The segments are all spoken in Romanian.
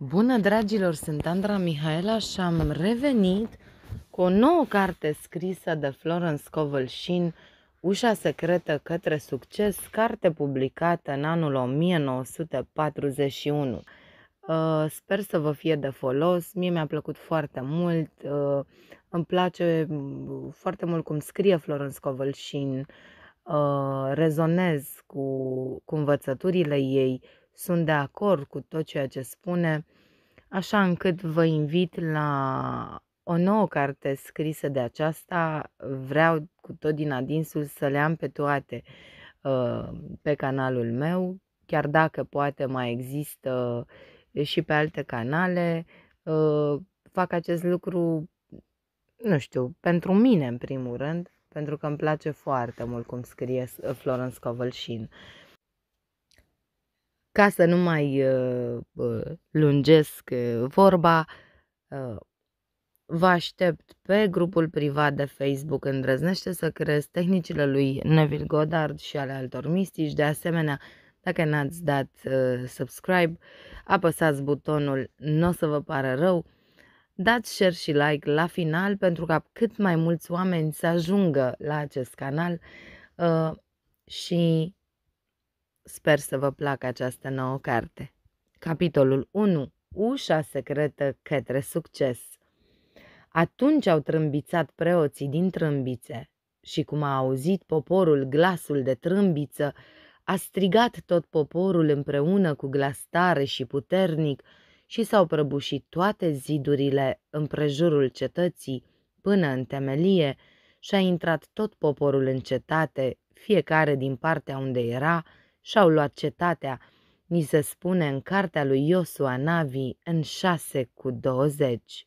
Bună dragilor, sunt Andra Mihaela și am revenit cu o nouă carte scrisă de Florence Scovel Ușa secretă către succes, carte publicată în anul 1941. Uh, sper să vă fie de folos, mie mi-a plăcut foarte mult, uh, îmi place mm, foarte mult cum scrie Florence Scovel uh, rezonez cu, cu învățăturile ei sunt de acord cu tot ceea ce spune, așa încât vă invit la o nouă carte scrisă de aceasta. Vreau cu tot din adinsul să le am pe toate uh, pe canalul meu, chiar dacă poate mai există și pe alte canale. Uh, fac acest lucru, nu știu, pentru mine în primul rând, pentru că îmi place foarte mult cum scrie uh, Florence Covălșin. Ca să nu mai uh, lungesc uh, vorba, uh, vă aștept pe grupul privat de Facebook Îndrăznește să crezi tehnicile lui Neville Goddard și ale altor mistici. De asemenea, dacă n-ați dat uh, subscribe, apăsați butonul Nu o să vă pară rău. Dați share și like la final pentru ca cât mai mulți oameni să ajungă la acest canal uh, și Sper să vă placă această nouă carte. Capitolul 1. Ușa secretă către succes. Atunci au trâmbițat preoții din trâmbițe și cum a auzit poporul glasul de trâmbiță, a strigat tot poporul împreună cu glas tare și puternic și s-au prăbușit toate zidurile împrejurul cetății până în temelie și a intrat tot poporul în cetate, fiecare din partea unde era, și-au luat cetatea, ni se spune în cartea lui Iosua Navi în 6 cu 20.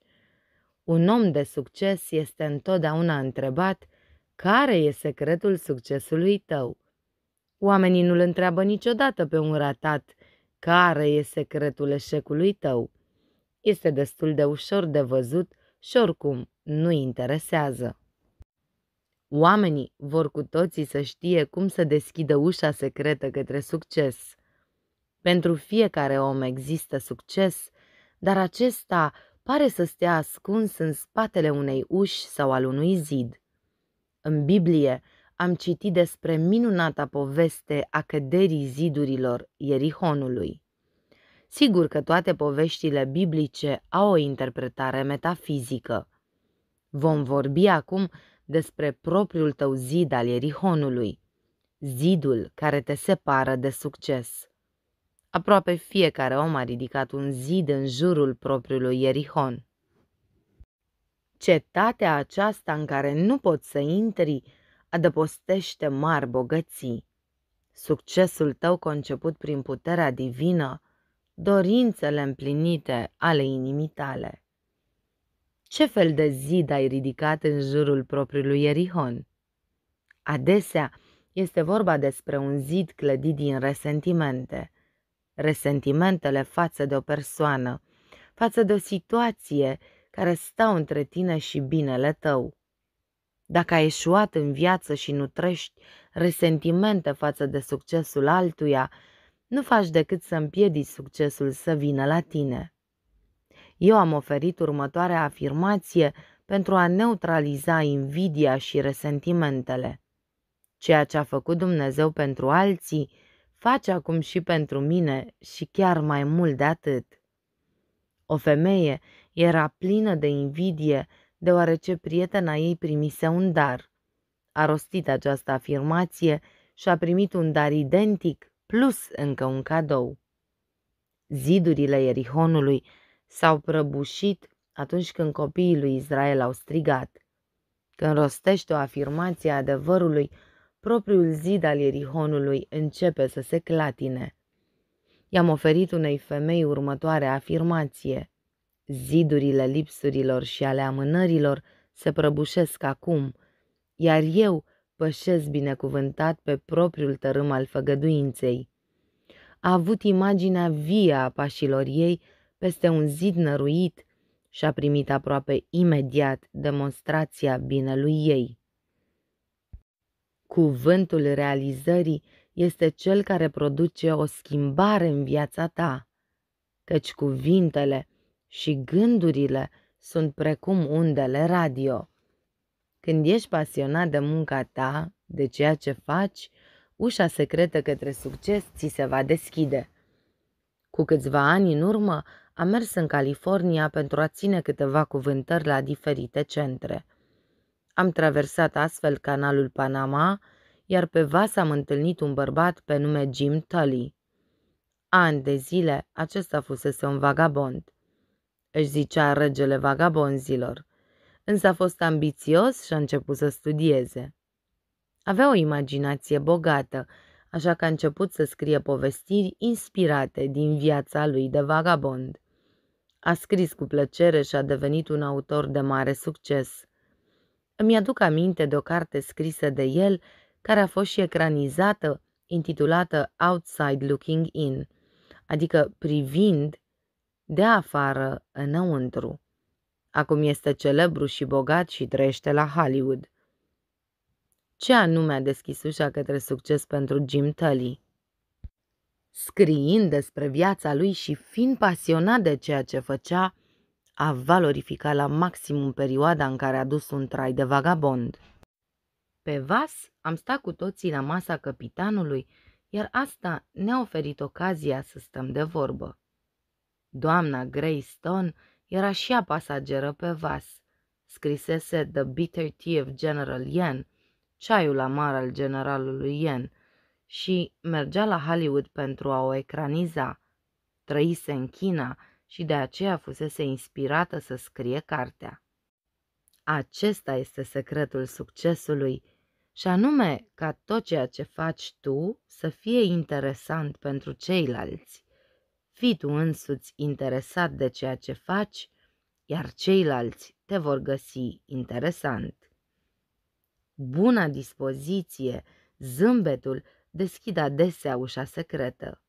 Un om de succes este întotdeauna întrebat care e secretul succesului tău. Oamenii nu-l întreabă niciodată pe un ratat care e secretul eșecului tău. Este destul de ușor de văzut și oricum nu interesează. Oamenii vor cu toții să știe cum să deschidă ușa secretă către succes. Pentru fiecare om există succes, dar acesta pare să stea ascuns în spatele unei uși sau al unui zid. În Biblie am citit despre minunata poveste a căderii zidurilor Ierihonului. Sigur că toate poveștile biblice au o interpretare metafizică. Vom vorbi acum despre propriul tău zid al Ierihonului, zidul care te separă de succes. Aproape fiecare om a ridicat un zid în jurul propriului Ierihon. Cetatea aceasta în care nu poți să intri adăpostește mari bogății. Succesul tău conceput prin puterea divină, dorințele împlinite ale inimii tale. Ce fel de zid ai ridicat în jurul propriului Erihon? Adesea este vorba despre un zid clădit din resentimente. Resentimentele față de o persoană, față de o situație care stau între tine și binele tău. Dacă ai eșuat în viață și nu trești resentimente față de succesul altuia, nu faci decât să împiedici succesul să vină la tine. Eu am oferit următoarea afirmație pentru a neutraliza invidia și resentimentele. Ceea ce a făcut Dumnezeu pentru alții, face acum și pentru mine și chiar mai mult de atât. O femeie era plină de invidie deoarece prietena ei primise un dar. A rostit această afirmație și a primit un dar identic plus încă un cadou. Zidurile Erihonului s-au prăbușit atunci când copiii lui Israel au strigat. Când rostește o afirmație a adevărului, propriul zid al Ierihonului începe să se clatine. I-am oferit unei femei următoarea afirmație. Zidurile lipsurilor și ale amânărilor se prăbușesc acum, iar eu pășesc binecuvântat pe propriul tărâm al făgăduinței. A avut imaginea vie a pașilor ei peste un zid năruit și a primit aproape imediat demonstrația binelui ei. Cuvântul realizării este cel care produce o schimbare în viața ta, căci cuvintele și gândurile sunt precum undele radio. Când ești pasionat de munca ta, de ceea ce faci, ușa secretă către succes ți se va deschide. Cu câțiva ani în urmă a mers în California pentru a ține câteva cuvântări la diferite centre. Am traversat astfel canalul Panama, iar pe vas am întâlnit un bărbat pe nume Jim Tully. Ani de zile, acesta fusese un vagabond. Își zicea regele vagabonzilor, însă a fost ambițios și a început să studieze. Avea o imaginație bogată, așa că a început să scrie povestiri inspirate din viața lui de vagabond. A scris cu plăcere și a devenit un autor de mare succes. Îmi aduc aminte de o carte scrisă de el, care a fost și ecranizată, intitulată Outside Looking In, adică privind de afară înăuntru. Acum este celebru și bogat și trăiește la Hollywood. Ce anume a deschis ușa către succes pentru Jim Tully? scriind despre viața lui și fiind pasionat de ceea ce făcea, a valorificat la maximum perioada în care a dus un trai de vagabond. Pe vas am stat cu toții la masa capitanului, iar asta ne-a oferit ocazia să stăm de vorbă. Doamna Greystone era și ea pasageră pe vas. Scrisese The Bitter Tea of General Yen, ceaiul amar al generalului Yen – și mergea la Hollywood pentru a o ecraniza. Trăise în China și de aceea fusese inspirată să scrie cartea. Acesta este secretul succesului, și anume ca tot ceea ce faci tu să fie interesant pentru ceilalți. Fii tu însuți interesat de ceea ce faci, iar ceilalți te vor găsi interesant. Buna dispoziție, zâmbetul deschid adesea ușa secretă.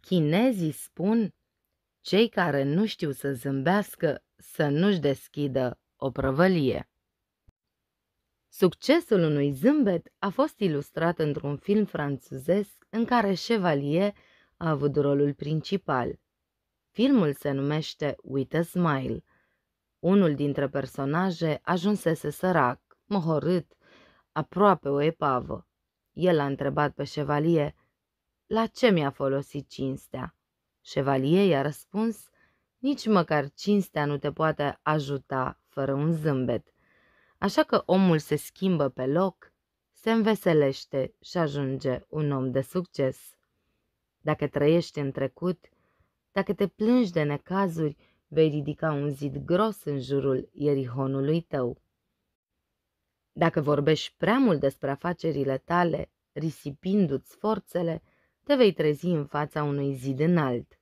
Chinezii spun, cei care nu știu să zâmbească să nu-și deschidă o prăvălie. Succesul unui zâmbet a fost ilustrat într-un film franțuzesc în care Chevalier a avut rolul principal. Filmul se numește With a Smile. Unul dintre personaje ajunsese sărac, mohorât, aproape o epavă. El a întrebat pe șevalie, la ce mi-a folosit cinstea? Șevalie i-a răspuns, nici măcar cinstea nu te poate ajuta fără un zâmbet. Așa că omul se schimbă pe loc, se înveselește și ajunge un om de succes. Dacă trăiești în trecut, dacă te plângi de necazuri, vei ridica un zid gros în jurul Ierihonului tău. Dacă vorbești prea mult despre afacerile tale, risipindu-ți forțele, te vei trezi în fața unui zid înalt.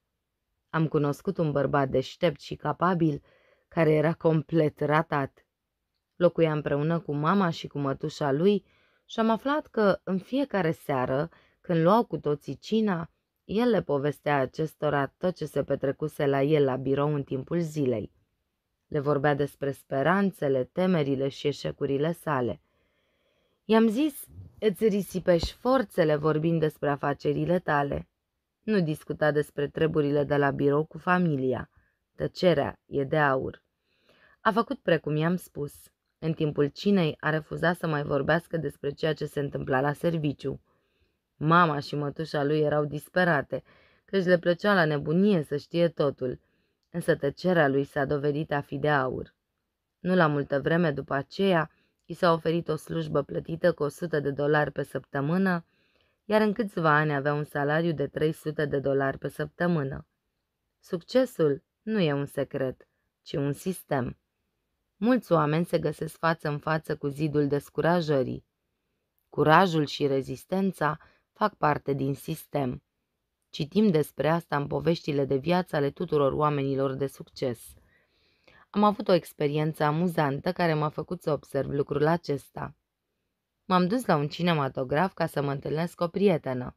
Am cunoscut un bărbat deștept și capabil, care era complet ratat. Locuia împreună cu mama și cu mătușa lui și am aflat că în fiecare seară, când luau cu toții cina, el le povestea acestora tot ce se petrecuse la el la birou în timpul zilei le vorbea despre speranțele, temerile și eșecurile sale. I-am zis, îți risipești forțele vorbind despre afacerile tale. Nu discuta despre treburile de la birou cu familia. Tăcerea e de aur. A făcut precum i-am spus. În timpul cinei a refuzat să mai vorbească despre ceea ce se întâmpla la serviciu. Mama și mătușa lui erau disperate, căci le plăcea la nebunie să știe totul – însă tăcerea lui s-a dovedit a fi de aur. Nu la multă vreme după aceea, i s-a oferit o slujbă plătită cu 100 de dolari pe săptămână, iar în câțiva ani avea un salariu de 300 de dolari pe săptămână. Succesul nu e un secret, ci un sistem. Mulți oameni se găsesc față în față cu zidul descurajării. Curajul și rezistența fac parte din sistem. Citim despre asta în poveștile de viață ale tuturor oamenilor de succes. Am avut o experiență amuzantă care m-a făcut să observ lucrul acesta. M-am dus la un cinematograf ca să mă întâlnesc cu o prietenă.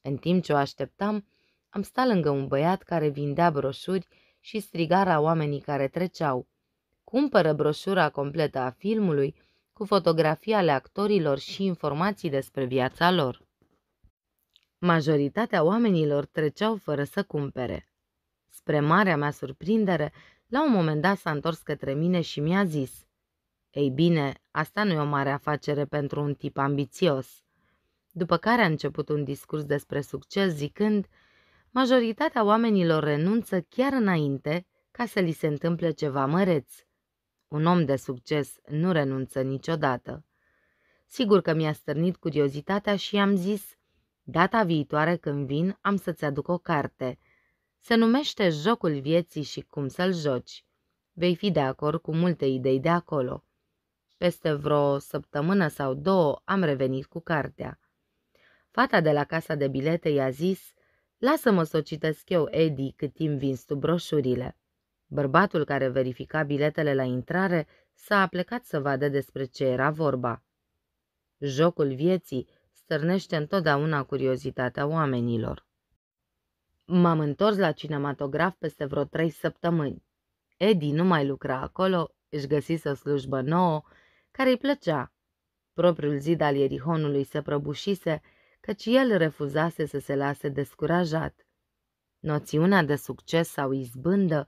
În timp ce o așteptam, am stat lângă un băiat care vindea broșuri și striga la oamenii care treceau. Cumpără broșura completă a filmului cu fotografii ale actorilor și informații despre viața lor. Majoritatea oamenilor treceau fără să cumpere. Spre marea mea surprindere, la un moment dat s-a întors către mine și mi-a zis Ei bine, asta nu e o mare afacere pentru un tip ambițios. După care a început un discurs despre succes zicând Majoritatea oamenilor renunță chiar înainte ca să li se întâmple ceva măreț. Un om de succes nu renunță niciodată. Sigur că mi-a stârnit curiozitatea și i-am zis Data viitoare când vin am să-ți aduc o carte. Se numește Jocul vieții și cum să-l joci. Vei fi de acord cu multe idei de acolo. Peste vreo săptămână sau două am revenit cu cartea. Fata de la casa de bilete i-a zis, lasă-mă să o citesc eu, Eddie, cât timp vin tu broșurile. Bărbatul care verifica biletele la intrare s-a plecat să vadă despre ce era vorba. Jocul vieții stârnește întotdeauna curiozitatea oamenilor. M-am întors la cinematograf peste vreo trei săptămâni. Eddie nu mai lucra acolo, își găsise o slujbă nouă, care îi plăcea. Propriul zid al Ierihonului se prăbușise, căci el refuzase să se lase descurajat. Noțiunea de succes sau izbândă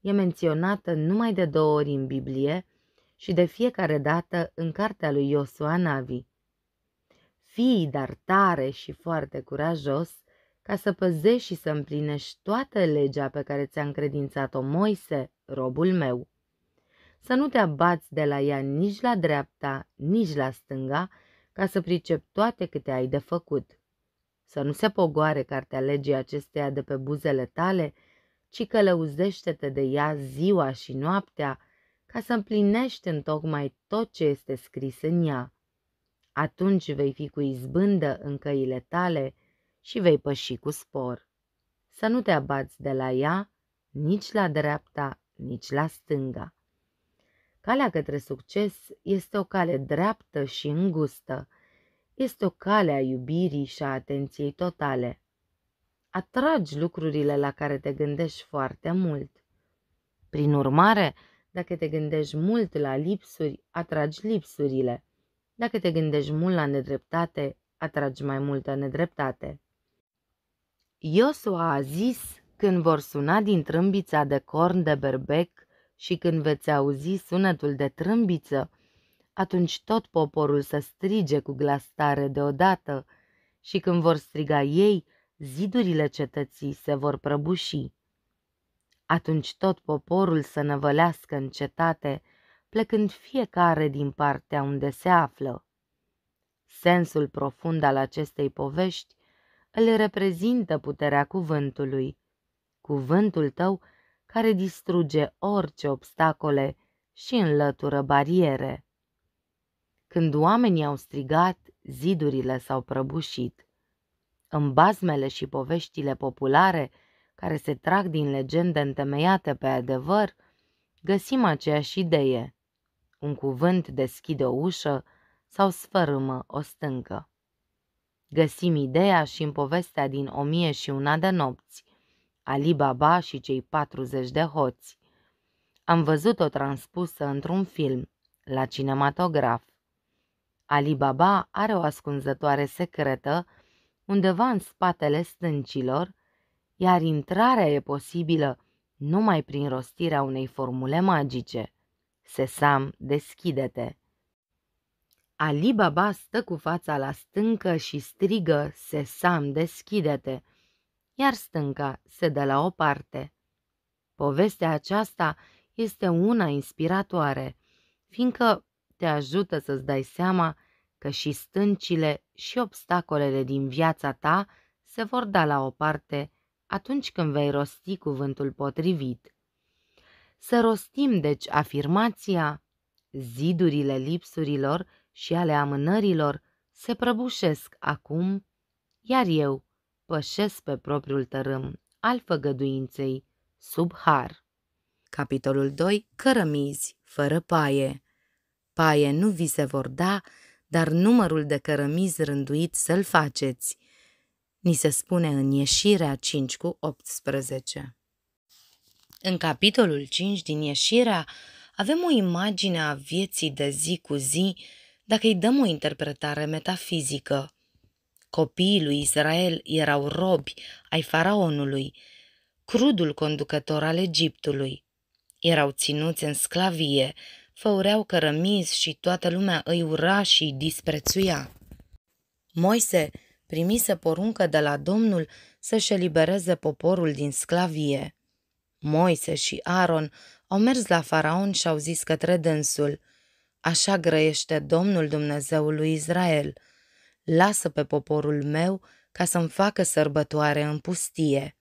e menționată numai de două ori în Biblie și de fiecare dată în cartea lui Iosua Navi fii, dar tare și foarte curajos, ca să păzești și să împlinești toată legea pe care ți-a încredințat-o Moise, robul meu. Să nu te abați de la ea nici la dreapta, nici la stânga, ca să pricep toate câte ai de făcut. Să nu se pogoare cartea legii acesteia de pe buzele tale, ci călăuzește-te de ea ziua și noaptea, ca să împlinești în tocmai tot ce este scris în ea atunci vei fi cu izbândă în căile tale și vei păși cu spor. Să nu te abați de la ea, nici la dreapta, nici la stânga. Calea către succes este o cale dreaptă și îngustă, este o cale a iubirii și a atenției totale. Atragi lucrurile la care te gândești foarte mult. Prin urmare, dacă te gândești mult la lipsuri, atragi lipsurile. Dacă te gândești mult la nedreptate, atragi mai multă nedreptate. Iosua a zis când vor suna din trâmbița de corn de berbec și când veți auzi sunetul de trâmbiță, atunci tot poporul să strige cu glas tare deodată și când vor striga ei, zidurile cetății se vor prăbuși. Atunci tot poporul să năvălească în cetate plecând fiecare din partea unde se află. Sensul profund al acestei povești îl reprezintă puterea cuvântului, cuvântul tău care distruge orice obstacole și înlătură bariere. Când oamenii au strigat, zidurile s-au prăbușit. În bazmele și poveștile populare, care se trag din legende întemeiate pe adevăr, găsim aceeași idee. Un cuvânt deschide o ușă sau sfărâmă o stâncă. Găsim ideea și în povestea din O mie și una de nopți, Ali Baba și cei 40 de hoți. Am văzut-o transpusă într-un film, la cinematograf. Ali Baba are o ascunzătoare secretă undeva în spatele stâncilor, iar intrarea e posibilă numai prin rostirea unei formule magice – Sesam, deschide-te! Ali Baba stă cu fața la stâncă și strigă, Sesam, deschide-te! Iar stânca se dă la o parte. Povestea aceasta este una inspiratoare, fiindcă te ajută să-ți dai seama că și stâncile și obstacolele din viața ta se vor da la o parte atunci când vei rosti cuvântul potrivit. Să rostim deci afirmația, zidurile lipsurilor și ale amânărilor se prăbușesc acum, iar eu pășesc pe propriul tărâm al făgăduinței sub har. Capitolul 2. Cărămizi fără paie Paie nu vi se vor da, dar numărul de cărămizi rânduit să-l faceți. Ni se spune în ieșirea 5 cu 18. În capitolul 5 din ieșirea avem o imagine a vieții de zi cu zi dacă îi dăm o interpretare metafizică. Copiii lui Israel erau robi ai faraonului, crudul conducător al Egiptului. Erau ținuți în sclavie, făureau cărămizi și toată lumea îi ura și îi disprețuia. Moise primise poruncă de la Domnul să-și elibereze poporul din sclavie. Moise și Aaron au mers la faraon și au zis către dânsul, Așa grăiește Domnul Dumnezeul lui Israel, lasă pe poporul meu ca să-mi facă sărbătoare în pustie.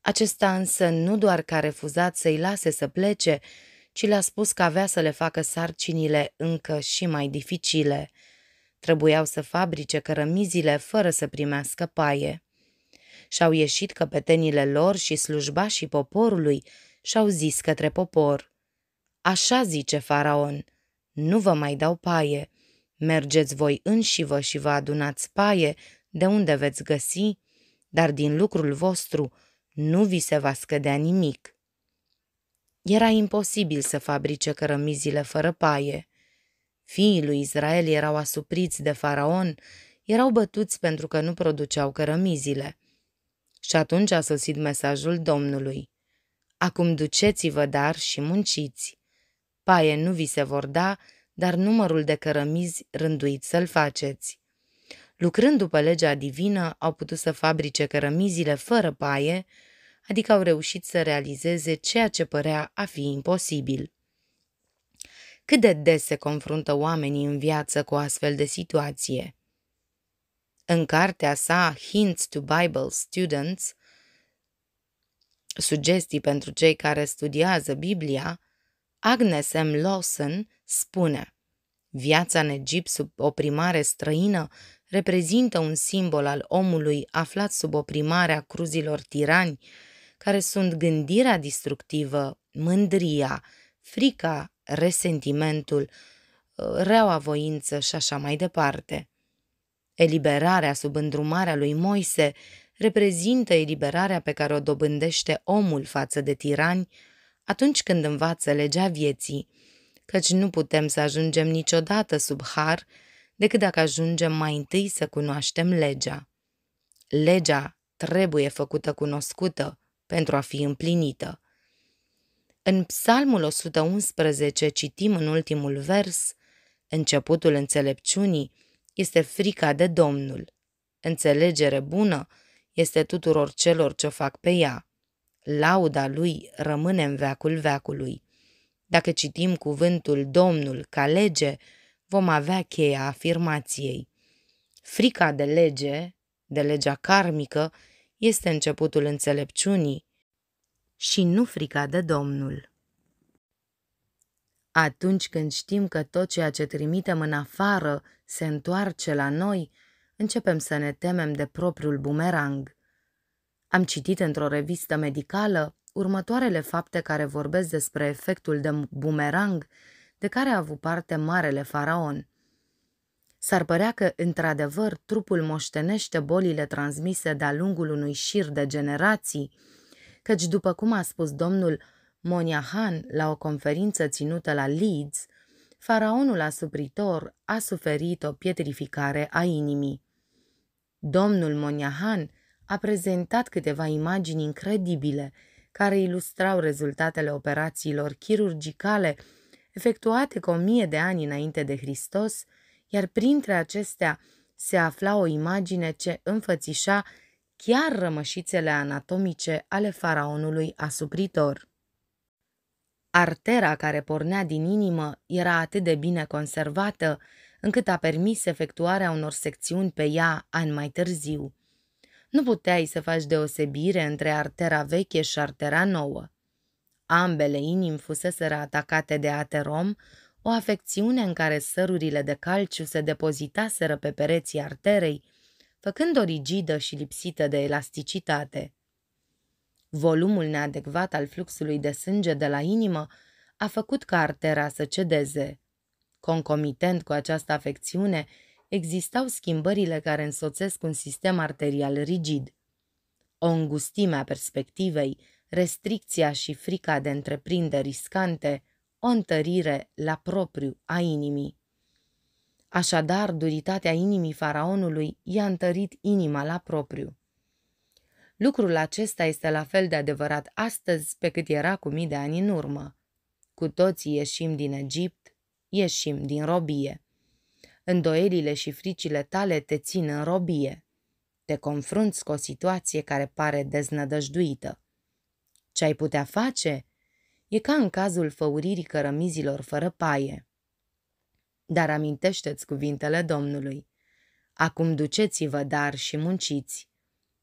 Acesta însă nu doar că a refuzat să-i lase să plece, ci le-a spus că avea să le facă sarcinile încă și mai dificile. Trebuiau să fabrice cărămizile fără să primească paie și-au ieșit căpetenile lor și slujbașii poporului și-au zis către popor. Așa zice faraon, nu vă mai dau paie, mergeți voi vă și vă adunați paie de unde veți găsi, dar din lucrul vostru nu vi se va scădea nimic. Era imposibil să fabrice cărămizile fără paie. Fiii lui Israel erau asupriți de faraon, erau bătuți pentru că nu produceau cărămizile. Și atunci a sosit mesajul Domnului. Acum duceți-vă dar și munciți. Paie nu vi se vor da, dar numărul de cărămizi rânduit să-l faceți. Lucrând după legea divină, au putut să fabrice cărămizile fără paie, adică au reușit să realizeze ceea ce părea a fi imposibil. Cât de des se confruntă oamenii în viață cu astfel de situație? În cartea sa Hints to Bible Students, sugestii pentru cei care studiază Biblia, Agnes M. Lawson spune Viața în Egipt sub oprimare străină reprezintă un simbol al omului aflat sub oprimarea cruzilor tirani, care sunt gândirea distructivă, mândria, frica, resentimentul, reaua voință și așa mai departe. Eliberarea sub îndrumarea lui Moise reprezintă eliberarea pe care o dobândește omul față de tirani atunci când învață legea vieții, căci nu putem să ajungem niciodată sub har decât dacă ajungem mai întâi să cunoaștem legea. Legea trebuie făcută cunoscută pentru a fi împlinită. În Psalmul 111 citim în ultimul vers, începutul înțelepciunii este frica de Domnul. Înțelegere bună este tuturor celor ce o fac pe ea. Lauda lui rămâne în veacul veacului. Dacă citim cuvântul Domnul ca lege, vom avea cheia afirmației. Frica de lege, de legea karmică, este începutul înțelepciunii și nu frica de Domnul. Atunci când știm că tot ceea ce trimitem în afară se întoarce la noi, începem să ne temem de propriul bumerang. Am citit într-o revistă medicală următoarele fapte care vorbesc despre efectul de bumerang de care a avut parte marele faraon. S-ar părea că, într-adevăr, trupul moștenește bolile transmise de-a lungul unui șir de generații, căci, după cum a spus domnul Moniahan, la o conferință ținută la Leeds, faraonul asupritor a suferit o pietrificare a inimii. Domnul Moniahan a prezentat câteva imagini incredibile care ilustrau rezultatele operațiilor chirurgicale efectuate cu o mie de ani înainte de Hristos, iar printre acestea se afla o imagine ce înfățișa chiar rămășițele anatomice ale faraonului asupritor. Artera care pornea din inimă era atât de bine conservată încât a permis efectuarea unor secțiuni pe ea ani mai târziu. Nu puteai să faci deosebire între artera veche și artera nouă. Ambele inimi fuseseră atacate de aterom, o afecțiune în care sărurile de calciu se depozitaseră pe pereții arterei, făcând-o rigidă și lipsită de elasticitate. Volumul neadecvat al fluxului de sânge de la inimă a făcut ca artera să cedeze. Concomitent cu această afecțiune, existau schimbările care însoțesc un sistem arterial rigid. O îngustime a perspectivei, restricția și frica de întreprinderi riscante, o întărire la propriu a inimii. Așadar, duritatea inimii faraonului i-a întărit inima la propriu. Lucrul acesta este la fel de adevărat astăzi pe cât era cu mii de ani în urmă. Cu toții ieșim din Egipt, ieșim din robie. Îndoierile și fricile tale te țin în robie. Te confrunți cu o situație care pare deznădăjduită. Ce ai putea face? E ca în cazul făuririi cărămizilor fără paie. Dar amintește-ți cuvintele Domnului. Acum duceți-vă dar și munciți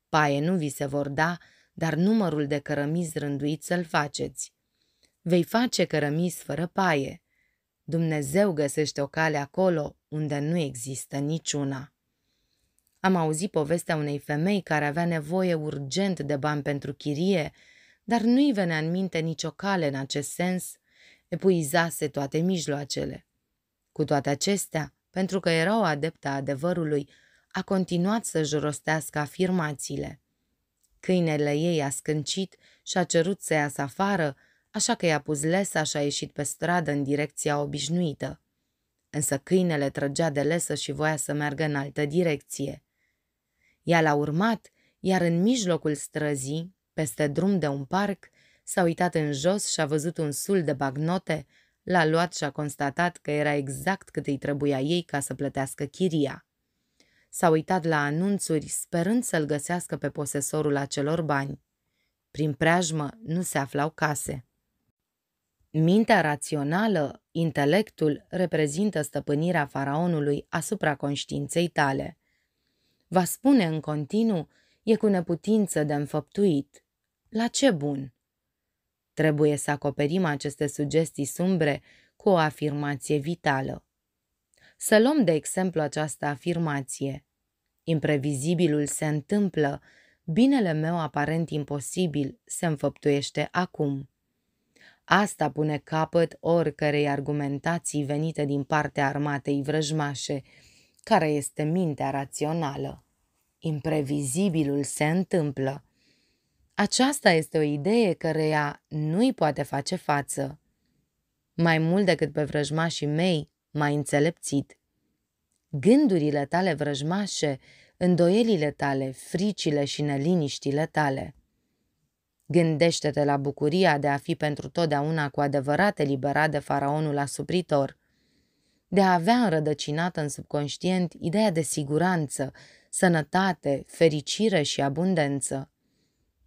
Paie nu vi se vor da, dar numărul de cărămizi rânduit să-l faceți. Vei face cărămizi fără paie. Dumnezeu găsește o cale acolo unde nu există niciuna. Am auzit povestea unei femei care avea nevoie urgent de bani pentru chirie, dar nu-i venea în minte nicio cale în acest sens, epuizase toate mijloacele. Cu toate acestea, pentru că era o adeptă a adevărului, a continuat să-și rostească afirmațiile. Câinele ei a scâncit și a cerut să iasă afară, așa că i-a pus lesa și a ieșit pe stradă în direcția obișnuită. Însă câinele trăgea de lesă și voia să meargă în altă direcție. Ea l-a urmat, iar în mijlocul străzii, peste drum de un parc, s-a uitat în jos și a văzut un sul de bagnote, l-a luat și a constatat că era exact cât îi trebuia ei ca să plătească chiria. S-a uitat la anunțuri, sperând să-l găsească pe posesorul acelor bani. Prin preajmă nu se aflau case. Mintea rațională, intelectul, reprezintă stăpânirea faraonului asupra conștiinței tale. Va spune în continuu, e cu neputință de înfăptuit. La ce bun? Trebuie să acoperim aceste sugestii sumbre cu o afirmație vitală. Să luăm de exemplu această afirmație. Imprevizibilul se întâmplă, binele meu aparent imposibil se înfăptuiește acum. Asta pune capăt oricărei argumentații venite din partea armatei vrăjmașe, care este mintea rațională. Imprevizibilul se întâmplă. Aceasta este o idee căreia nu-i poate face față. Mai mult decât pe vrăjmașii mei, mai înțelepțit. Gândurile tale vrăjmașe, îndoielile tale, fricile și neliniștile tale. Gândește-te la bucuria de a fi pentru totdeauna cu adevărat eliberat de faraonul asupritor, de a avea înrădăcinată în subconștient ideea de siguranță, sănătate, fericire și abundență.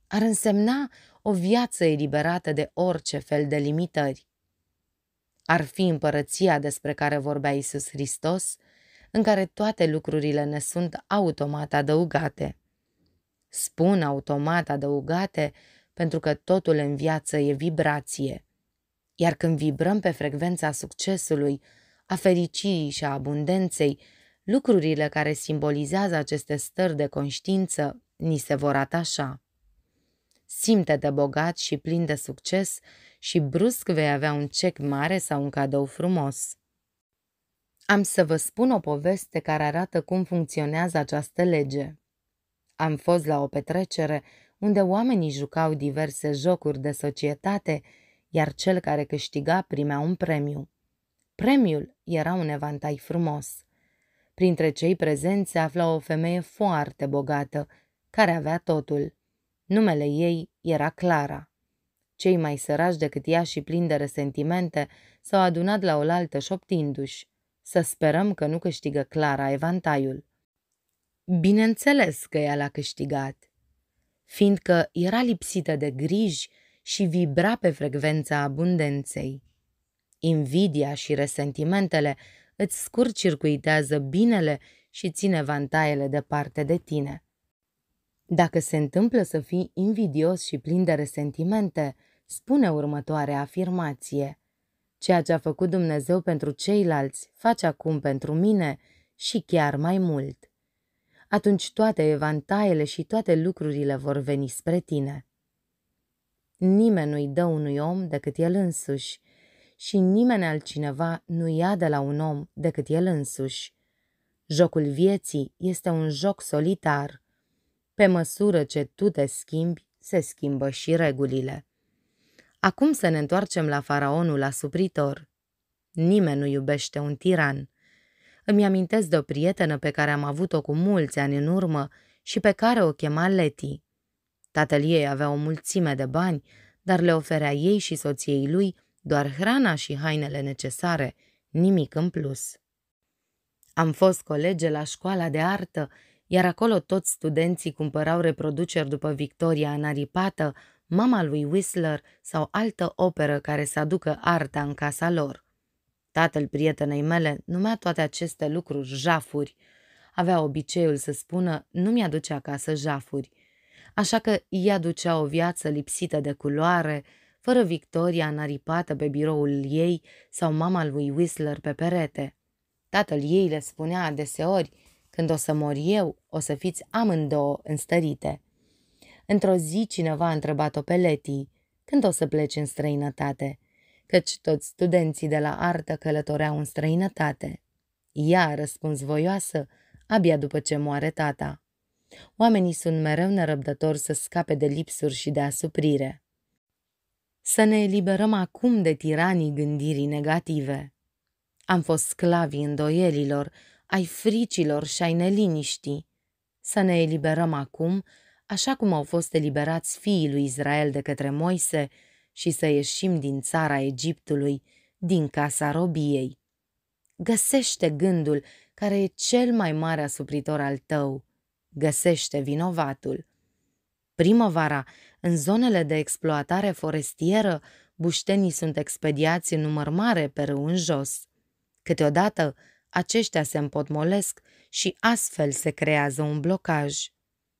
Ar însemna o viață eliberată de orice fel de limitări ar fi împărăția despre care vorbea Isus Hristos, în care toate lucrurile ne sunt automat adăugate. Spun automat adăugate pentru că totul în viață e vibrație. Iar când vibrăm pe frecvența succesului, a fericirii și a abundenței, lucrurile care simbolizează aceste stări de conștiință ni se vor atașa simte-te bogat și plin de succes și brusc vei avea un cec mare sau un cadou frumos. Am să vă spun o poveste care arată cum funcționează această lege. Am fost la o petrecere unde oamenii jucau diverse jocuri de societate, iar cel care câștiga primea un premiu. Premiul era un evantai frumos. Printre cei prezenți se afla o femeie foarte bogată, care avea totul. Numele ei era Clara. Cei mai sărași decât ea și plini de resentimente s-au adunat la oaltă șoptindu-și. Să sperăm că nu câștigă Clara evantaiul. Bineînțeles că ea l-a câștigat, fiindcă era lipsită de griji și vibra pe frecvența abundenței. Invidia și resentimentele îți scurcircuitează binele și ține vantaiele departe de tine. Dacă se întâmplă să fii invidios și plin de resentimente, spune următoarea afirmație. Ceea ce a făcut Dumnezeu pentru ceilalți, face acum pentru mine și chiar mai mult. Atunci toate evantaiele și toate lucrurile vor veni spre tine. Nimeni nu-i dă unui om decât el însuși și nimeni altcineva nu ia de la un om decât el însuși. Jocul vieții este un joc solitar – pe măsură ce tu te schimbi, se schimbă și regulile. Acum să ne întoarcem la faraonul asupritor. Nimeni nu iubește un tiran. Îmi amintesc de o prietenă pe care am avut-o cu mulți ani în urmă și pe care o chema Leti. Tatăl ei avea o mulțime de bani, dar le oferea ei și soției lui doar hrana și hainele necesare, nimic în plus. Am fost colege la școala de artă iar acolo toți studenții cumpărau reproduceri după Victoria în aripată, mama lui Whistler sau altă operă care să aducă arta în casa lor. Tatăl prietenei mele numea toate aceste lucruri jafuri. Avea obiceiul să spună, nu mi-aduce acasă jafuri. Așa că ea ducea o viață lipsită de culoare, fără Victoria înaripată pe biroul ei sau mama lui Whistler pe perete. Tatăl ei le spunea adeseori, când o să mor eu, o să fiți amândouă înstărite. Într-o zi cineva a întrebat-o pe Leti, când o să pleci în străinătate? Căci toți studenții de la artă călătoreau în străinătate. Ea a răspuns voioasă, abia după ce moare tata. Oamenii sunt mereu nerăbdători să scape de lipsuri și de asuprire. Să ne eliberăm acum de tiranii gândirii negative. Am fost sclavi îndoielilor, ai fricilor și ai neliniștii, să ne eliberăm acum, așa cum au fost eliberați fiii lui Israel de către Moise, și să ieșim din țara Egiptului, din casa robiei. Găsește gândul care e cel mai mare asupritor al tău. Găsește vinovatul. Primăvara, în zonele de exploatare forestieră, buștenii sunt expediați în număr mare pe râu în jos. Câteodată aceștia se împotmolesc și astfel se creează un blocaj.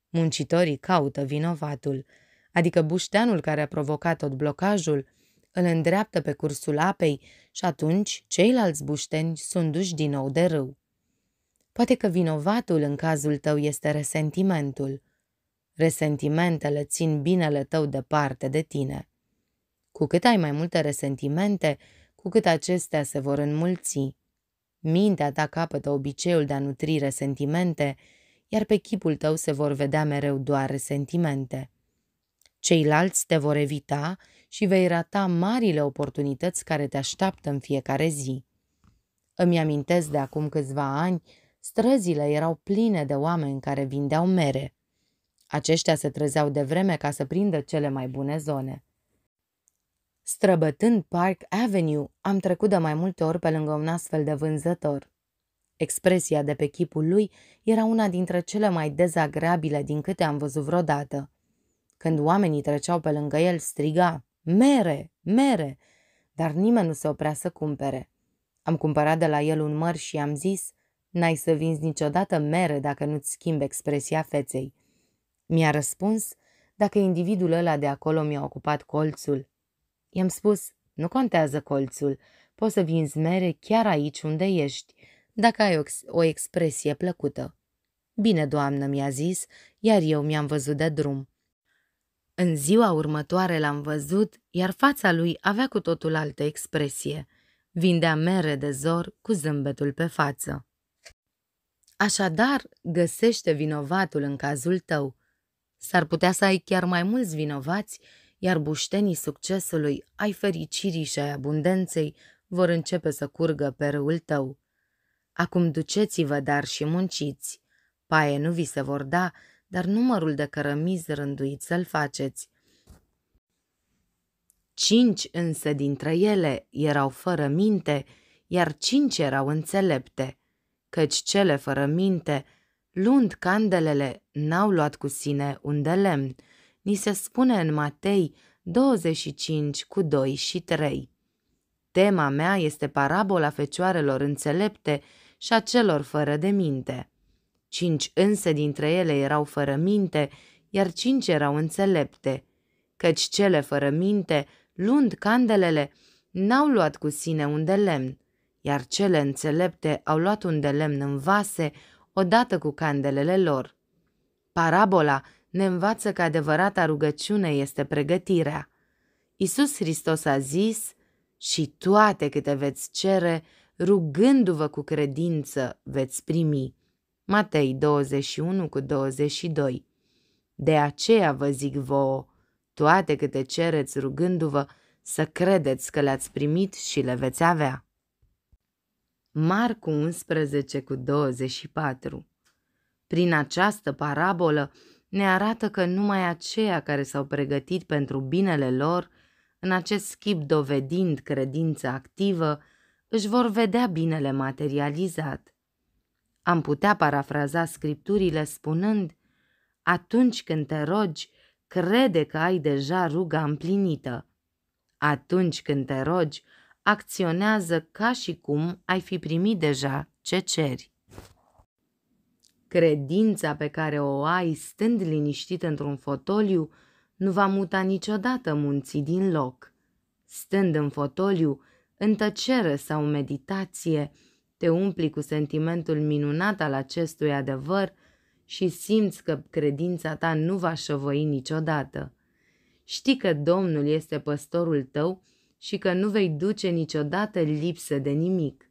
Muncitorii caută vinovatul, adică bușteanul care a provocat tot blocajul, îl îndreaptă pe cursul apei și atunci ceilalți bușteni sunt duși din nou de râu. Poate că vinovatul în cazul tău este resentimentul. Resentimentele țin binele tău departe de tine. Cu cât ai mai multe resentimente, cu cât acestea se vor înmulți. Mintea ta capătă obiceiul de a nutri resentimente, iar pe chipul tău se vor vedea mereu doar resentimente. Ceilalți te vor evita și vei rata marile oportunități care te așteaptă în fiecare zi. Îmi amintesc de acum câțiva ani, străzile erau pline de oameni care vindeau mere. Aceștia se trezeau de vreme ca să prindă cele mai bune zone. Străbătând Park Avenue, am trecut de mai multe ori pe lângă un astfel de vânzător. Expresia de pe chipul lui era una dintre cele mai dezagreabile din câte am văzut vreodată. Când oamenii treceau pe lângă el, striga, mere, mere, dar nimeni nu se oprea să cumpere. Am cumpărat de la el un măr și am zis, n-ai să vinzi niciodată mere dacă nu-ți schimbi expresia feței. Mi-a răspuns, dacă individul ăla de acolo mi-a ocupat colțul, I-am spus, nu contează colțul, poți să vinzi mere chiar aici unde ești, dacă ai o, o expresie plăcută. Bine, doamnă, mi-a zis, iar eu mi-am văzut de drum. În ziua următoare l-am văzut, iar fața lui avea cu totul altă expresie. Vindea mere de zor cu zâmbetul pe față. Așadar, găsește vinovatul în cazul tău. S-ar putea să ai chiar mai mulți vinovați iar buștenii succesului, ai fericirii și ai abundenței vor începe să curgă pe râul tău. Acum duceți-vă, dar și munciți. Paie nu vi se vor da, dar numărul de cărămizi rânduit să-l faceți. Cinci însă dintre ele erau fără minte, iar cinci erau înțelepte, căci cele fără minte, luând candelele, n-au luat cu sine un de lemn, Ni se spune în Matei 25 cu 2 și 3. Tema mea este parabola fecioarelor înțelepte și a celor fără de minte. Cinci însă dintre ele erau fără minte, iar cinci erau înțelepte, căci cele fără minte, luând candelele, n-au luat cu sine un de lemn, iar cele înțelepte au luat un de lemn în vase, odată cu candelele lor. Parabola ne învață că adevărata rugăciune este pregătirea. Isus Hristos a zis, și toate câte veți cere, rugându-vă cu credință, veți primi. Matei 21 cu 22 De aceea vă zic vouă, toate câte cereți rugându-vă, să credeți că le-ați primit și le veți avea. Marcu 11 cu 24 Prin această parabolă, ne arată că numai aceia care s-au pregătit pentru binele lor, în acest schip dovedind credință activă, își vor vedea binele materializat. Am putea parafraza scripturile spunând, atunci când te rogi, crede că ai deja ruga împlinită. Atunci când te rogi, acționează ca și cum ai fi primit deja ce ceri. Credința pe care o ai stând liniștit într-un fotoliu nu va muta niciodată munții din loc. Stând în fotoliu, în tăcere sau meditație, te umpli cu sentimentul minunat al acestui adevăr și simți că credința ta nu va șovăi niciodată. Știi că Domnul este păstorul tău și că nu vei duce niciodată lipsă de nimic.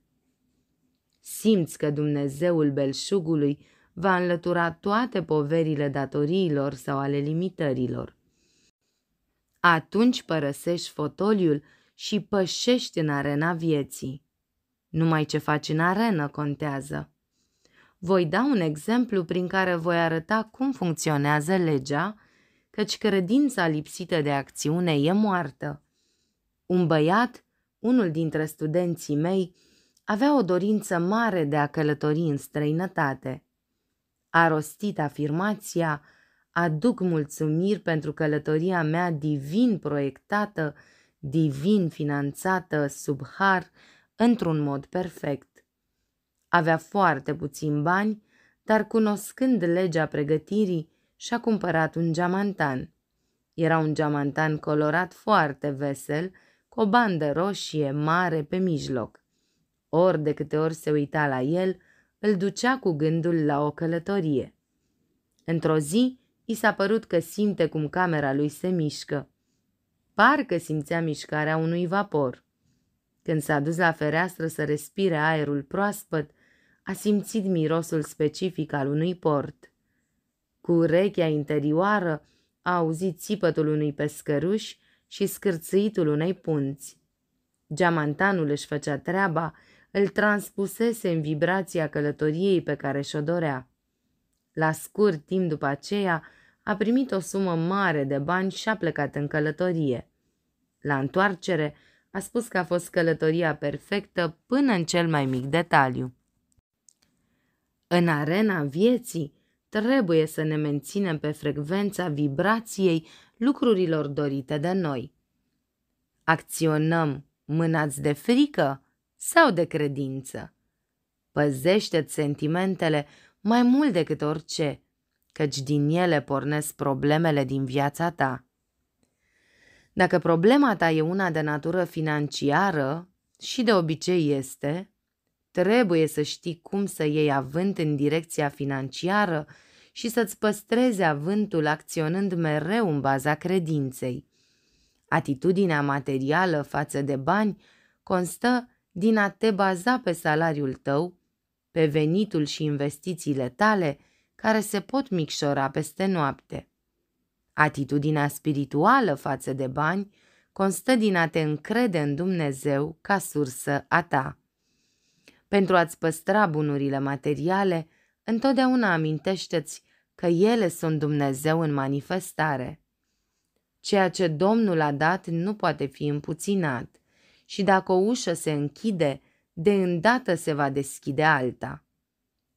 Simți că Dumnezeul belșugului va înlătura toate poverile datoriilor sau ale limitărilor. Atunci părăsești fotoliul și pășești în arena vieții. Numai ce faci în arenă contează. Voi da un exemplu prin care voi arăta cum funcționează legea, căci credința lipsită de acțiune e moartă. Un băiat, unul dintre studenții mei, avea o dorință mare de a călători în străinătate. A rostit afirmația, aduc mulțumiri pentru călătoria mea divin proiectată, divin finanțată, sub har, într-un mod perfect. Avea foarte puțin bani, dar cunoscând legea pregătirii, și-a cumpărat un geamantan. Era un geamantan colorat foarte vesel, cu o bandă roșie mare pe mijloc. Ori de câte ori se uita la el, îl ducea cu gândul la o călătorie. Într-o zi, i s-a părut că simte cum camera lui se mișcă. Parcă simțea mișcarea unui vapor. Când s-a dus la fereastră să respire aerul proaspăt, a simțit mirosul specific al unui port. Cu urechea interioară a auzit țipătul unui pescăruș și scârțâitul unei punți. Geamantanul își făcea treaba îl transpusese în vibrația călătoriei pe care și-o dorea. La scurt timp după aceea, a primit o sumă mare de bani și a plecat în călătorie. La întoarcere, a spus că a fost călătoria perfectă până în cel mai mic detaliu. În arena vieții, trebuie să ne menținem pe frecvența vibrației lucrurilor dorite de noi. Acționăm mânați de frică sau de credință. Păzește-ți sentimentele mai mult decât orice, căci din ele pornesc problemele din viața ta. Dacă problema ta e una de natură financiară, și de obicei este, trebuie să știi cum să iei avânt în direcția financiară și să-ți păstrezi avântul acționând mereu în baza credinței. Atitudinea materială față de bani constă din a te baza pe salariul tău, pe venitul și investițiile tale, care se pot micșora peste noapte. Atitudinea spirituală față de bani constă din a te încrede în Dumnezeu ca sursă a ta. Pentru a-ți păstra bunurile materiale, întotdeauna amintește-ți că ele sunt Dumnezeu în manifestare. Ceea ce Domnul a dat nu poate fi împuținat și dacă o ușă se închide, de îndată se va deschide alta.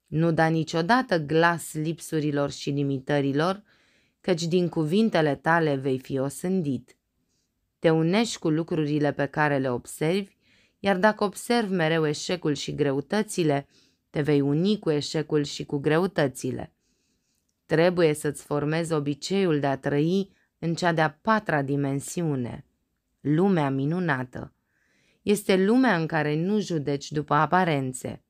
Nu da niciodată glas lipsurilor și limitărilor, căci din cuvintele tale vei fi osândit. Te unești cu lucrurile pe care le observi, iar dacă observi mereu eșecul și greutățile, te vei uni cu eșecul și cu greutățile. Trebuie să-ți formezi obiceiul de a trăi în cea de-a patra dimensiune, lumea minunată, este lumea în care nu judeci după aparențe.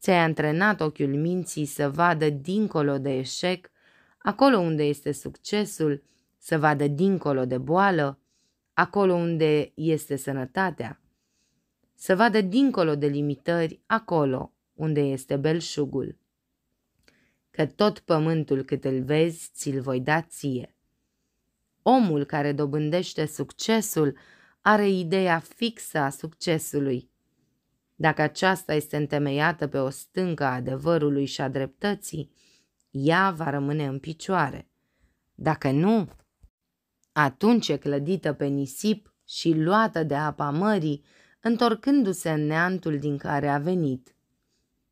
Ți-ai antrenat ochiul minții să vadă dincolo de eșec, acolo unde este succesul, să vadă dincolo de boală, acolo unde este sănătatea. Să vadă dincolo de limitări, acolo unde este belșugul. Că tot pământul cât îl vezi, ți-l voi da ție. Omul care dobândește succesul are ideea fixă a succesului. Dacă aceasta este întemeiată pe o stâncă a adevărului și a dreptății, ea va rămâne în picioare. Dacă nu, atunci e clădită pe nisip și luată de apa mării, întorcându-se în neantul din care a venit.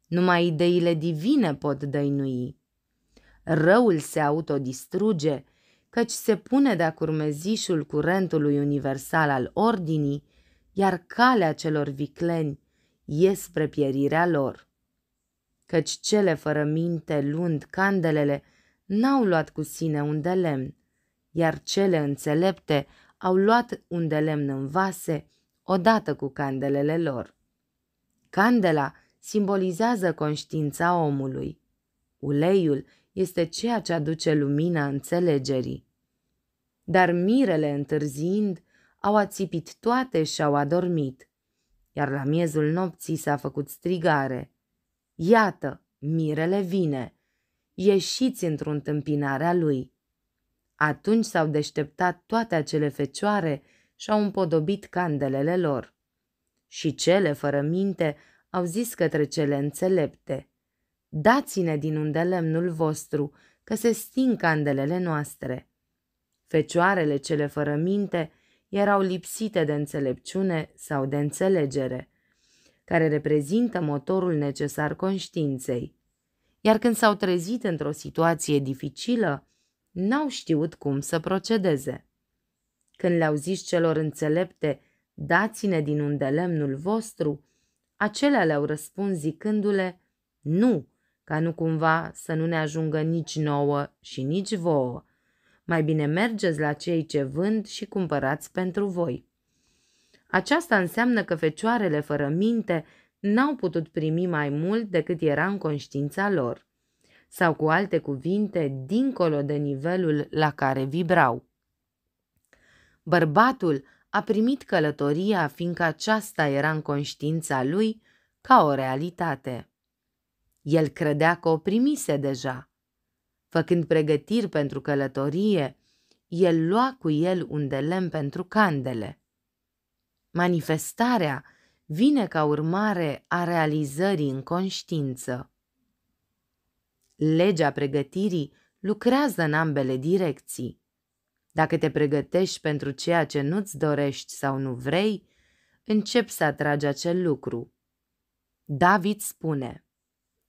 Numai ideile divine pot dăinui. Răul se autodistruge căci se pune de-a curmezișul curentului universal al ordinii, iar calea celor vicleni e spre pierirea lor. Căci cele fără minte, luând candelele, n-au luat cu sine un de lemn, iar cele înțelepte au luat un de lemn în vase, odată cu candelele lor. Candela simbolizează conștiința omului. Uleiul este ceea ce aduce lumina înțelegerii dar mirele întârziind au ațipit toate și au adormit, iar la miezul nopții s-a făcut strigare. Iată, mirele vine, ieșiți într-o întâmpinare a lui. Atunci s-au deșteptat toate acele fecioare și au împodobit candelele lor. Și cele fără minte au zis către cele înțelepte, Dați-ne din unde lemnul vostru, că se sting candelele noastre. Fecioarele cele fără minte erau lipsite de înțelepciune sau de înțelegere, care reprezintă motorul necesar conștiinței. Iar când s-au trezit într-o situație dificilă, n-au știut cum să procedeze. Când le-au zis celor înțelepte, dați-ne din unde lemnul vostru, acelea le-au răspuns zicându-le, nu, ca nu cumva să nu ne ajungă nici nouă și nici vouă, mai bine mergeți la cei ce vând și cumpărați pentru voi. Aceasta înseamnă că fecioarele fără minte n-au putut primi mai mult decât era în conștiința lor, sau cu alte cuvinte, dincolo de nivelul la care vibrau. Bărbatul a primit călătoria fiindcă aceasta era în conștiința lui ca o realitate. El credea că o primise deja. Făcând pregătiri pentru călătorie, el lua cu el un de lemn pentru candele. Manifestarea vine ca urmare a realizării în conștiință. Legea pregătirii lucrează în ambele direcții. Dacă te pregătești pentru ceea ce nu-ți dorești sau nu vrei, începi să atragi acel lucru. David spune,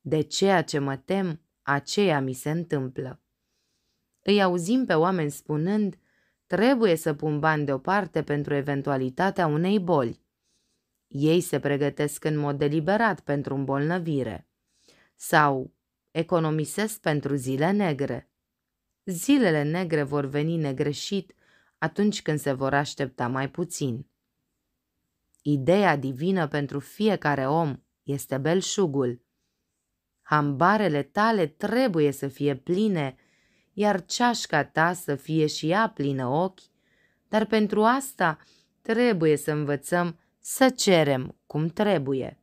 de ceea ce mă tem, aceea mi se întâmplă. Îi auzim pe oameni spunând, trebuie să pun bani deoparte pentru eventualitatea unei boli. Ei se pregătesc în mod deliberat pentru îmbolnăvire. Sau economisesc pentru zile negre. Zilele negre vor veni negreșit atunci când se vor aștepta mai puțin. Ideea divină pentru fiecare om este belșugul. Hambarele tale trebuie să fie pline, iar ceașca ta să fie și ea plină ochi, dar pentru asta trebuie să învățăm să cerem cum trebuie.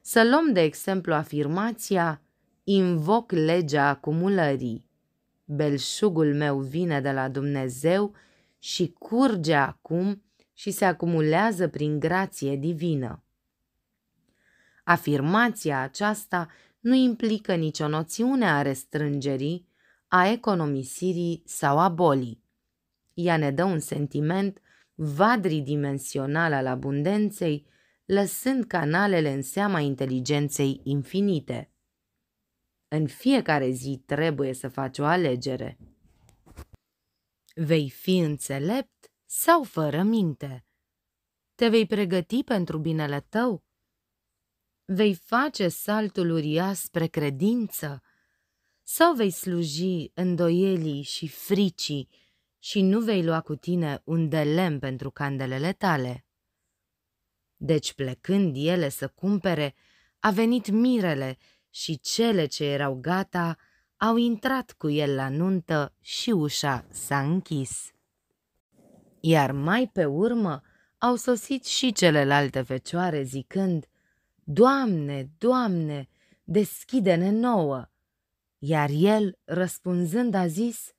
Să luăm de exemplu afirmația Invoc legea acumulării. Belșugul meu vine de la Dumnezeu și curge acum și se acumulează prin grație divină. Afirmația aceasta nu implică nicio noțiune a restrângerii, a economisirii sau a bolii. Ea ne dă un sentiment vadridimensional al abundenței, lăsând canalele în seama inteligenței infinite. În fiecare zi trebuie să faci o alegere. Vei fi înțelept sau fără minte? Te vei pregăti pentru binele tău vei face saltul uriaș spre credință sau vei sluji îndoielii și fricii și nu vei lua cu tine un delem pentru candelele tale. Deci plecând ele să cumpere, a venit mirele și cele ce erau gata au intrat cu el la nuntă și ușa s-a închis. Iar mai pe urmă au sosit și celelalte fecioare zicând, Doamne, Doamne, deschide-ne nouă! Iar el, răspunzând, a zis,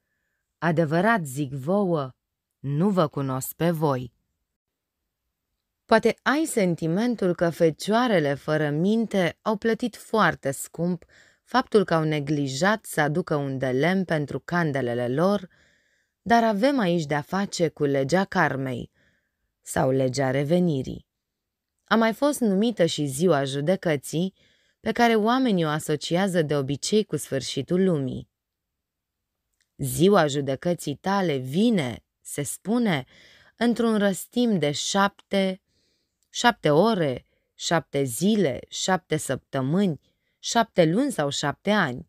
Adevărat zic vouă, nu vă cunosc pe voi. Poate ai sentimentul că fecioarele fără minte au plătit foarte scump faptul că au neglijat să aducă un de lemn pentru candelele lor, dar avem aici de-a face cu legea karmei sau legea revenirii. A mai fost numită și ziua judecății, pe care oamenii o asociază de obicei cu sfârșitul lumii. Ziua judecății tale vine, se spune, într-un răstim de șapte, șapte ore, șapte zile, șapte săptămâni, șapte luni sau șapte ani.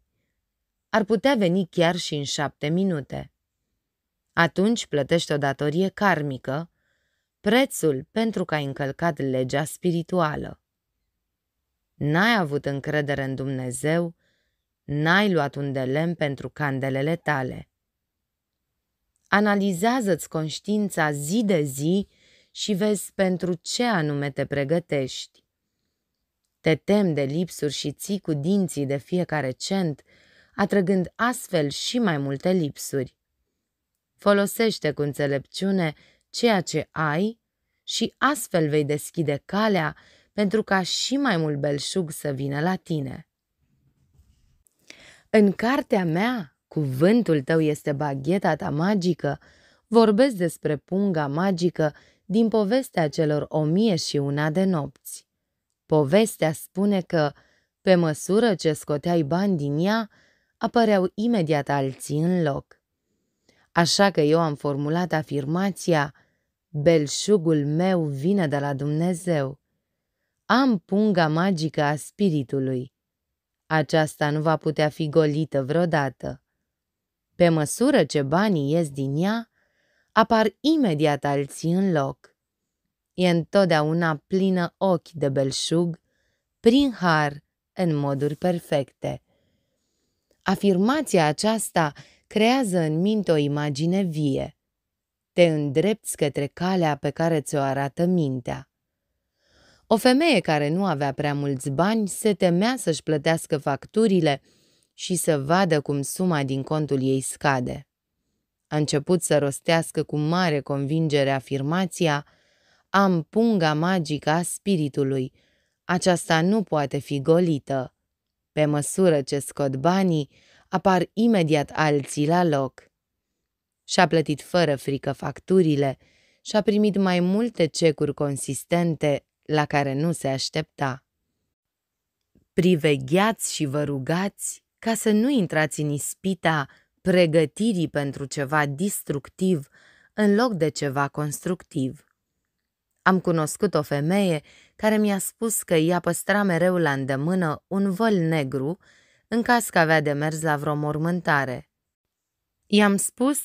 Ar putea veni chiar și în șapte minute. Atunci plătești o datorie karmică, prețul pentru că ai încălcat legea spirituală. N-ai avut încredere în Dumnezeu, n-ai luat un de lemn pentru candelele tale. Analizează-ți conștiința zi de zi și vezi pentru ce anume te pregătești. Te tem de lipsuri și ții cu dinții de fiecare cent, atrăgând astfel și mai multe lipsuri. Folosește cu înțelepciune ceea ce ai și astfel vei deschide calea pentru ca și mai mult belșug să vină la tine. În cartea mea, Cuvântul tău este bagheta ta magică, vorbesc despre punga magică din povestea celor o mie și una de nopți. Povestea spune că, pe măsură ce scoteai bani din ea, apăreau imediat alții în loc. Așa că eu am formulat afirmația – Belșugul meu vine de la Dumnezeu. Am punga magică a spiritului. Aceasta nu va putea fi golită vreodată. Pe măsură ce banii ies din ea, apar imediat alții în loc. E întotdeauna plină ochi de belșug, prin har, în moduri perfecte. Afirmația aceasta creează în minte o imagine vie – te îndrepți către calea pe care ți-o arată mintea. O femeie care nu avea prea mulți bani se temea să-și plătească facturile și să vadă cum suma din contul ei scade. A început să rostească cu mare convingere afirmația Am punga magică a spiritului. Aceasta nu poate fi golită. Pe măsură ce scot banii, apar imediat alții la loc. Și-a plătit fără frică facturile și-a primit mai multe cecuri consistente la care nu se aștepta. Privegheați și vă rugați ca să nu intrați în ispita pregătirii pentru ceva distructiv în loc de ceva constructiv. Am cunoscut o femeie care mi-a spus că ea păstra mereu la îndemână un văl negru în caz că avea de mers la vreo mormântare. I-am spus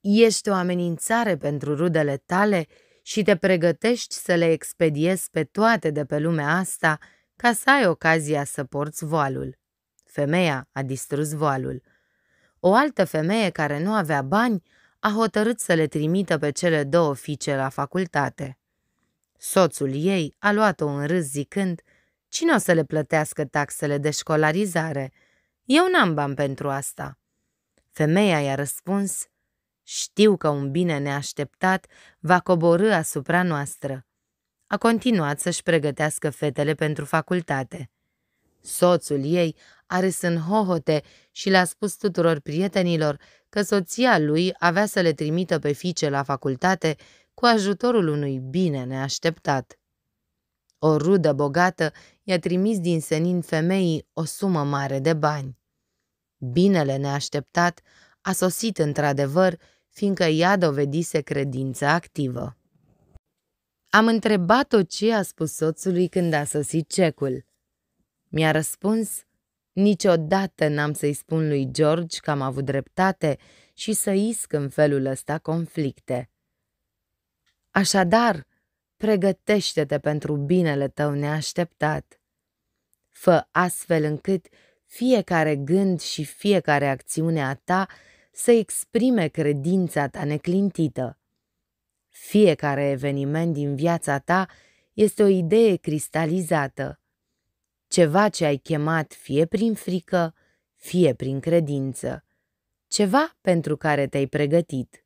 ești o amenințare pentru rudele tale și te pregătești să le expediezi pe toate de pe lumea asta ca să ai ocazia să porți voalul. Femeia a distrus voalul. O altă femeie care nu avea bani a hotărât să le trimită pe cele două fiice la facultate. Soțul ei a luat-o în râs zicând, cine o să le plătească taxele de școlarizare? Eu n-am bani pentru asta. Femeia i-a răspuns, știu că un bine neașteptat va coborâ asupra noastră. A continuat să-și pregătească fetele pentru facultate. Soțul ei a râs în hohote și le-a spus tuturor prietenilor că soția lui avea să le trimită pe fiice la facultate cu ajutorul unui bine neașteptat. O rudă bogată i-a trimis din senin femeii o sumă mare de bani. Binele neașteptat a sosit într-adevăr fiindcă ea dovedise credința activă. Am întrebat-o ce a spus soțului când a sosit cecul. Mi-a răspuns, niciodată n-am să-i spun lui George că am avut dreptate și să isc în felul ăsta conflicte. Așadar, pregătește-te pentru binele tău neașteptat. Fă astfel încât fiecare gând și fiecare acțiune a ta să exprime credința ta neclintită. Fiecare eveniment din viața ta este o idee cristalizată, ceva ce ai chemat fie prin frică, fie prin credință, ceva pentru care te-ai pregătit.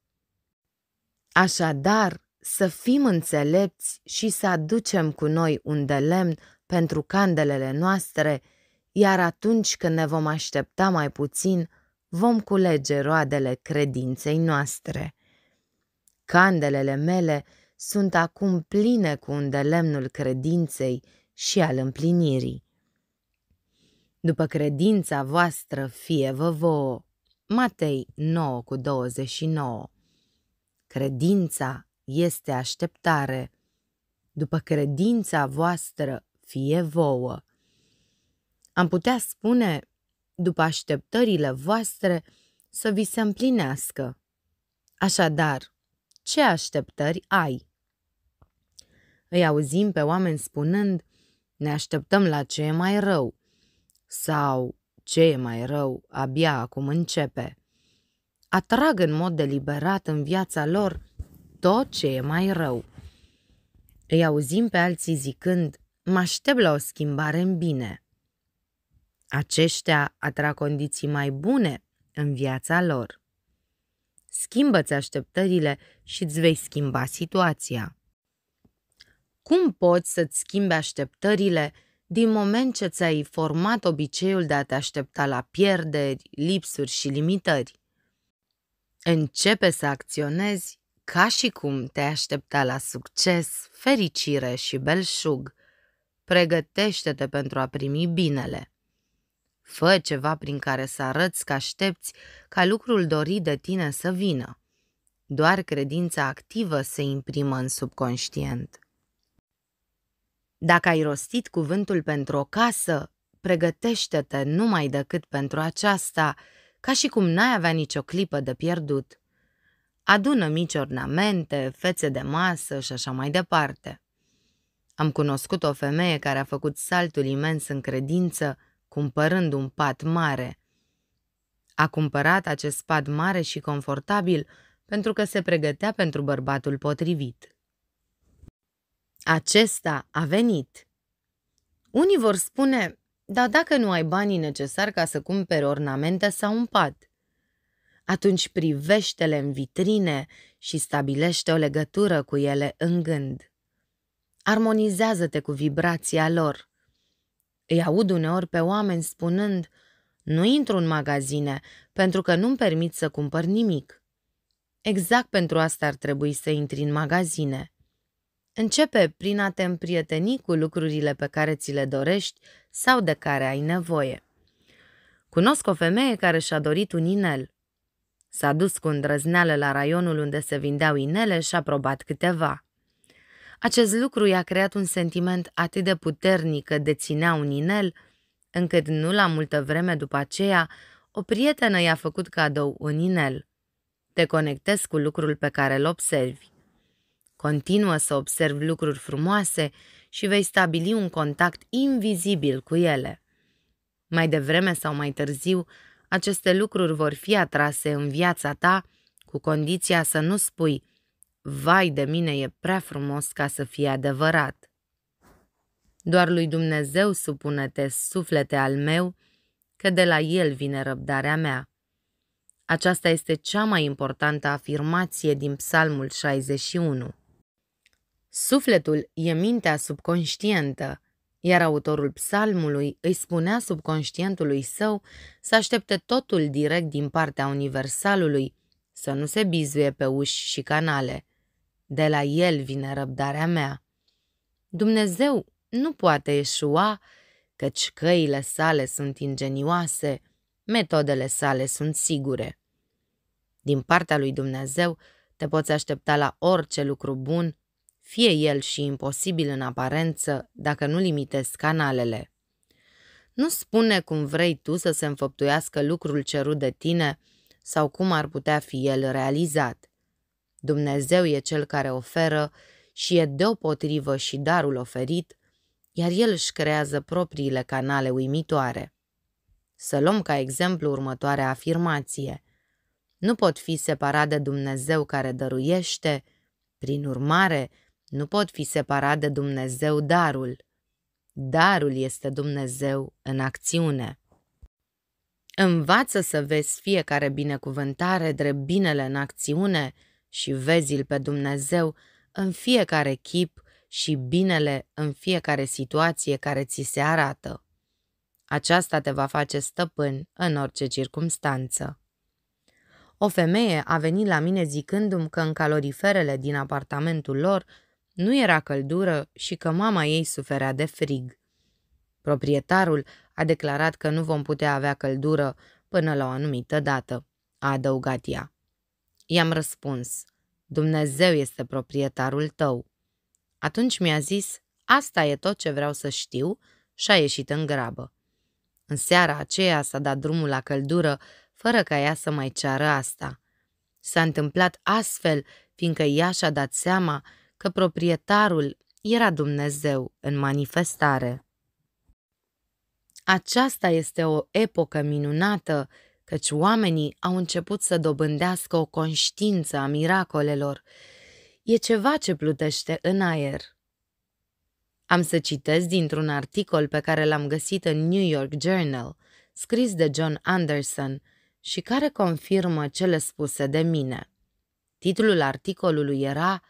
Așadar, să fim înțelepți și să aducem cu noi un de lemn pentru candelele noastre, iar atunci când ne vom aștepta mai puțin, vom culege roadele credinței noastre. Candelele mele sunt acum pline cu îndelemnul credinței și al împlinirii. După credința voastră fie vă vouă. Matei 9 cu 29 Credința este așteptare. După credința voastră fie vouă. Am putea spune după așteptările voastre, să vi se împlinească. Așadar, ce așteptări ai? Îi auzim pe oameni spunând, ne așteptăm la ce e mai rău, sau ce e mai rău, abia acum începe. Atrag în mod deliberat în viața lor tot ce e mai rău. Îi auzim pe alții zicând, mă aștept la o schimbare în bine. Aceștia atrag condiții mai bune în viața lor. Schimbă-ți așteptările și îți vei schimba situația. Cum poți să-ți schimbi așteptările din moment ce ți-ai format obiceiul de a te aștepta la pierderi, lipsuri și limitări? Începe să acționezi ca și cum te aștepta la succes, fericire și belșug. Pregătește-te pentru a primi binele. Fă ceva prin care să arăți că aștepți ca lucrul dorit de tine să vină. Doar credința activă se imprimă în subconștient. Dacă ai rostit cuvântul pentru o casă, pregătește-te numai decât pentru aceasta, ca și cum n-ai avea nicio clipă de pierdut. Adună mici ornamente, fețe de masă și așa mai departe. Am cunoscut o femeie care a făcut saltul imens în credință, cumpărând un pat mare. A cumpărat acest pat mare și confortabil pentru că se pregătea pentru bărbatul potrivit. Acesta a venit. Unii vor spune, dar dacă nu ai banii necesari ca să cumperi ornamente sau un pat, atunci privește-le în vitrine și stabilește o legătură cu ele în gând. Armonizează-te cu vibrația lor – îi aud uneori pe oameni spunând, nu intru în magazine pentru că nu-mi permit să cumpăr nimic. Exact pentru asta ar trebui să intri în magazine. Începe prin a te împrieteni cu lucrurile pe care ți le dorești sau de care ai nevoie. Cunosc o femeie care și-a dorit un inel. S-a dus cu îndrăzneală la raionul unde se vindeau inele și a probat câteva. Acest lucru i-a creat un sentiment atât de puternic că deținea un inel, încât nu la multă vreme după aceea, o prietenă i-a făcut cadou un inel. Te conectezi cu lucrul pe care îl observi. Continuă să observi lucruri frumoase și vei stabili un contact invizibil cu ele. Mai devreme sau mai târziu, aceste lucruri vor fi atrase în viața ta, cu condiția să nu spui – vai de mine e prea frumos ca să fie adevărat. Doar lui Dumnezeu supune-te, suflete al meu, că de la El vine răbdarea mea. Aceasta este cea mai importantă afirmație din Psalmul 61. Sufletul e mintea subconștientă, iar autorul psalmului îi spunea subconștientului său să aștepte totul direct din partea universalului, să nu se bizuie pe uși și canale. De la el vine răbdarea mea. Dumnezeu nu poate eșua, căci căile sale sunt ingenioase, metodele sale sunt sigure. Din partea lui Dumnezeu te poți aștepta la orice lucru bun, fie el și imposibil în aparență, dacă nu limitezi canalele. Nu spune cum vrei tu să se înfăptuiască lucrul cerut de tine sau cum ar putea fi el realizat. Dumnezeu e cel care oferă și e deopotrivă și darul oferit, iar el își creează propriile canale uimitoare. Să luăm ca exemplu următoarea afirmație. Nu pot fi separat de Dumnezeu care dăruiește, prin urmare, nu pot fi separat de Dumnezeu darul. Darul este Dumnezeu în acțiune. Învață să vezi fiecare binecuvântare drept binele în acțiune, și vezi l pe Dumnezeu în fiecare chip și binele în fiecare situație care ți se arată. Aceasta te va face stăpân în orice circumstanță. O femeie a venit la mine zicându-mi că în caloriferele din apartamentul lor nu era căldură și că mama ei suferea de frig. Proprietarul a declarat că nu vom putea avea căldură până la o anumită dată, a adăugat ea. I-am răspuns, Dumnezeu este proprietarul tău. Atunci mi-a zis, asta e tot ce vreau să știu și a ieșit în grabă. În seara aceea s-a dat drumul la căldură, fără ca ea să mai ceară asta. S-a întâmplat astfel, fiindcă ea și-a dat seama că proprietarul era Dumnezeu în manifestare. Aceasta este o epocă minunată căci oamenii au început să dobândească o conștiință a miracolelor. E ceva ce plutește în aer. Am să citesc dintr-un articol pe care l-am găsit în New York Journal, scris de John Anderson și care confirmă cele spuse de mine. Titlul articolului era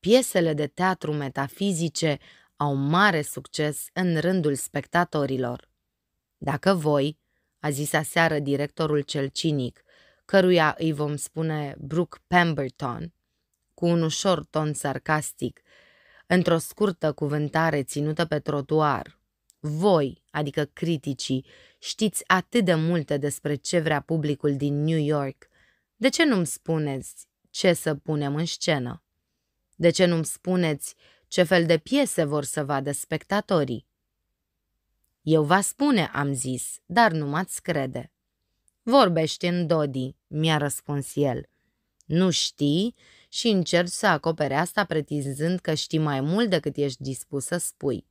Piesele de teatru metafizice au mare succes în rândul spectatorilor. Dacă voi, a zis aseară directorul cel cinic, căruia îi vom spune Brooke Pemberton, cu un ușor ton sarcastic, într-o scurtă cuvântare ținută pe trotuar. Voi, adică criticii, știți atât de multe despre ce vrea publicul din New York. De ce nu-mi spuneți ce să punem în scenă? De ce nu-mi spuneți ce fel de piese vor să vadă spectatorii? Eu vă spune, am zis, dar nu m-ați crede. Vorbește în Dodi, mi-a răspuns el. Nu știi și încerci să acopere asta pretinzând că știi mai mult decât ești dispus să spui.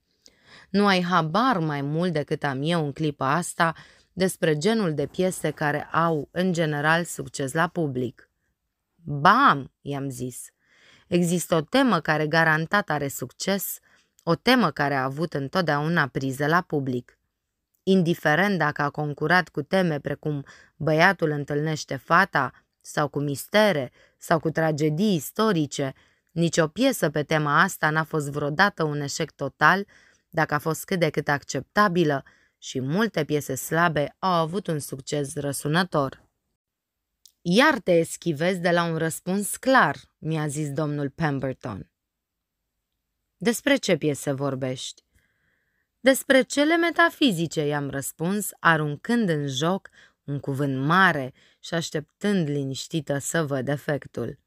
Nu ai habar mai mult decât am eu în clipa asta despre genul de piese care au, în general, succes la public. Bam, i-am zis. Există o temă care garantat are succes – o temă care a avut întotdeauna priză la public. Indiferent dacă a concurat cu teme precum băiatul întâlnește fata sau cu mistere sau cu tragedii istorice, nicio piesă pe tema asta n-a fost vreodată un eșec total dacă a fost cât de cât acceptabilă și multe piese slabe au avut un succes răsunător. Iar te eschivezi de la un răspuns clar, mi-a zis domnul Pemberton. Despre ce piesă vorbești? Despre cele metafizice, i-am răspuns, aruncând în joc un cuvânt mare și așteptând liniștită să văd efectul.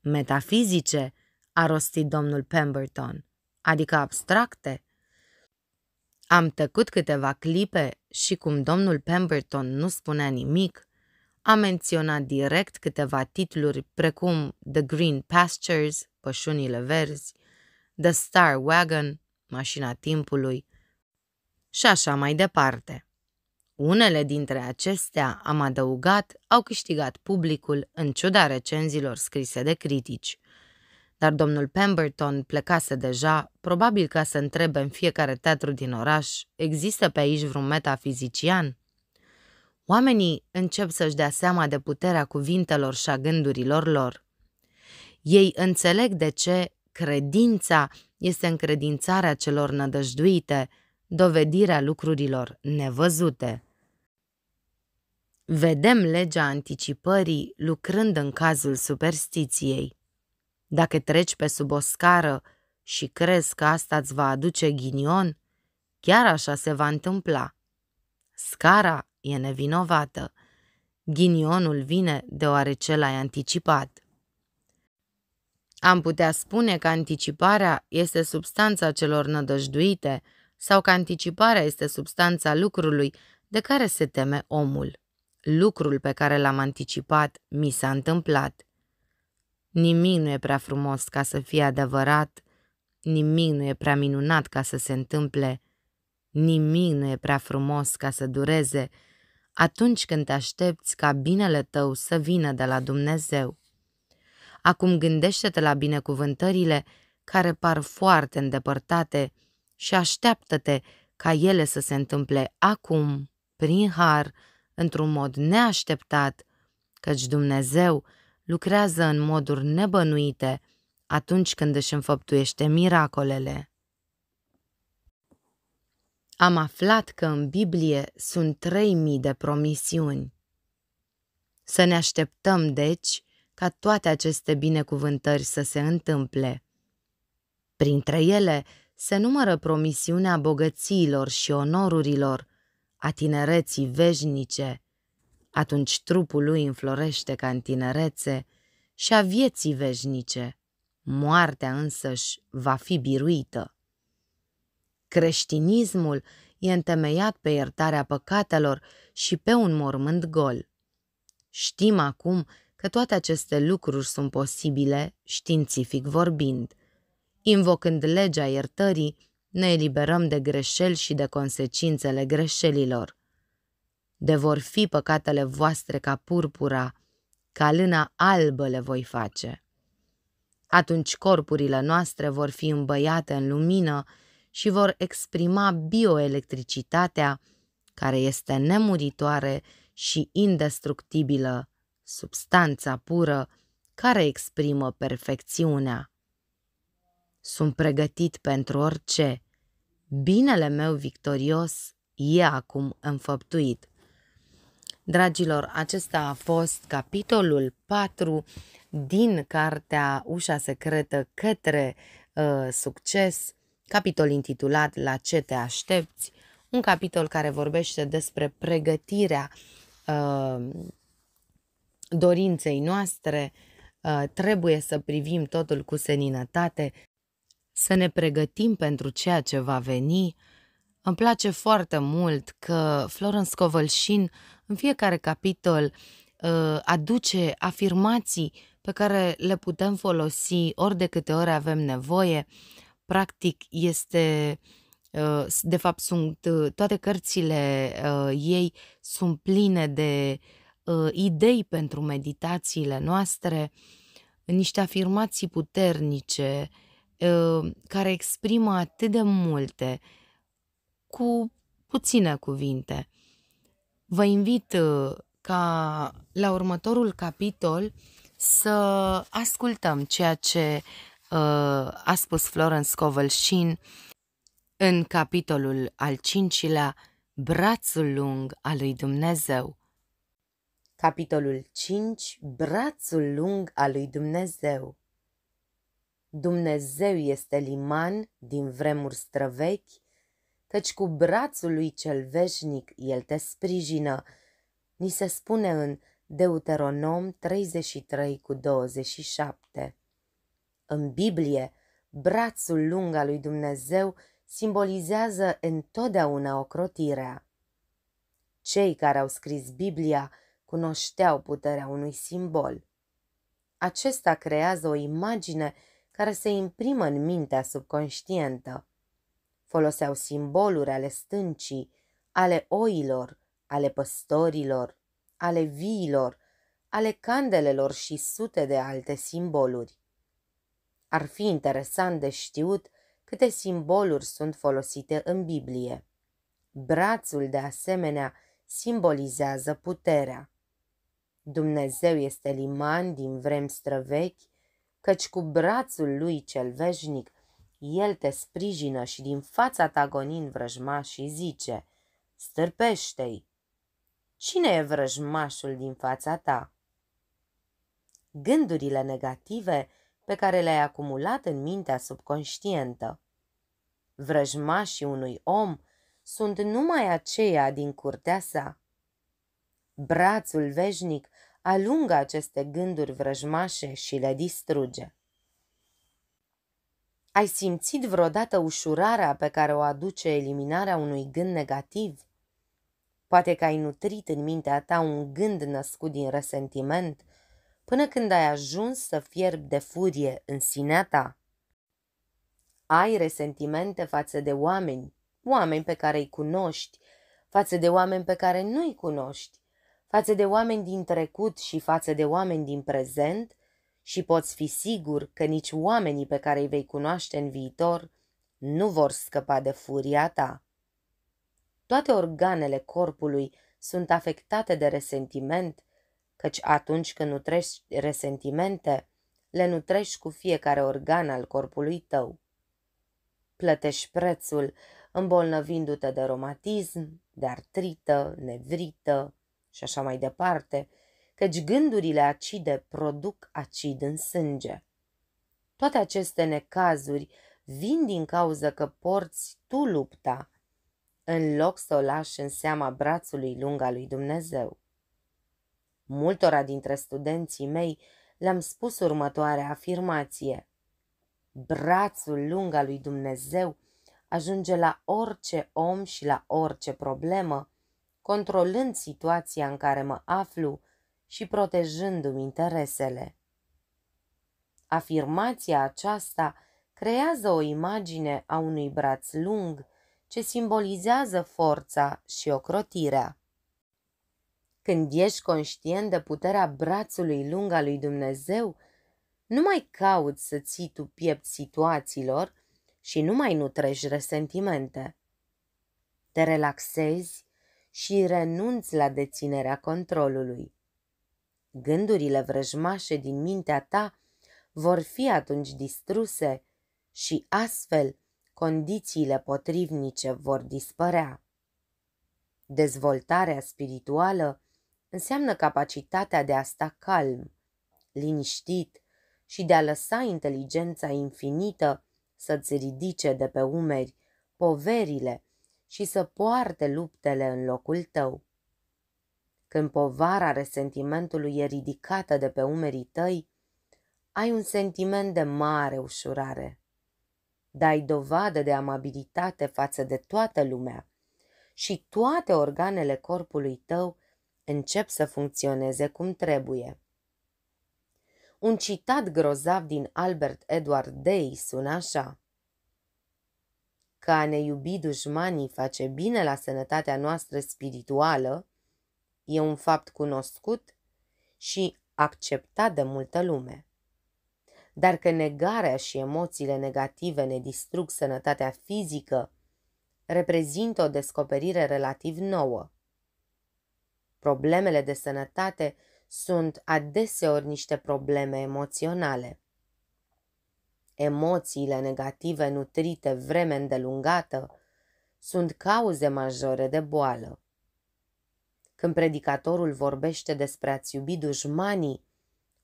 Metafizice, a rostit domnul Pemberton, adică abstracte. Am tăcut câteva clipe și cum domnul Pemberton nu spunea nimic, a menționat direct câteva titluri precum The Green Pastures, Pășunile Verzi, The Star Wagon, Mașina Timpului și așa mai departe. Unele dintre acestea, am adăugat, au câștigat publicul în ciuda recenzilor scrise de critici. Dar domnul Pemberton plecase deja, probabil ca să întrebe în fiecare teatru din oraș, există pe aici vreun metafizician? Oamenii încep să-și dea seama de puterea cuvintelor și a gândurilor lor. Ei înțeleg de ce Credința este încredințarea celor nădăjduite, dovedirea lucrurilor nevăzute. Vedem legea anticipării lucrând în cazul superstiției. Dacă treci pe sub o scară și crezi că asta îți va aduce ghinion, chiar așa se va întâmpla. Scara e nevinovată. Ghinionul vine deoarece l-ai anticipat. Am putea spune că anticiparea este substanța celor nădăjduite sau că anticiparea este substanța lucrului de care se teme omul. Lucrul pe care l-am anticipat mi s-a întâmplat. Nimic nu e prea frumos ca să fie adevărat, nimic nu e prea minunat ca să se întâmple, nimic nu e prea frumos ca să dureze, atunci când te aștepți ca binele tău să vină de la Dumnezeu. Acum gândește-te la binecuvântările care par foarte îndepărtate și așteaptă-te ca ele să se întâmple acum, prin har, într-un mod neașteptat, căci Dumnezeu lucrează în moduri nebănuite atunci când își înfăptuiește miracolele. Am aflat că în Biblie sunt 3000 de promisiuni. Să ne așteptăm, deci, ca toate aceste binecuvântări să se întâmple. Printre ele se numără promisiunea bogățiilor și onorurilor, a tinereții veșnice. Atunci trupul lui înflorește ca în tinerețe și a vieții veșnice. Moartea însăși va fi biruită. Creștinismul e întemeiat pe iertarea păcatelor și pe un mormânt gol. Știm acum că toate aceste lucruri sunt posibile, științific vorbind. Invocând legea iertării, ne eliberăm de greșeli și de consecințele greșelilor. De vor fi păcatele voastre ca purpura, ca lâna albă le voi face. Atunci corpurile noastre vor fi îmbăiate în lumină și vor exprima bioelectricitatea, care este nemuritoare și indestructibilă substanța pură care exprimă perfecțiunea. Sunt pregătit pentru orice. Binele meu victorios e acum înfăptuit. Dragilor, acesta a fost capitolul 4 din cartea Ușa secretă către uh, succes, capitol intitulat La ce te aștepți, un capitol care vorbește despre pregătirea uh, dorinței noastre, uh, trebuie să privim totul cu seninătate, să ne pregătim pentru ceea ce va veni. Îmi place foarte mult că Florence Covălșin în fiecare capitol uh, aduce afirmații pe care le putem folosi ori de câte ori avem nevoie. Practic este, uh, de fapt sunt toate cărțile ei sunt pline de uh, idei pentru meditațiile noastre, niște afirmații puternice uh, care exprimă atât de multe cu puține cuvinte. Vă invit uh, ca la următorul capitol să ascultăm ceea ce uh, a spus Florence Covelșin în capitolul al cincilea, Brațul lung al lui Dumnezeu. Capitolul 5. Brațul lung al lui Dumnezeu Dumnezeu este liman din vremuri străvechi, căci cu brațul lui cel veșnic el te sprijină. Ni se spune în Deuteronom 33 cu 27. În Biblie, brațul lung al lui Dumnezeu simbolizează întotdeauna ocrotirea. Cei care au scris Biblia – cunoșteau puterea unui simbol. Acesta creează o imagine care se imprimă în mintea subconștientă. Foloseau simboluri ale stâncii, ale oilor, ale păstorilor, ale viilor, ale candelelor și sute de alte simboluri. Ar fi interesant de știut câte simboluri sunt folosite în Biblie. Brațul, de asemenea, simbolizează puterea. Dumnezeu este liman din vrem străvechi, căci cu brațul lui cel veșnic el te sprijină și din fața ta gonind vrăjmașii zice, stârpește-i! Cine e vrăjmașul din fața ta? Gândurile negative pe care le-ai acumulat în mintea subconștientă. Vrăjmașii unui om sunt numai aceia din curtea sa. Brațul veșnic alungă aceste gânduri vrăjmașe și le distruge. Ai simțit vreodată ușurarea pe care o aduce eliminarea unui gând negativ? Poate că ai nutrit în mintea ta un gând născut din resentiment, până când ai ajuns să fierb de furie în sinea ta. Ai resentimente față de oameni, oameni pe care îi cunoști, față de oameni pe care nu îi cunoști, față de oameni din trecut și față de oameni din prezent și poți fi sigur că nici oamenii pe care îi vei cunoaște în viitor nu vor scăpa de furia ta. Toate organele corpului sunt afectate de resentiment, căci atunci când nutrești resentimente, le nutrești cu fiecare organ al corpului tău. Plătești prețul îmbolnăvindu-te de romatism, de artrită, nevrită, și așa mai departe, căci gândurile acide produc acid în sânge. Toate aceste necazuri vin din cauza că porți tu lupta, în loc să o lași în seama brațului lung al lui Dumnezeu. Multora dintre studenții mei le-am spus următoarea afirmație. Brațul lung al lui Dumnezeu ajunge la orice om și la orice problemă, controlând situația în care mă aflu și protejându-mi interesele. Afirmația aceasta creează o imagine a unui braț lung ce simbolizează forța și ocrotirea. Când ești conștient de puterea brațului lung al lui Dumnezeu, nu mai cauți să ții tu piept situațiilor și nu mai nutrești resentimente. Te relaxezi și renunți la deținerea controlului. Gândurile vrăjmașe din mintea ta vor fi atunci distruse și astfel condițiile potrivnice vor dispărea. Dezvoltarea spirituală înseamnă capacitatea de a sta calm, liniștit și de a lăsa inteligența infinită să-ți ridice de pe umeri poverile și să poarte luptele în locul tău. Când povara resentimentului e ridicată de pe umerii tăi, ai un sentiment de mare ușurare. Dai dovadă de amabilitate față de toată lumea și toate organele corpului tău încep să funcționeze cum trebuie. Un citat grozav din Albert Edward Day sună așa că a ne iubi dușmanii face bine la sănătatea noastră spirituală, e un fapt cunoscut și acceptat de multă lume. Dar că negarea și emoțiile negative ne distrug sănătatea fizică, reprezintă o descoperire relativ nouă. Problemele de sănătate sunt adeseori niște probleme emoționale emoțiile negative nutrite vreme îndelungată sunt cauze majore de boală. Când predicatorul vorbește despre a-ți iubi dușmanii,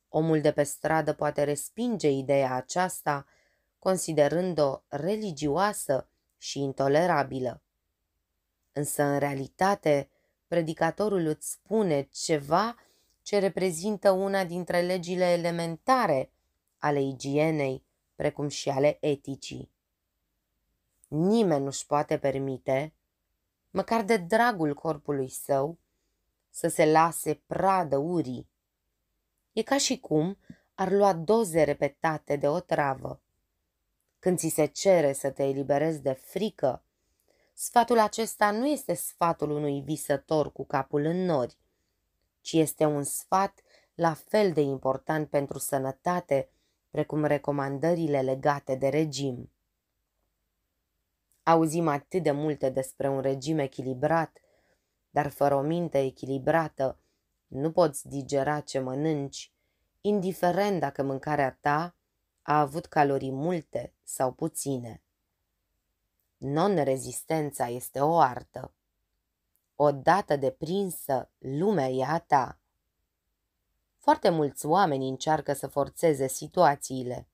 omul de pe stradă poate respinge ideea aceasta, considerând-o religioasă și intolerabilă. Însă, în realitate, predicatorul îți spune ceva ce reprezintă una dintre legile elementare ale igienei precum și ale eticii. Nimeni nu-și poate permite, măcar de dragul corpului său, să se lase pradă urii. E ca și cum ar lua doze repetate de o travă. Când ți se cere să te eliberezi de frică, sfatul acesta nu este sfatul unui visător cu capul în nori, ci este un sfat la fel de important pentru sănătate precum recomandările legate de regim. Auzim atât de multe despre un regim echilibrat, dar fără o minte echilibrată nu poți digera ce mănânci, indiferent dacă mâncarea ta a avut calorii multe sau puține. Non-rezistența este o artă. Odată deprinsă, lumea e a ta. Foarte mulți oameni încearcă să forțeze situațiile.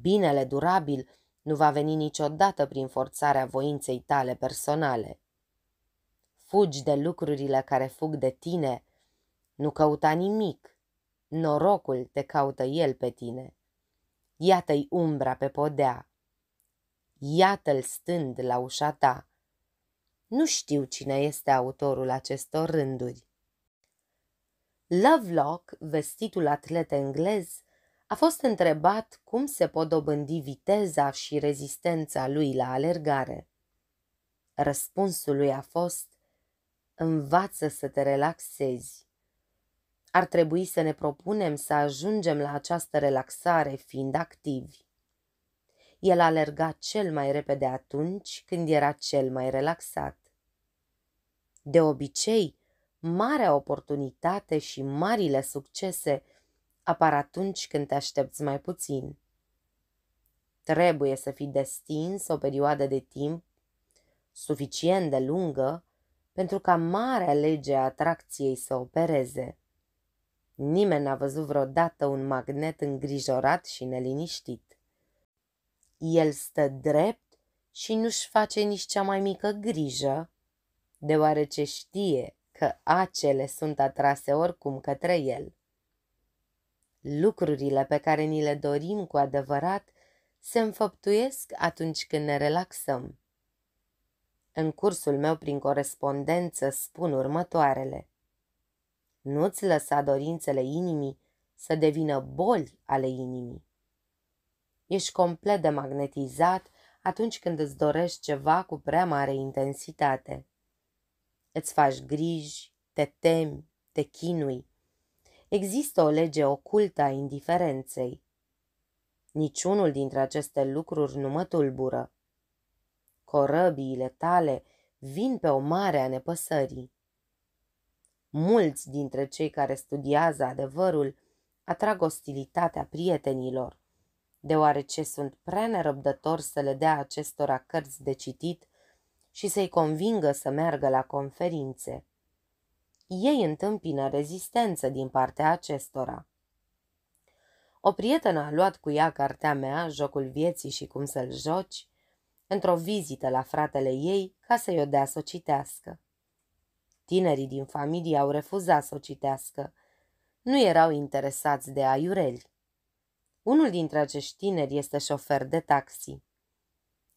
Binele durabil nu va veni niciodată prin forțarea voinței tale personale. Fugi de lucrurile care fug de tine, nu căuta nimic, norocul te caută el pe tine. Iată-i umbra pe podea, iată-l stând la ușa ta. Nu știu cine este autorul acestor rânduri. Lovelock, vestitul atlet englez, a fost întrebat cum se pot dobândi viteza și rezistența lui la alergare. Răspunsul lui a fost, învață să te relaxezi. Ar trebui să ne propunem să ajungem la această relaxare fiind activi. El alerga cel mai repede atunci când era cel mai relaxat. De obicei, marea oportunitate și marile succese apar atunci când te aștepți mai puțin. Trebuie să fii destins o perioadă de timp suficient de lungă pentru ca marea lege a atracției să opereze. Nimeni n-a văzut vreodată un magnet îngrijorat și neliniștit. El stă drept și nu-și face nici cea mai mică grijă, deoarece știe că acele sunt atrase oricum către el. Lucrurile pe care ni le dorim cu adevărat se înfăptuiesc atunci când ne relaxăm. În cursul meu prin corespondență spun următoarele. Nu-ți lăsa dorințele inimii să devină boli ale inimii. Ești complet demagnetizat atunci când îți dorești ceva cu prea mare intensitate. Îți faci griji, te temi, te chinui. Există o lege ocultă a indiferenței. Niciunul dintre aceste lucruri nu mă tulbură. Corăbiile tale vin pe o mare a nepăsării. Mulți dintre cei care studiază adevărul atrag ostilitatea prietenilor, deoarece sunt prea nerăbdători să le dea acestora cărți de citit și să-i convingă să meargă la conferințe. Ei întâmpină rezistență din partea acestora. O prietenă a luat cu ea cartea mea, Jocul vieții și cum să-l joci, într-o vizită la fratele ei ca să-i o dea să o citească. Tinerii din familie au refuzat să o citească. Nu erau interesați de aiureli. Unul dintre acești tineri este șofer de taxi.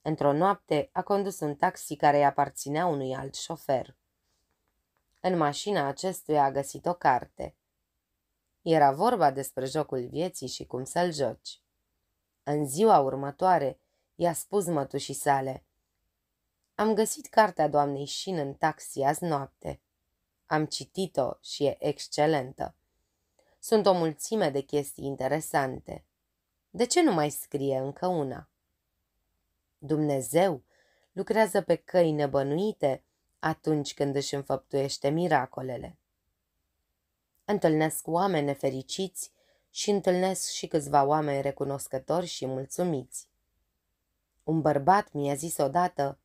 Într-o noapte a condus un taxi care îi aparținea unui alt șofer. În mașina acestuia a găsit o carte. Era vorba despre jocul vieții și cum să-l joci. În ziua următoare, i-a spus mătușii sale, Am găsit cartea doamnei Shin în taxi azi noapte. Am citit-o și e excelentă. Sunt o mulțime de chestii interesante. De ce nu mai scrie încă una?" Dumnezeu, lucrează pe căi nebănuite atunci când își înfăptuiește miracolele. Întâlnesc oameni nefericiți și întâlnesc și câțiva oameni recunoscători și mulțumiți. Un bărbat mi-a zis odată,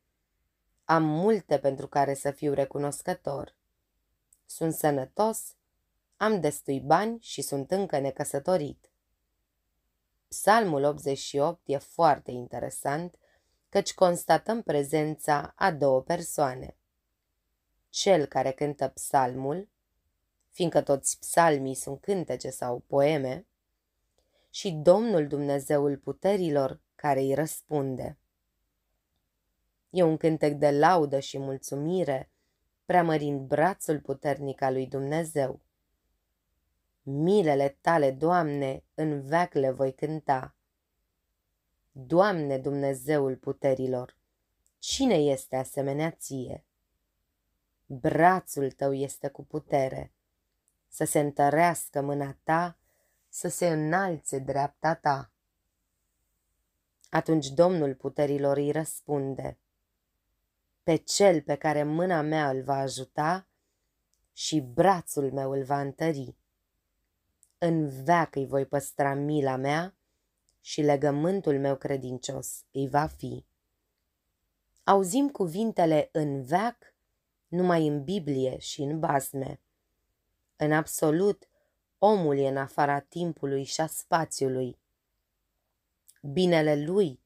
am multe pentru care să fiu recunoscător. Sunt sănătos, am destui bani și sunt încă necăsătorit. Psalmul 88 e foarte interesant căci constatăm prezența a două persoane. Cel care cântă psalmul, fiindcă toți psalmii sunt cântece sau poeme, și Domnul Dumnezeul puterilor care îi răspunde. E un cântec de laudă și mulțumire, preamărind brațul puternic al lui Dumnezeu. Milele tale, Doamne, în veac le voi cânta Doamne Dumnezeul puterilor, cine este asemenea ție? Brațul tău este cu putere, să se întărească mâna ta, să se înalțe dreapta ta. Atunci Domnul puterilor îi răspunde, pe cel pe care mâna mea îl va ajuta și brațul meu îl va întări. În veac îi voi păstra mila mea și legământul meu credincios îi va fi. Auzim cuvintele în veac numai în Biblie și în basme. În absolut, omul e în afara timpului și a spațiului. Binele lui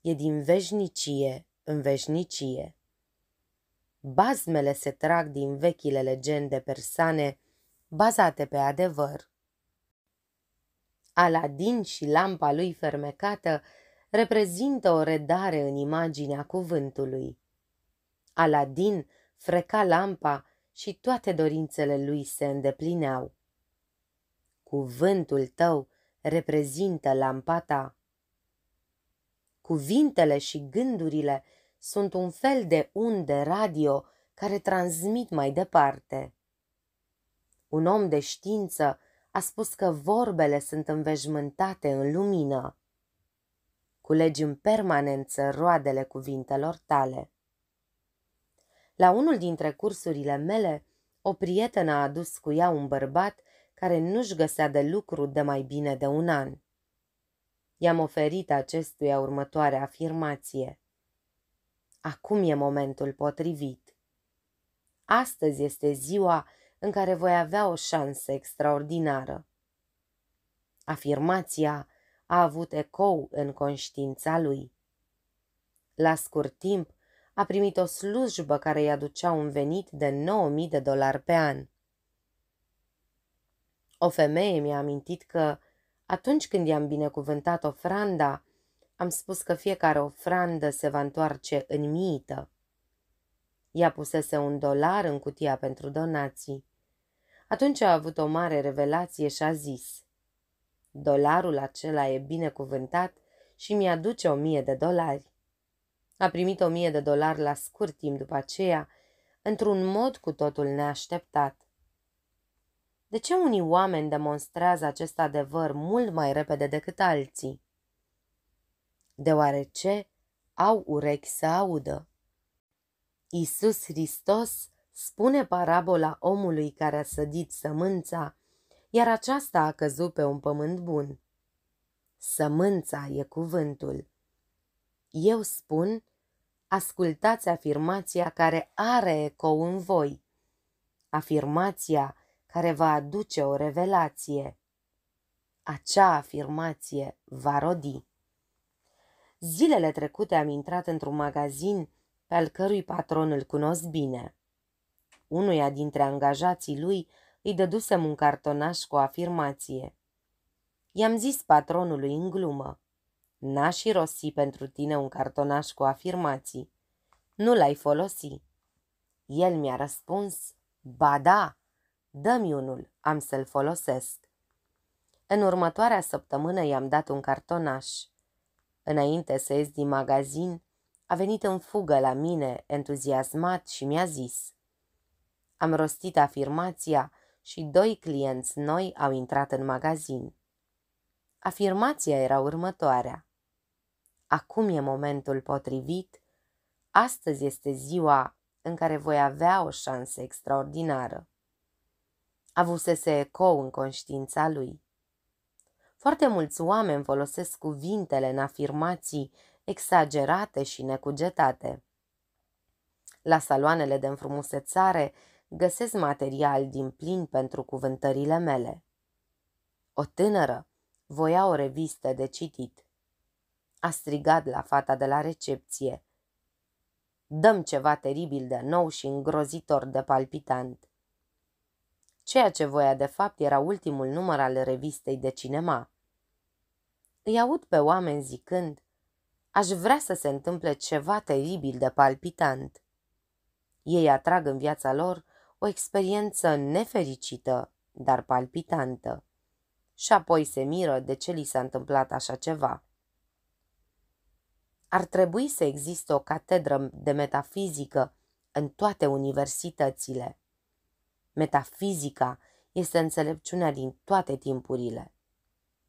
e din veșnicie în veșnicie. Bazmele se trag din vechile legende persane bazate pe adevăr. Aladin și lampa lui fermecată reprezintă o redare în imaginea cuvântului. Aladin freca lampa și toate dorințele lui se îndeplineau. Cuvântul tău reprezintă lampa ta. Cuvintele și gândurile sunt un fel de unde radio care transmit mai departe. Un om de știință a spus că vorbele sunt înveșmântate în lumină. Culegi în permanență roadele cuvintelor tale. La unul dintre cursurile mele, o prietenă a adus cu ea un bărbat care nu-și găsea de lucru de mai bine de un an. I-am oferit acestuia următoarea afirmație. Acum e momentul potrivit. Astăzi este ziua în care voi avea o șansă extraordinară. Afirmația a avut ecou în conștiința lui. La scurt timp a primit o slujbă care îi aducea un venit de 9000 de dolari pe an. O femeie mi-a amintit că atunci când i-am binecuvântat ofranda, am spus că fiecare ofrandă se va întoarce în mită. Ea pusese un dolar în cutia pentru donații. Atunci a avut o mare revelație și a zis Dolarul acela e binecuvântat și mi-aduce o mie de dolari. A primit o mie de dolari la scurt timp după aceea, într-un mod cu totul neașteptat. De ce unii oameni demonstrează acest adevăr mult mai repede decât alții? Deoarece au urechi să audă. Iisus Hristos Spune parabola omului care a sădit sămânța, iar aceasta a căzut pe un pământ bun. Sămânța e cuvântul. Eu spun, ascultați afirmația care are ecou în voi. Afirmația care va aduce o revelație. Acea afirmație va rodi. Zilele trecute am intrat într-un magazin pe al cărui patron îl cunosc bine. Unuia dintre angajații lui îi dădusem un cartonaș cu afirmație. I-am zis patronului în glumă. N-aș irosi pentru tine un cartonaș cu afirmații. Nu l-ai folosi. El mi-a răspuns, ba da, dă-mi unul, am să-l folosesc. În următoarea săptămână i-am dat un cartonaș. Înainte să ies din magazin, a venit în fugă la mine, entuziasmat, și mi-a zis am rostit afirmația și doi clienți noi au intrat în magazin. Afirmația era următoarea. Acum e momentul potrivit, astăzi este ziua în care voi avea o șansă extraordinară. Avusese ecou în conștiința lui. Foarte mulți oameni folosesc cuvintele în afirmații exagerate și necugetate. La saloanele de înfrumusețare găsesc material din plin pentru cuvântările mele. O tânără voia o revistă de citit. A strigat la fata de la recepție. Dăm ceva teribil de nou și îngrozitor de palpitant. Ceea ce voia de fapt era ultimul număr al revistei de cinema. Îi aud pe oameni zicând, aș vrea să se întâmple ceva teribil de palpitant. Ei atrag în viața lor o experiență nefericită, dar palpitantă. Și apoi se miră de ce li s-a întâmplat așa ceva. Ar trebui să existe o catedră de metafizică în toate universitățile. Metafizica este înțelepciunea din toate timpurile.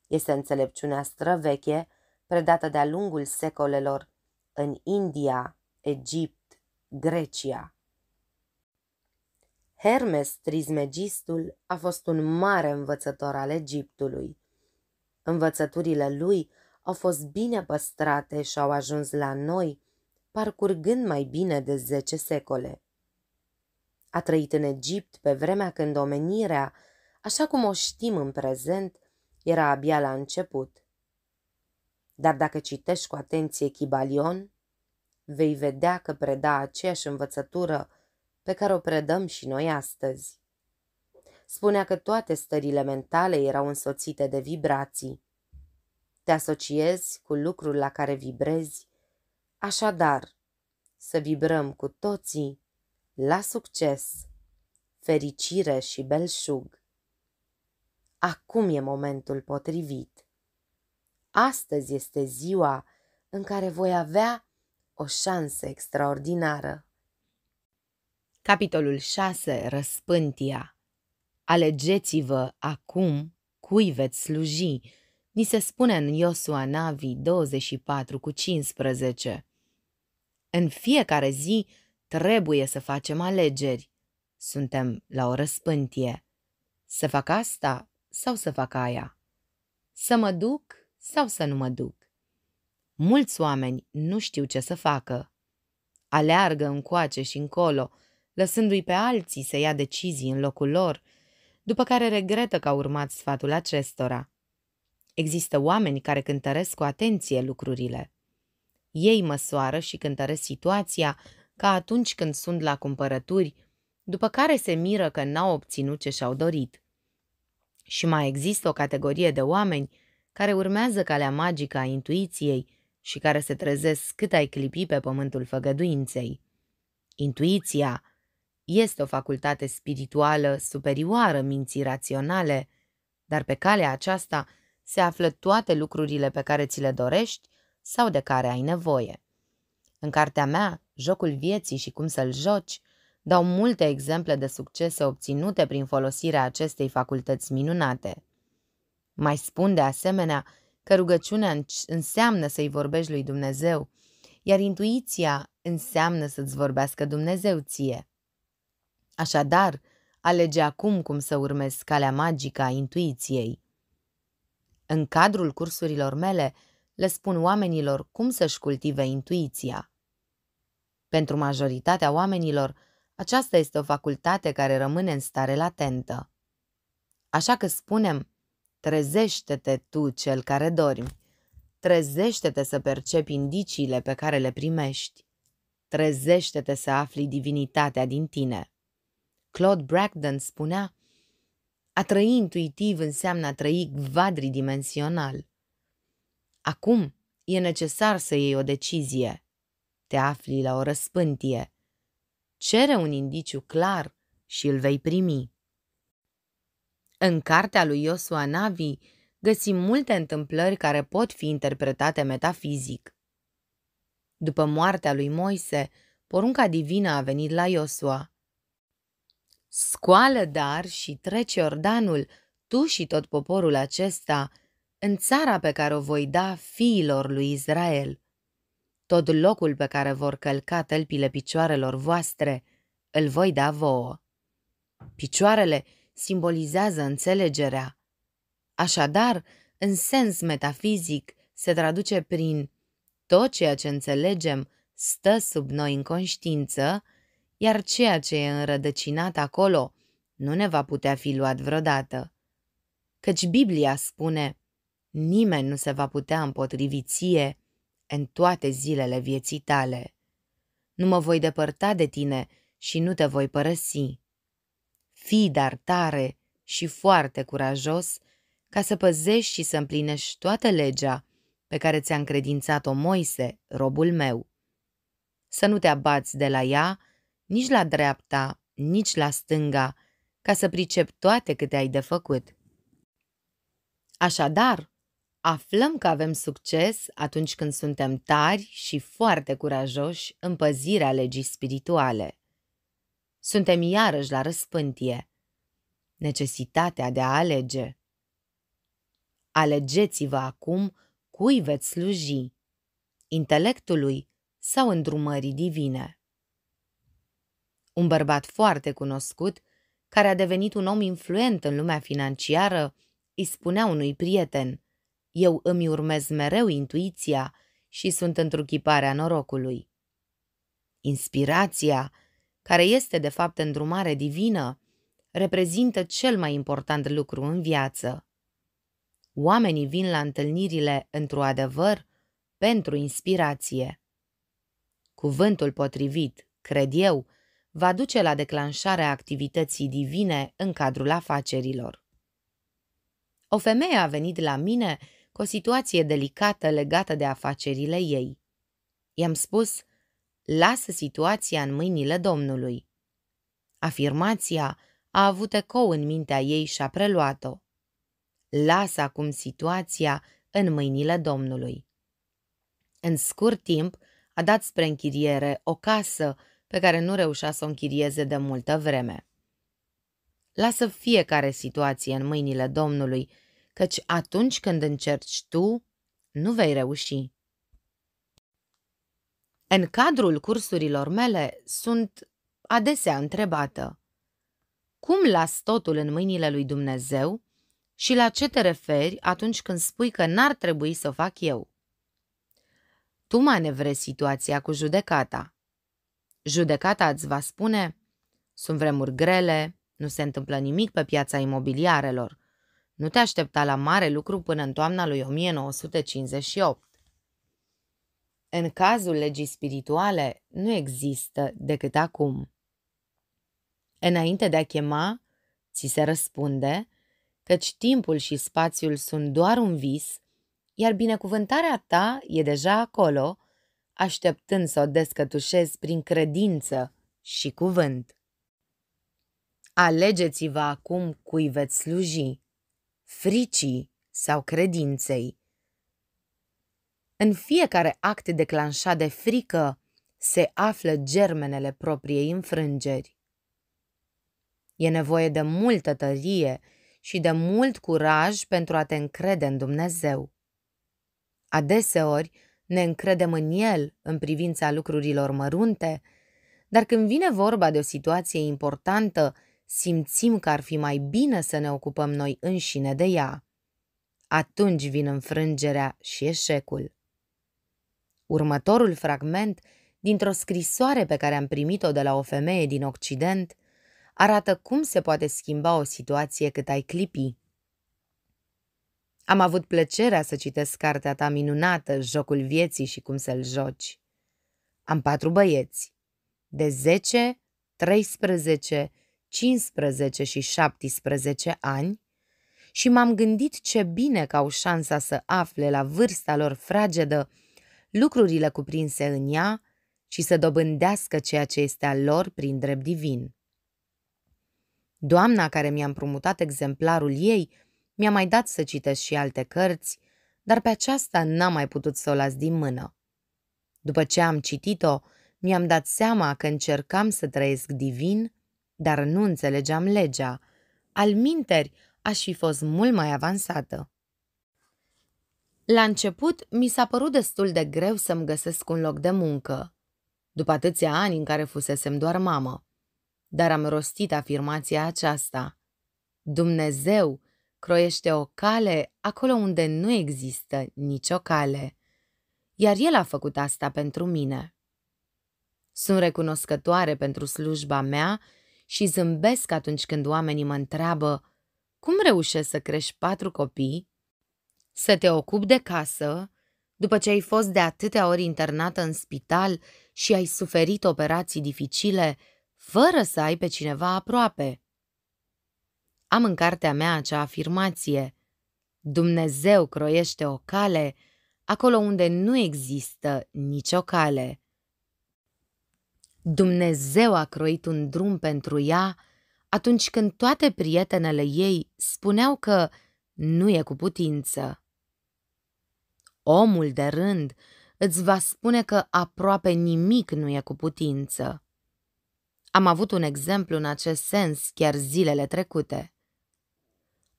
Este înțelepciunea străveche predată de-a lungul secolelor în India, Egipt, Grecia. Hermes Trismegistul a fost un mare învățător al Egiptului. Învățăturile lui au fost bine păstrate și au ajuns la noi, parcurgând mai bine de zece secole. A trăit în Egipt pe vremea când omenirea, așa cum o știm în prezent, era abia la început. Dar dacă citești cu atenție Chibalion, vei vedea că preda aceeași învățătură pe care o predăm și noi astăzi. Spunea că toate stările mentale erau însoțite de vibrații. Te asociezi cu lucrul la care vibrezi, așadar, să vibrăm cu toții la succes, fericire și belșug. Acum e momentul potrivit. Astăzi este ziua în care voi avea o șansă extraordinară. Capitolul 6. Răspântia Alegeți-vă acum cui veți sluji, ni se spune în Iosua Navi 24 cu 15. În fiecare zi trebuie să facem alegeri. Suntem la o răspântie. Să fac asta sau să fac aia? Să mă duc sau să nu mă duc? Mulți oameni nu știu ce să facă. Aleargă încoace și încolo – lăsându-i pe alții să ia decizii în locul lor, după care regretă că au urmat sfatul acestora. Există oameni care cântăresc cu atenție lucrurile. Ei măsoară și cântăresc situația ca atunci când sunt la cumpărături, după care se miră că n-au obținut ce și-au dorit. Și mai există o categorie de oameni care urmează calea magică a intuiției și care se trezesc cât ai clipi pe pământul făgăduinței. Intuiția este o facultate spirituală superioară minții raționale, dar pe calea aceasta se află toate lucrurile pe care ți le dorești sau de care ai nevoie. În cartea mea, Jocul vieții și cum să-l joci, dau multe exemple de succese obținute prin folosirea acestei facultăți minunate. Mai spun de asemenea că rugăciunea înseamnă să-i vorbești lui Dumnezeu, iar intuiția înseamnă să-ți vorbească Dumnezeu ție. Așadar, alege acum cum să urmezi calea magică a intuiției. În cadrul cursurilor mele, le spun oamenilor cum să-și cultive intuiția. Pentru majoritatea oamenilor, aceasta este o facultate care rămâne în stare latentă. Așa că spunem, trezește-te tu cel care dormi, trezește-te să percepi indiciile pe care le primești, trezește-te să afli divinitatea din tine. Claude Bracton spunea, a trăi intuitiv înseamnă a trăi vadridimensional. Acum e necesar să iei o decizie. Te afli la o răspântie. Cere un indiciu clar și îl vei primi. În cartea lui Iosua Navi găsim multe întâmplări care pot fi interpretate metafizic. După moartea lui Moise, porunca divină a venit la Iosua – Scoală dar și trece Iordanul, tu și tot poporul acesta, în țara pe care o voi da fiilor lui Israel. Tot locul pe care vor călca tălpile picioarelor voastre, îl voi da vouă. Picioarele simbolizează înțelegerea. Așadar, în sens metafizic, se traduce prin tot ceea ce înțelegem stă sub noi în conștiință, iar ceea ce e înrădăcinat acolo nu ne va putea fi luat vreodată. Căci Biblia spune, nimeni nu se va putea împotrivi ție în toate zilele vieții tale. Nu mă voi depărta de tine și nu te voi părăsi. Fii dar tare și foarte curajos ca să păzești și să împlinești toată legea pe care ți-a încredințat-o Moise, robul meu. Să nu te abați de la ea, nici la dreapta, nici la stânga, ca să pricep toate câte ai de făcut. Așadar, aflăm că avem succes atunci când suntem tari și foarte curajoși în păzirea legii spirituale. Suntem iarăși la răspântie. Necesitatea de a alege. Alegeți-vă acum cui veți sluji, intelectului sau îndrumării divine un bărbat foarte cunoscut, care a devenit un om influent în lumea financiară, îi spunea unui prieten, eu îmi urmez mereu intuiția și sunt întruchiparea norocului. Inspirația, care este de fapt îndrumare divină, reprezintă cel mai important lucru în viață. Oamenii vin la întâlnirile într-o adevăr pentru inspirație. Cuvântul potrivit, cred eu, va duce la declanșarea activității divine în cadrul afacerilor. O femeie a venit la mine cu o situație delicată legată de afacerile ei. I-am spus, lasă situația în mâinile Domnului. Afirmația a avut ecou în mintea ei și a preluat-o. Lasă acum situația în mâinile Domnului. În scurt timp, a dat spre închiriere o casă pe care nu reușea să o închirieze de multă vreme. Lasă fiecare situație în mâinile Domnului, căci atunci când încerci tu, nu vei reuși. În cadrul cursurilor mele sunt adesea întrebată Cum las totul în mâinile lui Dumnezeu și la ce te referi atunci când spui că n-ar trebui să o fac eu? Tu manevrezi situația cu judecata. Judecata îți va spune, sunt vremuri grele, nu se întâmplă nimic pe piața imobiliarelor. Nu te aștepta la mare lucru până în toamna lui 1958. În cazul legii spirituale nu există decât acum. Înainte de a chema, ți se răspunde căci timpul și spațiul sunt doar un vis, iar binecuvântarea ta e deja acolo, așteptând să o descătușez prin credință și cuvânt. Alegeți-vă acum cui veți sluji, fricii sau credinței. În fiecare act declanșat de frică se află germenele propriei înfrângeri. E nevoie de multă tărie și de mult curaj pentru a te încrede în Dumnezeu. Adeseori, ne încredem în el în privința lucrurilor mărunte, dar când vine vorba de o situație importantă, simțim că ar fi mai bine să ne ocupăm noi înșine de ea. Atunci vin înfrângerea și eșecul. Următorul fragment dintr-o scrisoare pe care am primit-o de la o femeie din Occident arată cum se poate schimba o situație cât ai clipi. Am avut plăcerea să citesc cartea ta minunată, Jocul vieții și cum să-l joci. Am patru băieți, de 10, 13, 15 și 17 ani și m-am gândit ce bine că au șansa să afle la vârsta lor fragedă lucrurile cuprinse în ea și să dobândească ceea ce este al lor prin drept divin. Doamna care mi-a împrumutat exemplarul ei – mi-a mai dat să citesc și alte cărți, dar pe aceasta n-am mai putut să o las din mână. După ce am citit-o, mi-am dat seama că încercam să trăiesc divin, dar nu înțelegeam legea. Al minteri aș fi fost mult mai avansată. La început, mi s-a părut destul de greu să-mi găsesc un loc de muncă, după atâția ani în care fusesem doar mamă. Dar am rostit afirmația aceasta. Dumnezeu croiește o cale acolo unde nu există nicio cale. Iar el a făcut asta pentru mine. Sunt recunoscătoare pentru slujba mea și zâmbesc atunci când oamenii mă întreabă cum reușești să crești patru copii, să te ocupi de casă, după ce ai fost de atâtea ori internată în spital și ai suferit operații dificile, fără să ai pe cineva aproape. Am în cartea mea acea afirmație. Dumnezeu croiește o cale acolo unde nu există nicio cale. Dumnezeu a croit un drum pentru ea atunci când toate prietenele ei spuneau că nu e cu putință. Omul de rând îți va spune că aproape nimic nu e cu putință. Am avut un exemplu în acest sens chiar zilele trecute.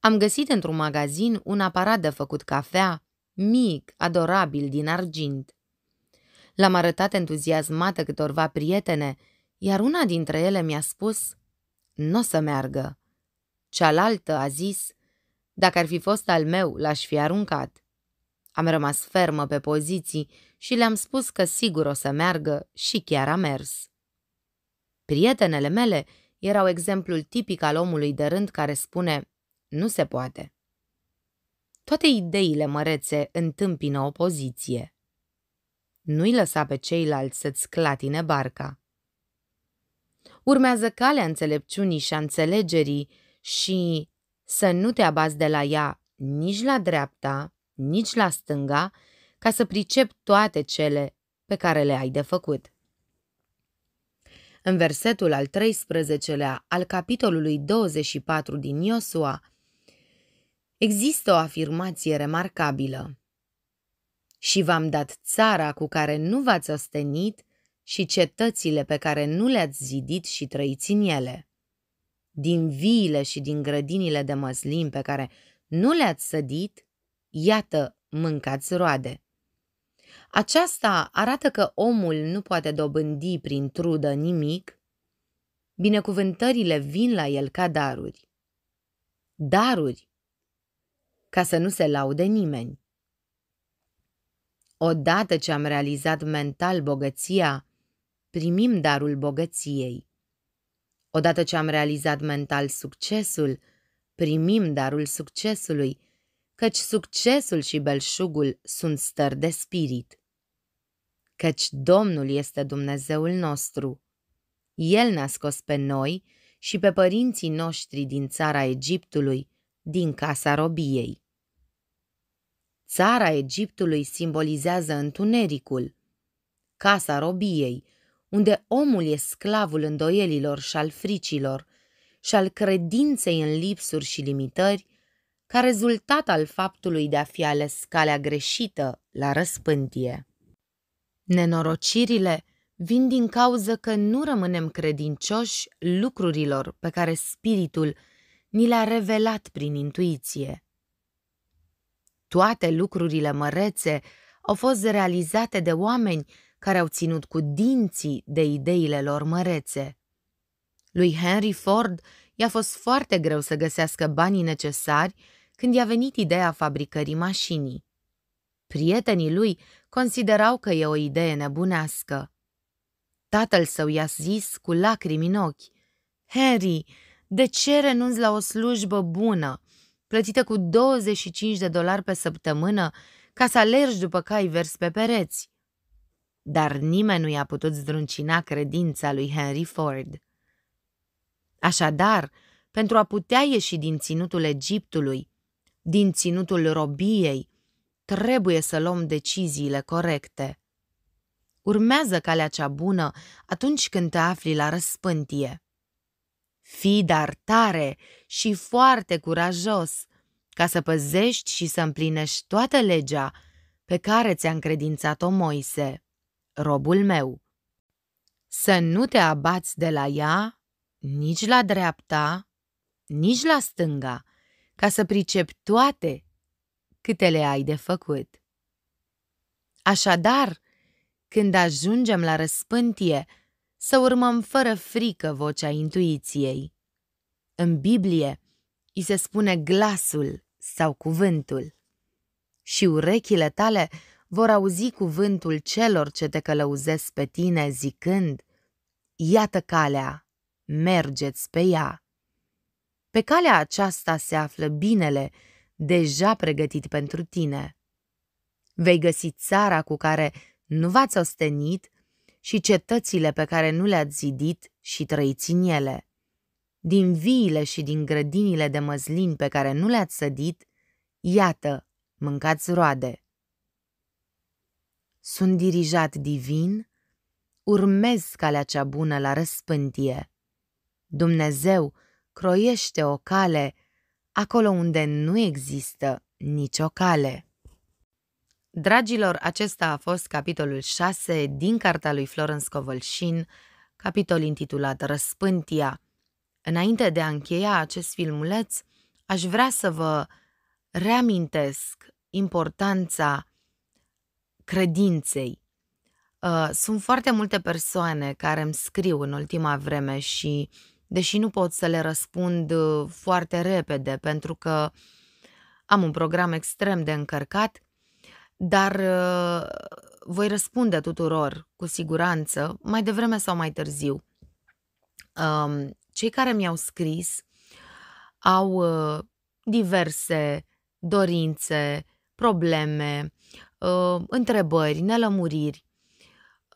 Am găsit într-un magazin un aparat de făcut cafea, mic, adorabil, din argint. L-am arătat entuziasmată câtorva prietene, iar una dintre ele mi-a spus, nu o să meargă. Cealaltă a zis, dacă ar fi fost al meu, l-aș fi aruncat. Am rămas fermă pe poziții și le-am spus că sigur o să meargă și chiar a mers. Prietenele mele erau exemplul tipic al omului de rând care spune nu se poate. Toate ideile mărețe întâmpină opoziție. Nu-i lăsa pe ceilalți să-ți clatine barca. Urmează calea înțelepciunii și a înțelegerii și să nu te abazi de la ea nici la dreapta, nici la stânga, ca să pricep toate cele pe care le ai de făcut. În versetul al 13-lea al capitolului 24 din Iosua, Există o afirmație remarcabilă. Și v-am dat țara cu care nu v-ați ostenit și cetățile pe care nu le-ați zidit și trăiți în ele. Din viile și din grădinile de măslin pe care nu le-ați sădit, iată, mâncați roade. Aceasta arată că omul nu poate dobândi prin trudă nimic, binecuvântările vin la el ca daruri. Daruri ca să nu se laude nimeni. Odată ce am realizat mental bogăția, primim darul bogăției. Odată ce am realizat mental succesul, primim darul succesului, căci succesul și belșugul sunt stări de spirit. Căci Domnul este Dumnezeul nostru. El ne-a scos pe noi și pe părinții noștri din țara Egiptului, din casa robiei. Țara Egiptului simbolizează întunericul, casa robiei, unde omul e sclavul îndoielilor și al fricilor și al credinței în lipsuri și limitări, ca rezultat al faptului de a fi ales calea greșită la răspântie. Nenorocirile vin din cauză că nu rămânem credincioși lucrurilor pe care spiritul ni le-a revelat prin intuiție. Toate lucrurile mărețe au fost realizate de oameni care au ținut cu dinții de ideile lor mărețe. Lui Henry Ford i-a fost foarte greu să găsească banii necesari când i-a venit ideea fabricării mașinii. Prietenii lui considerau că e o idee nebunească. Tatăl său i-a zis cu lacrimi în ochi, „Henry, de ce renunți la o slujbă bună plătită cu 25 de dolari pe săptămână, ca să alergi după cai vers pe pereți. Dar nimeni nu i-a putut zdruncina credința lui Henry Ford. Așadar, pentru a putea ieși din ținutul Egiptului, din ținutul robiei, trebuie să luăm deciziile corecte. Urmează calea cea bună atunci când te afli la răspântie. Fii dar tare și foarte curajos, ca să păzești și să împlinești toată legea pe care ți-a încredințat-o Moise, robul meu. Să nu te abați de la ea, nici la dreapta, nici la stânga, ca să pricep toate câte le ai de făcut. Așadar, când ajungem la răspântie, să urmăm fără frică vocea intuiției. În Biblie îi se spune glasul sau cuvântul și urechile tale vor auzi cuvântul celor ce te călăuzesc pe tine zicând, Iată calea, mergeți pe ea. Pe calea aceasta se află binele, deja pregătit pentru tine. Vei găsi țara cu care nu v-ați ostenit și cetățile pe care nu le-ați zidit și trăiți în ele, din viile și din grădinile de măslin pe care nu le-ați sădit, iată, mâncați roade. Sunt dirijat divin, urmez calea cea bună la răspântie. Dumnezeu croiește o cale acolo unde nu există nicio cale. Dragilor, acesta a fost capitolul 6 din cartea lui Florence Covălșin, capitol intitulat Răspântia. Înainte de a încheia acest filmuleț, aș vrea să vă reamintesc importanța credinței. Uh, sunt foarte multe persoane care îmi scriu în ultima vreme și, deși nu pot să le răspund uh, foarte repede pentru că am un program extrem de încărcat, dar uh, voi răspunde tuturor, cu siguranță, mai devreme sau mai târziu. Um, cei care mi-au scris au uh, diverse dorințe, probleme, uh, întrebări, nelămuriri.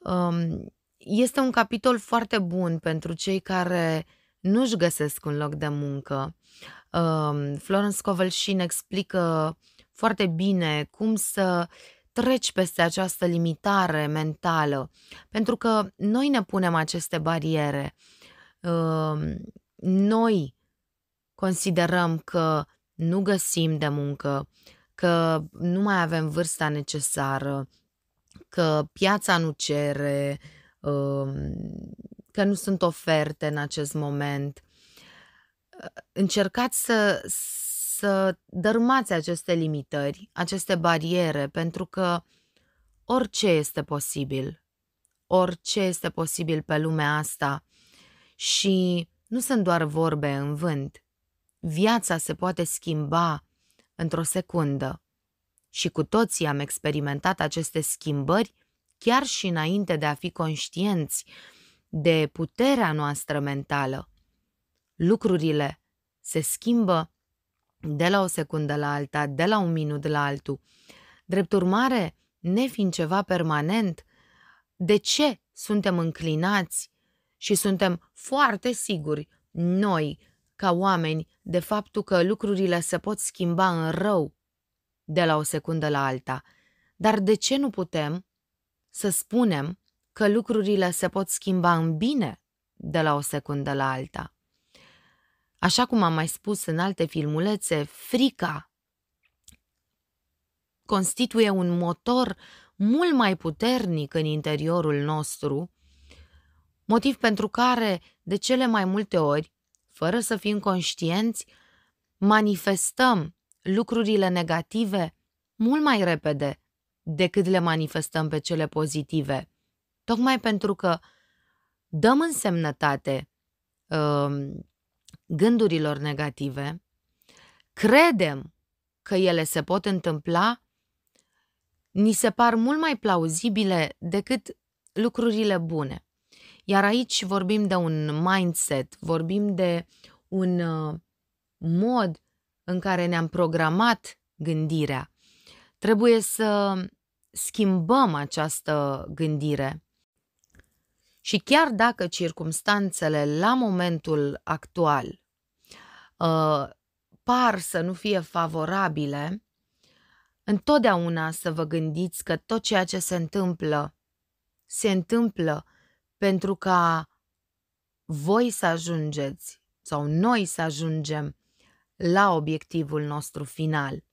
Um, este un capitol foarte bun pentru cei care nu-și găsesc un loc de muncă. Um, Florence Covelșin explică foarte bine cum să treci peste această limitare mentală, pentru că noi ne punem aceste bariere. Ehm, noi considerăm că nu găsim de muncă, că nu mai avem vârsta necesară, că piața nu cere, ehm, că nu sunt oferte în acest moment. Încercați să, să dărmați aceste limitări, aceste bariere, pentru că orice este posibil, orice este posibil pe lumea asta și nu sunt doar vorbe în vânt. Viața se poate schimba într-o secundă și cu toții am experimentat aceste schimbări chiar și înainte de a fi conștienți de puterea noastră mentală. Lucrurile se schimbă de la o secundă la alta, de la un minut la altul. Drept urmare, nefiind ceva permanent, de ce suntem înclinați și suntem foarte siguri noi, ca oameni, de faptul că lucrurile se pot schimba în rău de la o secundă la alta. Dar de ce nu putem să spunem că lucrurile se pot schimba în bine de la o secundă la alta? Așa cum am mai spus în alte filmulețe, frica constituie un motor mult mai puternic în interiorul nostru, motiv pentru care, de cele mai multe ori, fără să fim conștienți, manifestăm lucrurile negative mult mai repede decât le manifestăm pe cele pozitive. Tocmai pentru că dăm însemnătate uh, gândurilor negative, credem că ele se pot întâmpla, ni se par mult mai plauzibile decât lucrurile bune. Iar aici vorbim de un mindset, vorbim de un uh, mod în care ne-am programat gândirea. Trebuie să schimbăm această gândire și chiar dacă circumstanțele la momentul actual uh, par să nu fie favorabile, întotdeauna să vă gândiți că tot ceea ce se întâmplă se întâmplă pentru ca voi să ajungeți sau noi să ajungem la obiectivul nostru final.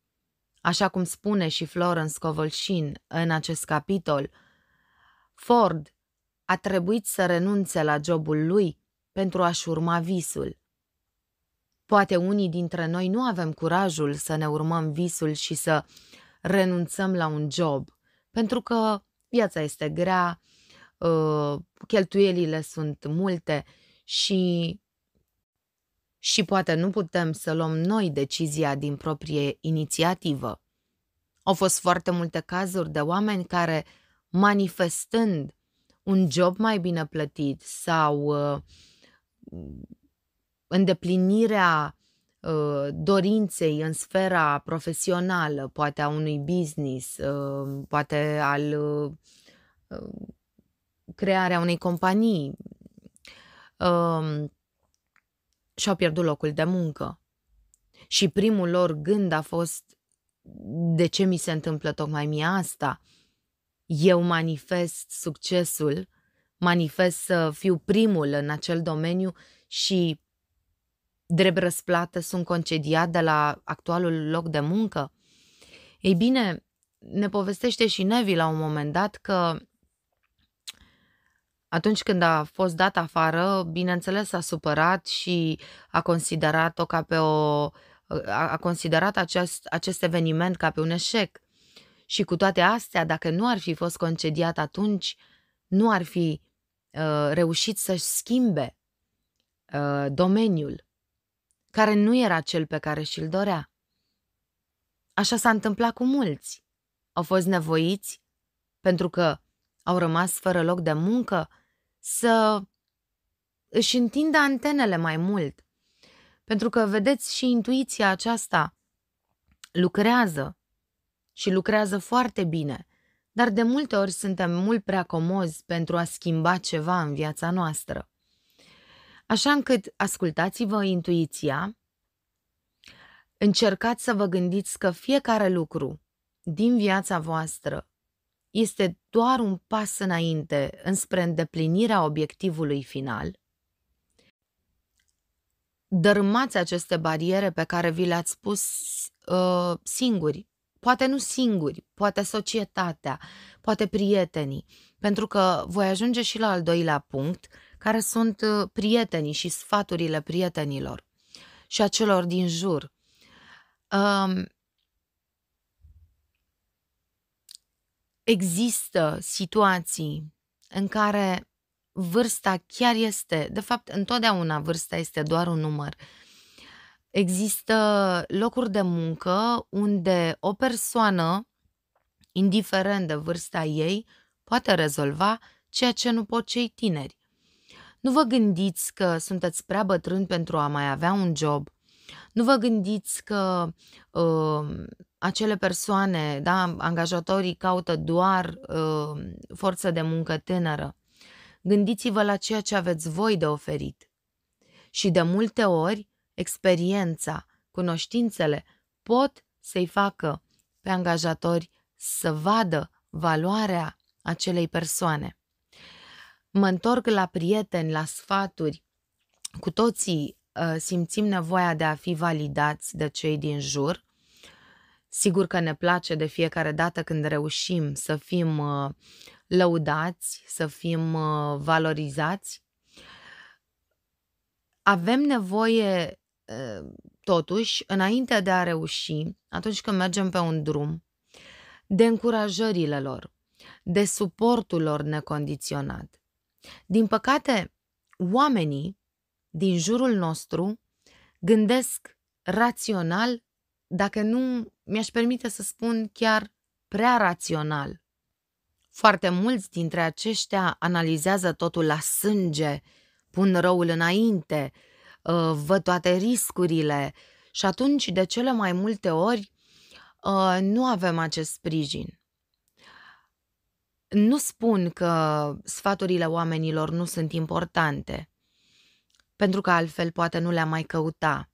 Așa cum spune și Florence Covolșin în acest capitol, Ford a trebuit să renunțe la jobul lui pentru a-și urma visul. Poate unii dintre noi nu avem curajul să ne urmăm visul și să renunțăm la un job, pentru că viața este grea, uh, cheltuielile sunt multe și și poate nu putem să luăm noi decizia din proprie inițiativă. Au fost foarte multe cazuri de oameni care, manifestând un job mai bine plătit sau uh, îndeplinirea uh, dorinței în sfera profesională, poate a unui business, uh, poate al crearea unei companii um, și-au pierdut locul de muncă. Și primul lor gând a fost de ce mi se întâmplă tocmai mie asta? eu manifest succesul, manifest să fiu primul în acel domeniu și drept răsplată sunt concediat de la actualul loc de muncă? Ei bine, ne povestește și Nevi la un moment dat că atunci când a fost dat afară, bineînțeles s-a supărat și a considerat-o ca pe o a considerat acest, acest eveniment ca pe un eșec. Și cu toate astea, dacă nu ar fi fost concediat atunci, nu ar fi uh, reușit să-și schimbe uh, domeniul, care nu era cel pe care și-l dorea. Așa s-a întâmplat cu mulți. Au fost nevoiți, pentru că au rămas fără loc de muncă, să își întindă antenele mai mult. Pentru că, vedeți, și intuiția aceasta lucrează și lucrează foarte bine, dar de multe ori suntem mult prea comozi pentru a schimba ceva în viața noastră. Așa încât ascultați-vă intuiția, încercați să vă gândiți că fiecare lucru din viața voastră este doar un pas înainte înspre îndeplinirea obiectivului final. Dărâmați aceste bariere pe care vi le-ați pus uh, singuri Poate nu singuri, poate societatea, poate prietenii, pentru că voi ajunge și la al doilea punct, care sunt uh, prietenii și sfaturile prietenilor și a celor din jur. Um, există situații în care vârsta chiar este, de fapt, întotdeauna vârsta este doar un număr, există locuri de muncă unde o persoană, indiferent de vârsta ei, poate rezolva ceea ce nu pot cei tineri. Nu vă gândiți că sunteți prea bătrâni pentru a mai avea un job. Nu vă gândiți că uh, acele persoane, da, angajatorii caută doar uh, forță de muncă tânără. Gândiți-vă la ceea ce aveți voi de oferit. Și de multe ori, experiența, cunoștințele pot să-i facă pe angajatori să vadă valoarea acelei persoane. Mă întorc la prieteni, la sfaturi. Cu toții uh, simțim nevoia de a fi validați de cei din jur. Sigur că ne place de fiecare dată când reușim să fim uh, lăudați, să fim uh, valorizați. Avem nevoie totuși, înainte de a reuși, atunci când mergem pe un drum, de încurajările lor, de suportul lor necondiționat. Din păcate, oamenii din jurul nostru gândesc rațional, dacă nu mi-aș permite să spun chiar prea rațional. Foarte mulți dintre aceștia analizează totul la sânge, pun răul înainte, Ă, văd toate riscurile și atunci de cele mai multe ori ă, nu avem acest sprijin. Nu spun că sfaturile oamenilor nu sunt importante, pentru că altfel poate nu le-am mai căuta.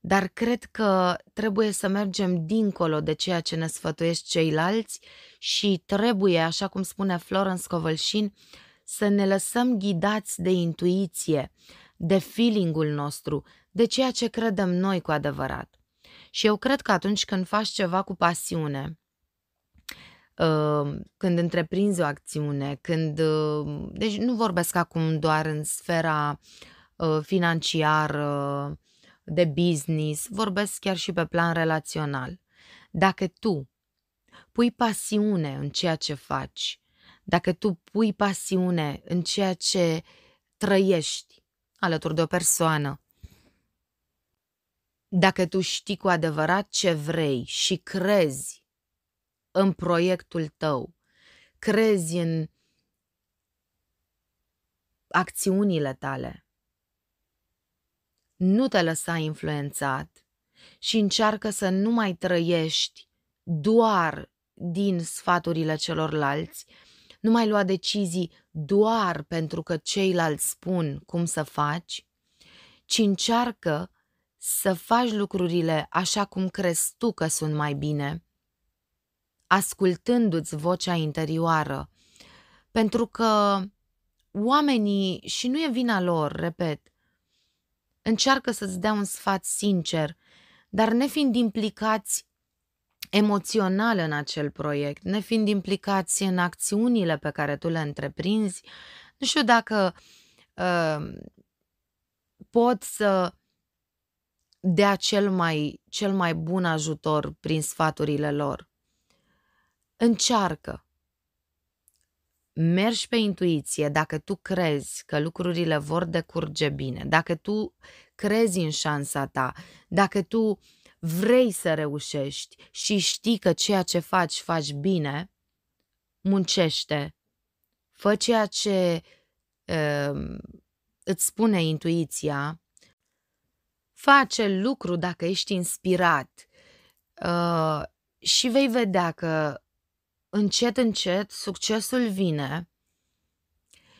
Dar cred că trebuie să mergem dincolo de ceea ce ne sfătuiesc ceilalți și trebuie, așa cum spune Florence Covălșin, să ne lăsăm ghidați de intuiție, de feelingul nostru, de ceea ce credem noi cu adevărat. Și eu cred că atunci când faci ceva cu pasiune, uh, când întreprinzi o acțiune, când. Uh, deci nu vorbesc acum doar în sfera uh, financiară, de business, vorbesc chiar și pe plan relațional. Dacă tu pui pasiune în ceea ce faci, dacă tu pui pasiune în ceea ce trăiești, alături de o persoană. Dacă tu știi cu adevărat ce vrei și crezi în proiectul tău, crezi în acțiunile tale, nu te lăsa influențat și încearcă să nu mai trăiești doar din sfaturile celorlalți, nu mai lua decizii doar pentru că ceilalți spun cum să faci, ci încearcă să faci lucrurile așa cum crezi tu că sunt mai bine, ascultându-ți vocea interioară. Pentru că oamenii, și nu e vina lor, repet, încearcă să-ți dea un sfat sincer, dar nefiind implicați emoțional în acel proiect, ne fiind implicați în acțiunile pe care tu le întreprinzi, nu știu dacă uh, pot să dea cel mai, cel mai bun ajutor prin sfaturile lor. Încearcă. Mergi pe intuiție dacă tu crezi că lucrurile vor decurge bine, dacă tu crezi în șansa ta, dacă tu uh, vrei să reușești și știi că ceea ce faci, faci bine, muncește. Fă ceea ce uh, îți spune intuiția. Face lucru dacă ești inspirat uh, și vei vedea că încet, încet succesul vine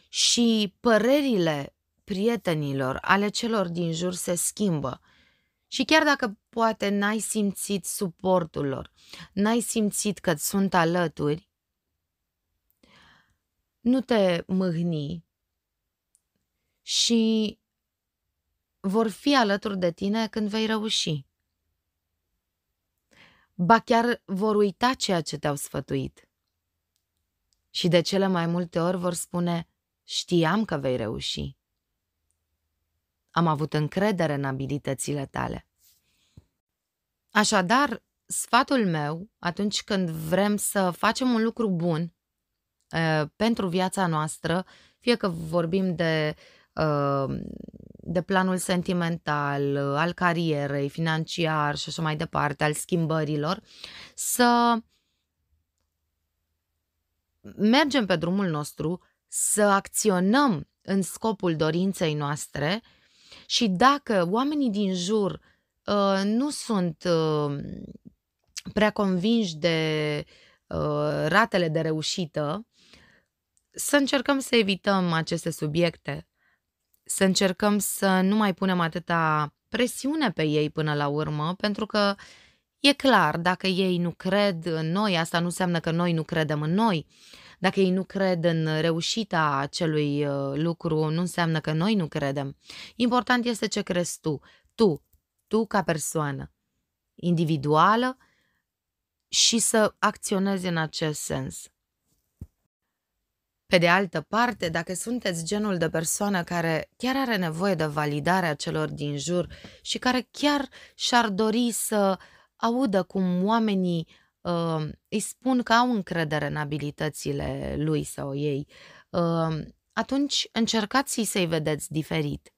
și părerile prietenilor, ale celor din jur se schimbă. Și chiar dacă poate n-ai simțit suportul lor, n-ai simțit că sunt alături, nu te mâhni și vor fi alături de tine când vei reuși. Ba chiar vor uita ceea ce te-au sfătuit. Și de cele mai multe ori vor spune, știam că vei reuși. Am avut încredere în abilitățile tale. Așadar, sfatul meu, atunci când vrem să facem un lucru bun uh, pentru viața noastră, fie că vorbim de, uh, de planul sentimental, al carierei, financiar și așa mai departe, al schimbărilor, să mergem pe drumul nostru, să acționăm în scopul dorinței noastre și dacă oamenii din jur uh, nu sunt uh, prea convinși de uh, ratele de reușită, să încercăm să evităm aceste subiecte, să încercăm să nu mai punem atâta presiune pe ei până la urmă, pentru că e clar, dacă ei nu cred în noi, asta nu înseamnă că noi nu credem în noi. Uh, dacă ei nu cred în reușita acelui uh, lucru, nu înseamnă că noi nu credem. Important este ce crezi tu, tu, tu ca persoană, individuală și să acționezi în acest sens. Pe de altă parte, dacă sunteți genul de persoană care chiar are nevoie de validarea celor din jur și care chiar și-ar dori să audă cum oamenii uh, îi spun că au încredere în abilitățile lui sau ei, uh, atunci încercați să-i vedeți diferit.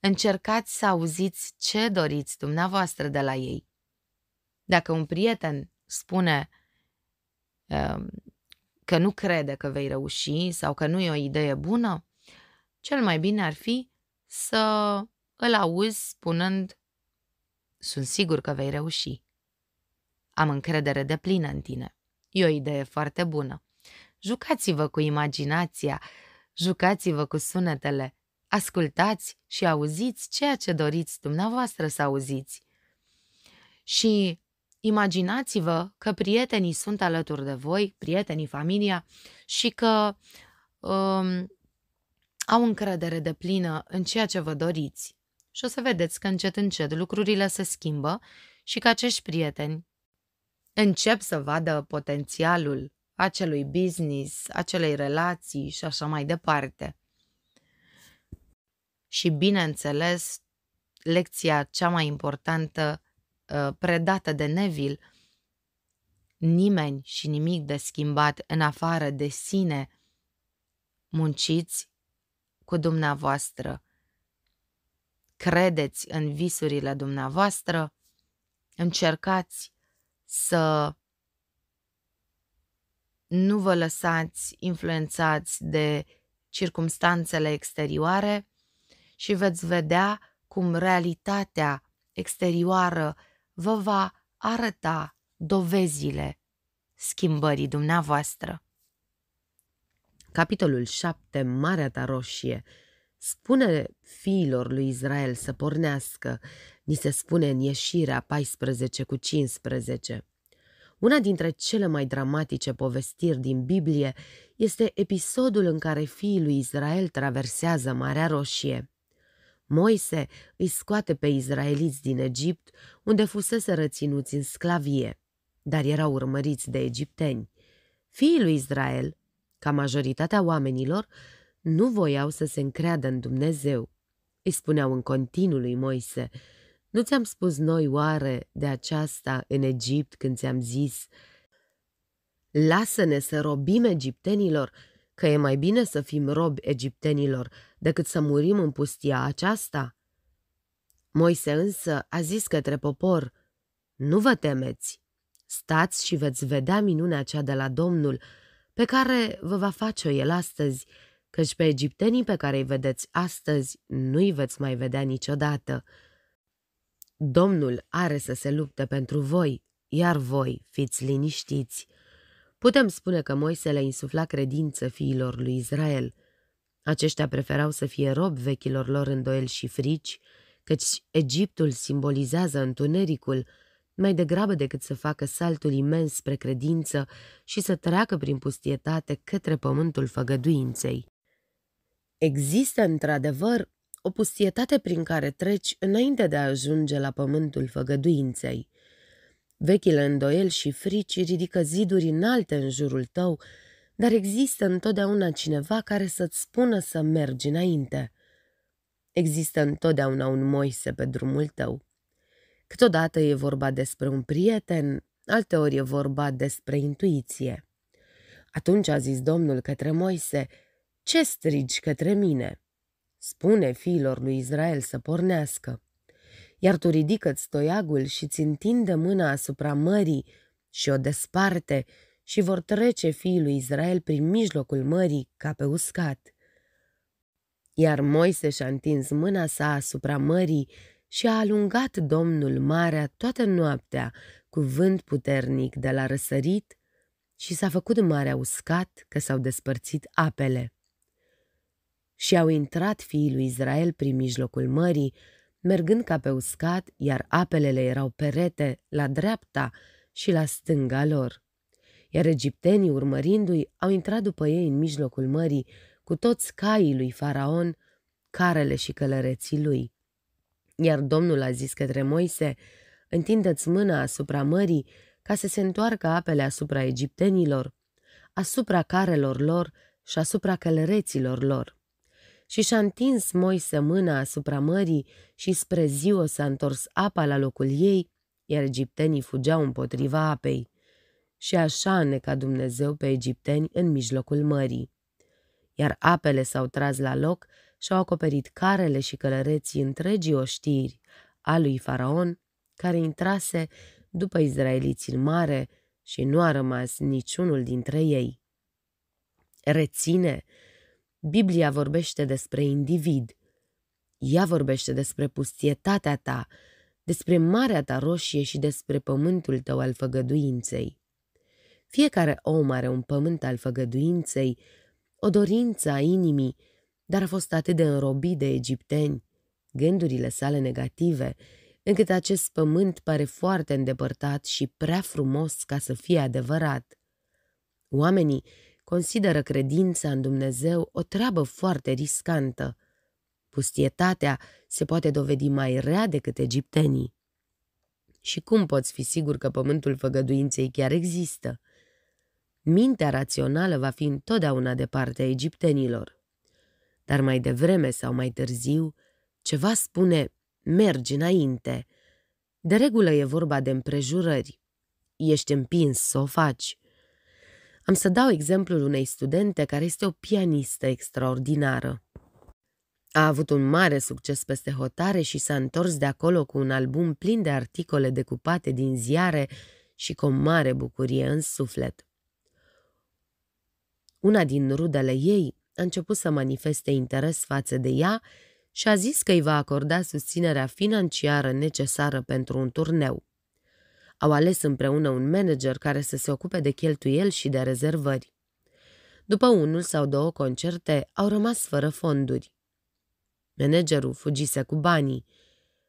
Încercați să auziți ce doriți dumneavoastră de la ei. Dacă un prieten spune uh, că nu crede că vei reuși sau că nu e o idee bună, cel mai bine ar fi să îl auzi spunând sunt sigur că vei reuși. Am încredere de plină în tine. E o idee foarte bună. Jucați-vă cu imaginația, jucați-vă cu sunetele, ascultați și auziți ceea ce doriți dumneavoastră să auziți. Și imaginați-vă că prietenii sunt alături de voi, prietenii, familia, și că um, au încredere de plină în ceea ce vă doriți. Și o să vedeți că încet încet lucrurile se schimbă și că acești prieteni încep să vadă potențialul acelui business, acelei relații și așa mai departe. Și bineînțeles, lecția cea mai importantă uh, predată de Neville, nimeni și nimic de schimbat în afară de sine, munciți cu dumneavoastră. Credeți în visurile dumneavoastră, încercați să nu vă lăsați influențați de circumstanțele exterioare și veți vedea cum realitatea exterioară vă va arăta dovezile schimbării dumneavoastră. Capitolul 7. Marea ta roșie Spune fiilor lui Israel să pornească, ni se spune în ieșirea 14 cu 15. Una dintre cele mai dramatice povestiri din Biblie este episodul în care fiii lui Israel traversează Marea Roșie. Moise îi scoate pe izraeliți din Egipt, unde fusese răținuți în sclavie, dar erau urmăriți de egipteni. Fiii lui Israel, ca majoritatea oamenilor, nu voiau să se încreadă în Dumnezeu. Îi spuneau în continuu lui Moise, nu ți-am spus noi oare de aceasta în Egipt când ți-am zis, lasă-ne să robim egiptenilor, că e mai bine să fim robi egiptenilor decât să murim în pustia aceasta? Moise însă a zis către popor, nu vă temeți, stați și veți vedea minunea cea de la Domnul, pe care vă va face-o el astăzi, căci pe egiptenii pe care îi vedeți astăzi nu-i veți mai vedea niciodată. Domnul are să se lupte pentru voi, iar voi fiți liniștiți. Putem spune că Moise le insufla credință fiilor lui Israel. Aceștia preferau să fie rob vechilor lor îndoieli și frici, căci Egiptul simbolizează întunericul, mai degrabă decât să facă saltul imens spre credință și să treacă prin pustietate către pământul făgăduinței. Există, într-adevăr, o pustietate prin care treci înainte de a ajunge la pământul făgăduinței. Vechile îndoieli și frici ridică ziduri înalte în jurul tău, dar există întotdeauna cineva care să-ți spună să mergi înainte. Există întotdeauna un Moise pe drumul tău. Câteodată e vorba despre un prieten, alteori e vorba despre intuiție. Atunci a zis Domnul către Moise – ce strigi către mine?" Spune fiilor lui Israel să pornească. Iar tu ridică-ți toiagul și ți întinde mâna asupra mării și o desparte și vor trece fiii lui Israel prin mijlocul mării ca pe uscat. Iar Moise și-a întins mâna sa asupra mării și a alungat Domnul marea toată noaptea cu vânt puternic de la răsărit și s-a făcut marea uscat că s-au despărțit apele. Și au intrat fiii lui Israel prin mijlocul mării, mergând ca pe uscat, iar apelele erau perete la dreapta și la stânga lor. Iar egiptenii, urmărindu-i, au intrat după ei în mijlocul mării, cu toți caii lui Faraon, carele și călăreții lui. Iar Domnul a zis către Moise, întindă-ți mâna asupra mării ca să se întoarcă apele asupra egiptenilor, asupra carelor lor și asupra călăreților lor și și-a întins Moise mâna asupra mării și spre ziua s-a întors apa la locul ei, iar egiptenii fugeau împotriva apei. Și așa neca Dumnezeu pe egipteni în mijlocul mării. Iar apele s-au tras la loc și-au acoperit carele și călăreții întregii oștiri a lui Faraon, care intrase după izraeliții în mare și nu a rămas niciunul dintre ei. Reține Biblia vorbește despre individ. Ea vorbește despre pustietatea ta, despre marea ta roșie și despre pământul tău al făgăduinței. Fiecare om are un pământ al făgăduinței, o dorință a inimii, dar a fost atât de înrobit de egipteni, gândurile sale negative, încât acest pământ pare foarte îndepărtat și prea frumos ca să fie adevărat. Oamenii consideră credința în Dumnezeu o treabă foarte riscantă. Pustietatea se poate dovedi mai rea decât egiptenii. Și cum poți fi sigur că pământul făgăduinței chiar există? Mintea rațională va fi întotdeauna de partea egiptenilor. Dar mai devreme sau mai târziu, ceva spune, mergi înainte. De regulă e vorba de împrejurări. Ești împins să o faci. Am să dau exemplul unei studente care este o pianistă extraordinară. A avut un mare succes peste hotare și s-a întors de acolo cu un album plin de articole decupate din ziare și cu o mare bucurie în suflet. Una din rudele ei a început să manifeste interes față de ea și a zis că îi va acorda susținerea financiară necesară pentru un turneu. Au ales împreună un manager care să se ocupe de cheltuieli și de rezervări. După unul sau două concerte, au rămas fără fonduri. Managerul fugise cu banii.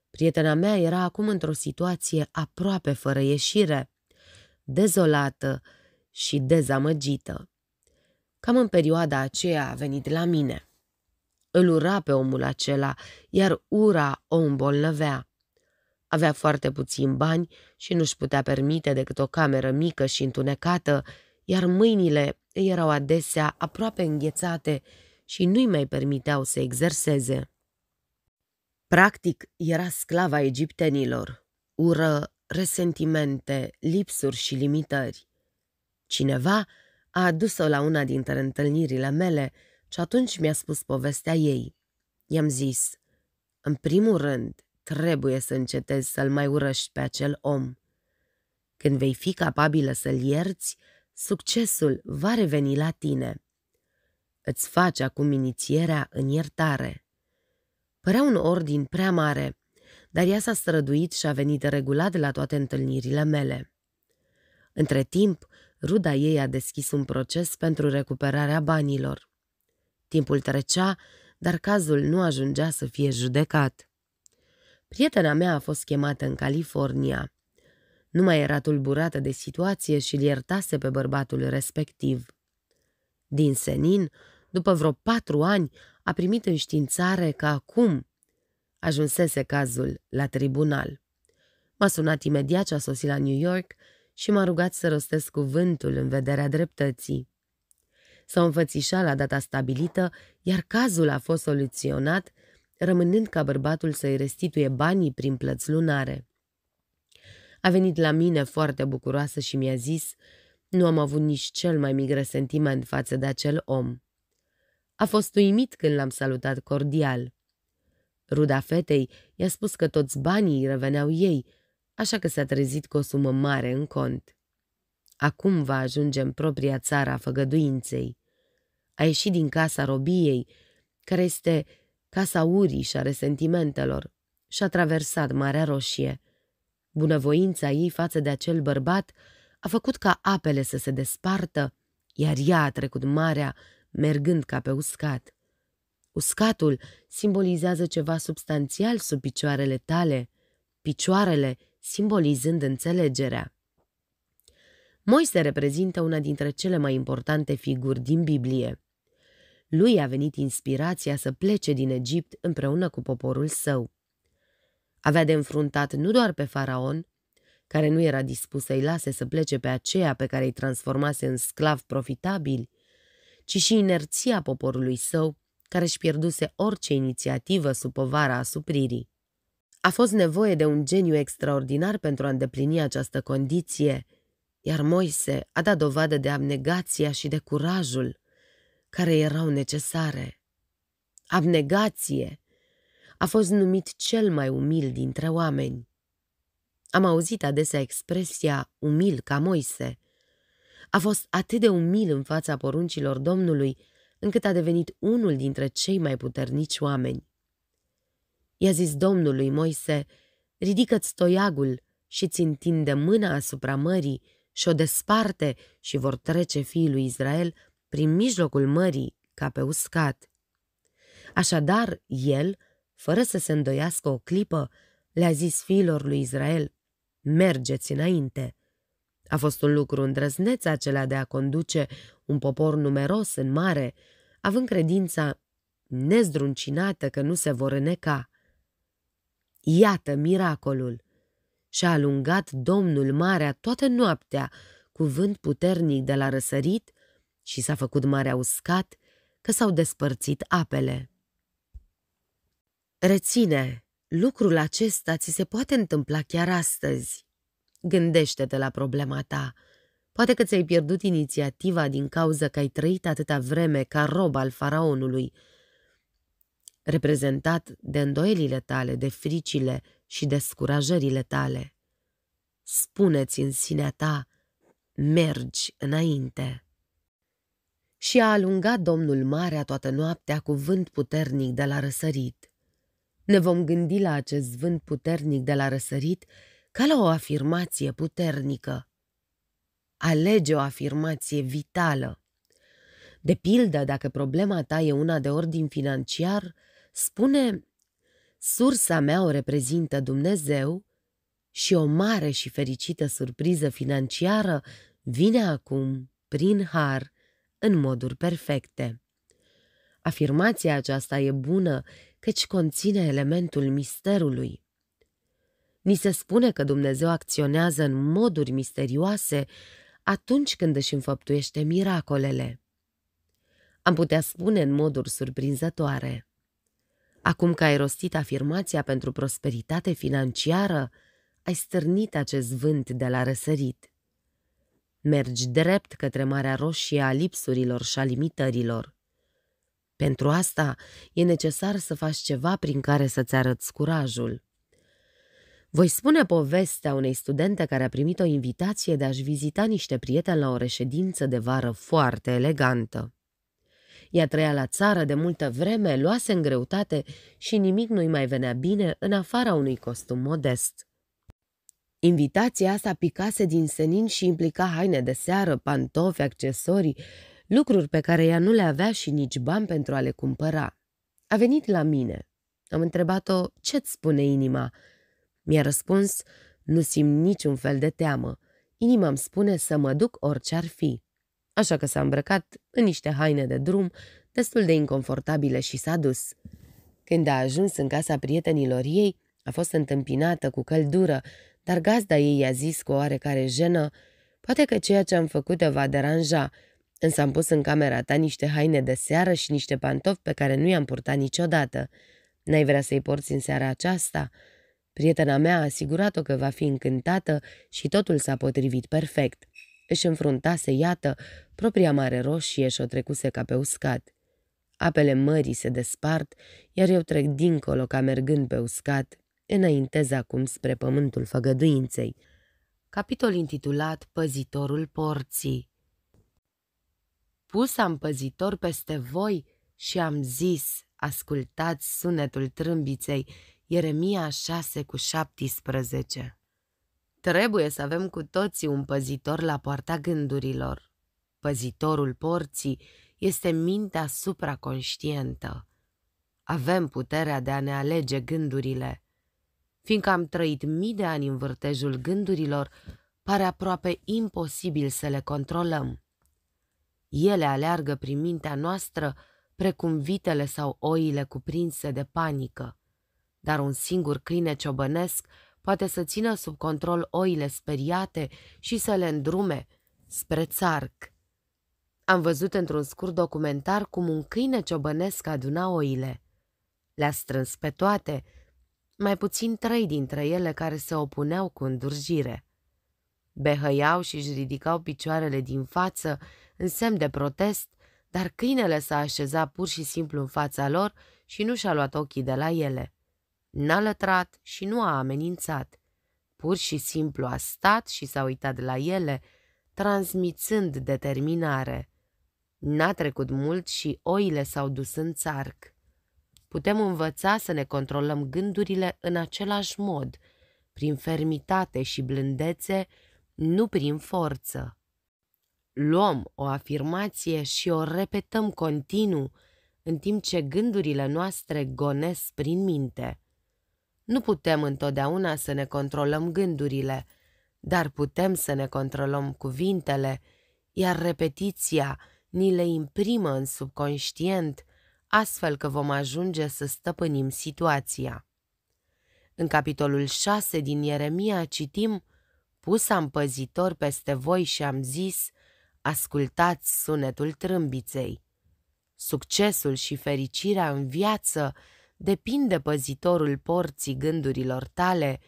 Prietena mea era acum într-o situație aproape fără ieșire, dezolată și dezamăgită. Cam în perioada aceea a venit la mine. Îl ura pe omul acela, iar ura o îmbolnăvea. Avea foarte puțin bani și nu-și putea permite decât o cameră mică și întunecată, iar mâinile îi erau adesea aproape înghețate și nu-i mai permiteau să exerseze. Practic, era sclava egiptenilor. Ură, resentimente, lipsuri și limitări. Cineva a adus-o la una dintre întâlnirile mele și atunci mi-a spus povestea ei. I-am zis, în primul rând, Trebuie să încetezi să-l mai urăști pe acel om. Când vei fi capabilă să-l ierți, succesul va reveni la tine. Îți faci acum inițierea în iertare. Părea un ordin prea mare, dar ea s-a străduit și a venit regulat la toate întâlnirile mele. Între timp, ruda ei a deschis un proces pentru recuperarea banilor. Timpul trecea, dar cazul nu ajungea să fie judecat. Prietena mea a fost chemată în California. Nu mai era tulburată de situație și îl iertase pe bărbatul respectiv. Din senin, după vreo patru ani, a primit științare că acum ajunsese cazul la tribunal. M-a sunat imediat ce a sosit la New York și m-a rugat să rostesc cuvântul în vederea dreptății. S-a înfățișat la data stabilită, iar cazul a fost soluționat rămânând ca bărbatul să-i restituie banii prin plăți lunare. A venit la mine foarte bucuroasă și mi-a zis, nu am avut nici cel mai mic sentiment față de acel om. A fost uimit când l-am salutat cordial. Ruda fetei i-a spus că toți banii îi reveneau ei, așa că s-a trezit cu o sumă mare în cont. Acum va ajunge în propria țară a făgăduinței. A ieșit din casa robiei, care este casa urii și a resentimentelor, și-a traversat Marea Roșie. Bunăvoința ei față de acel bărbat a făcut ca apele să se despartă, iar ea a trecut marea, mergând ca pe uscat. Uscatul simbolizează ceva substanțial sub picioarele tale, picioarele simbolizând înțelegerea. Moise reprezintă una dintre cele mai importante figuri din Biblie. Lui a venit inspirația să plece din Egipt împreună cu poporul său. Avea de înfruntat nu doar pe faraon, care nu era dispus să-i lase să plece pe aceea pe care îi transformase în sclav profitabil, ci și inerția poporului său, care își pierduse orice inițiativă sub povara asupririi. A fost nevoie de un geniu extraordinar pentru a îndeplini această condiție, iar Moise a dat dovadă de abnegația și de curajul care erau necesare. Abnegație! A fost numit cel mai umil dintre oameni. Am auzit adesea expresia umil ca Moise. A fost atât de umil în fața poruncilor Domnului, încât a devenit unul dintre cei mai puternici oameni. I-a zis Domnului Moise, ridică-ți toiagul și ți întinde mâna asupra mării și o desparte și vor trece fiii lui Israel prin mijlocul mării, ca pe uscat. Așadar, el, fără să se îndoiască o clipă, le-a zis fiilor lui Israel, mergeți înainte. A fost un lucru îndrăzneț acela de a conduce un popor numeros în mare, având credința nezdruncinată că nu se vor reneca. Iată miracolul! Și-a alungat Domnul Marea toată noaptea cu vânt puternic de la răsărit și s-a făcut mare uscat că s-au despărțit apele. Reține, lucrul acesta ți se poate întâmpla chiar astăzi. Gândește-te la problema ta. Poate că ți-ai pierdut inițiativa din cauza că ai trăit atâta vreme ca rob al faraonului, reprezentat de îndoielile tale, de fricile și descurajările tale. Spuneți în sinea ta, mergi înainte și a alungat domnul marea toată noaptea cu vânt puternic de la răsărit. Ne vom gândi la acest vânt puternic de la răsărit ca la o afirmație puternică. Alege o afirmație vitală. De pildă, dacă problema ta e una de ordin financiar, spune Sursa mea o reprezintă Dumnezeu și o mare și fericită surpriză financiară vine acum, prin har, în moduri perfecte. Afirmația aceasta e bună, căci conține elementul misterului. Ni se spune că Dumnezeu acționează în moduri misterioase atunci când își înfăptuiește miracolele. Am putea spune în moduri surprinzătoare. Acum că ai rostit afirmația pentru prosperitate financiară, ai stârnit acest vânt de la răsărit mergi drept către Marea Roșie a lipsurilor și a limitărilor. Pentru asta e necesar să faci ceva prin care să-ți arăți curajul. Voi spune povestea unei studente care a primit o invitație de a-și vizita niște prieteni la o reședință de vară foarte elegantă. Ea trăia la țară de multă vreme, luase în greutate și nimic nu-i mai venea bine în afara unui costum modest. Invitația asta picase din senin și implica haine de seară, pantofi, accesorii, lucruri pe care ea nu le avea și nici bani pentru a le cumpăra. A venit la mine. Am întrebat-o ce-ți spune inima. Mi-a răspuns, nu simt niciun fel de teamă. Inima îmi spune să mă duc orice ar fi. Așa că s-a îmbrăcat în niște haine de drum, destul de inconfortabile și s-a dus. Când a ajuns în casa prietenilor ei, a fost întâmpinată cu căldură, dar gazda ei i-a zis cu oarecare jenă, poate că ceea ce am făcut te va deranja, însă am pus în camera ta niște haine de seară și niște pantofi pe care nu i-am purtat niciodată. N-ai vrea să-i porți în seara aceasta?" Prietena mea a asigurat-o că va fi încântată și totul s-a potrivit perfect. Își înfruntase, iată, propria mare roșie și o trecuse ca pe uscat. Apele mării se despart, iar eu trec dincolo ca mergând pe uscat, înaintez acum spre pământul făgăduinței. Capitol intitulat Păzitorul porții Pus am păzitor peste voi și am zis, ascultați sunetul trâmbiței, Ieremia 6 cu 17 Trebuie să avem cu toții un păzitor la poarta gândurilor. Păzitorul porții este mintea supraconștientă. Avem puterea de a ne alege gândurile – Fiindcă am trăit mii de ani în vârtejul gândurilor, pare aproape imposibil să le controlăm. Ele aleargă prin mintea noastră precum vitele sau oile cuprinse de panică. Dar un singur câine ciobănesc poate să țină sub control oile speriate și să le îndrume spre țarc. Am văzut într-un scurt documentar cum un câine ciobănesc aduna oile. Le-a strâns pe toate, mai puțin trei dintre ele care se opuneau cu îndurjire. Behăiau și își ridicau picioarele din față în semn de protest, dar câinele s-a așezat pur și simplu în fața lor și nu și-a luat ochii de la ele. N-a lătrat și nu a amenințat. Pur și simplu a stat și s-a uitat la ele, transmițând determinare. N-a trecut mult și oile s-au dus în țarc. Putem învăța să ne controlăm gândurile în același mod, prin fermitate și blândețe, nu prin forță. Luăm o afirmație și o repetăm continuu, în timp ce gândurile noastre gonesc prin minte. Nu putem întotdeauna să ne controlăm gândurile, dar putem să ne controlăm cuvintele, iar repetiția ni le imprimă în subconștient – astfel că vom ajunge să stăpânim situația. În capitolul 6 din Ieremia citim Pus am păzitor peste voi și am zis, ascultați sunetul trâmbiței. Succesul și fericirea în viață depinde păzitorul porții gândurilor tale,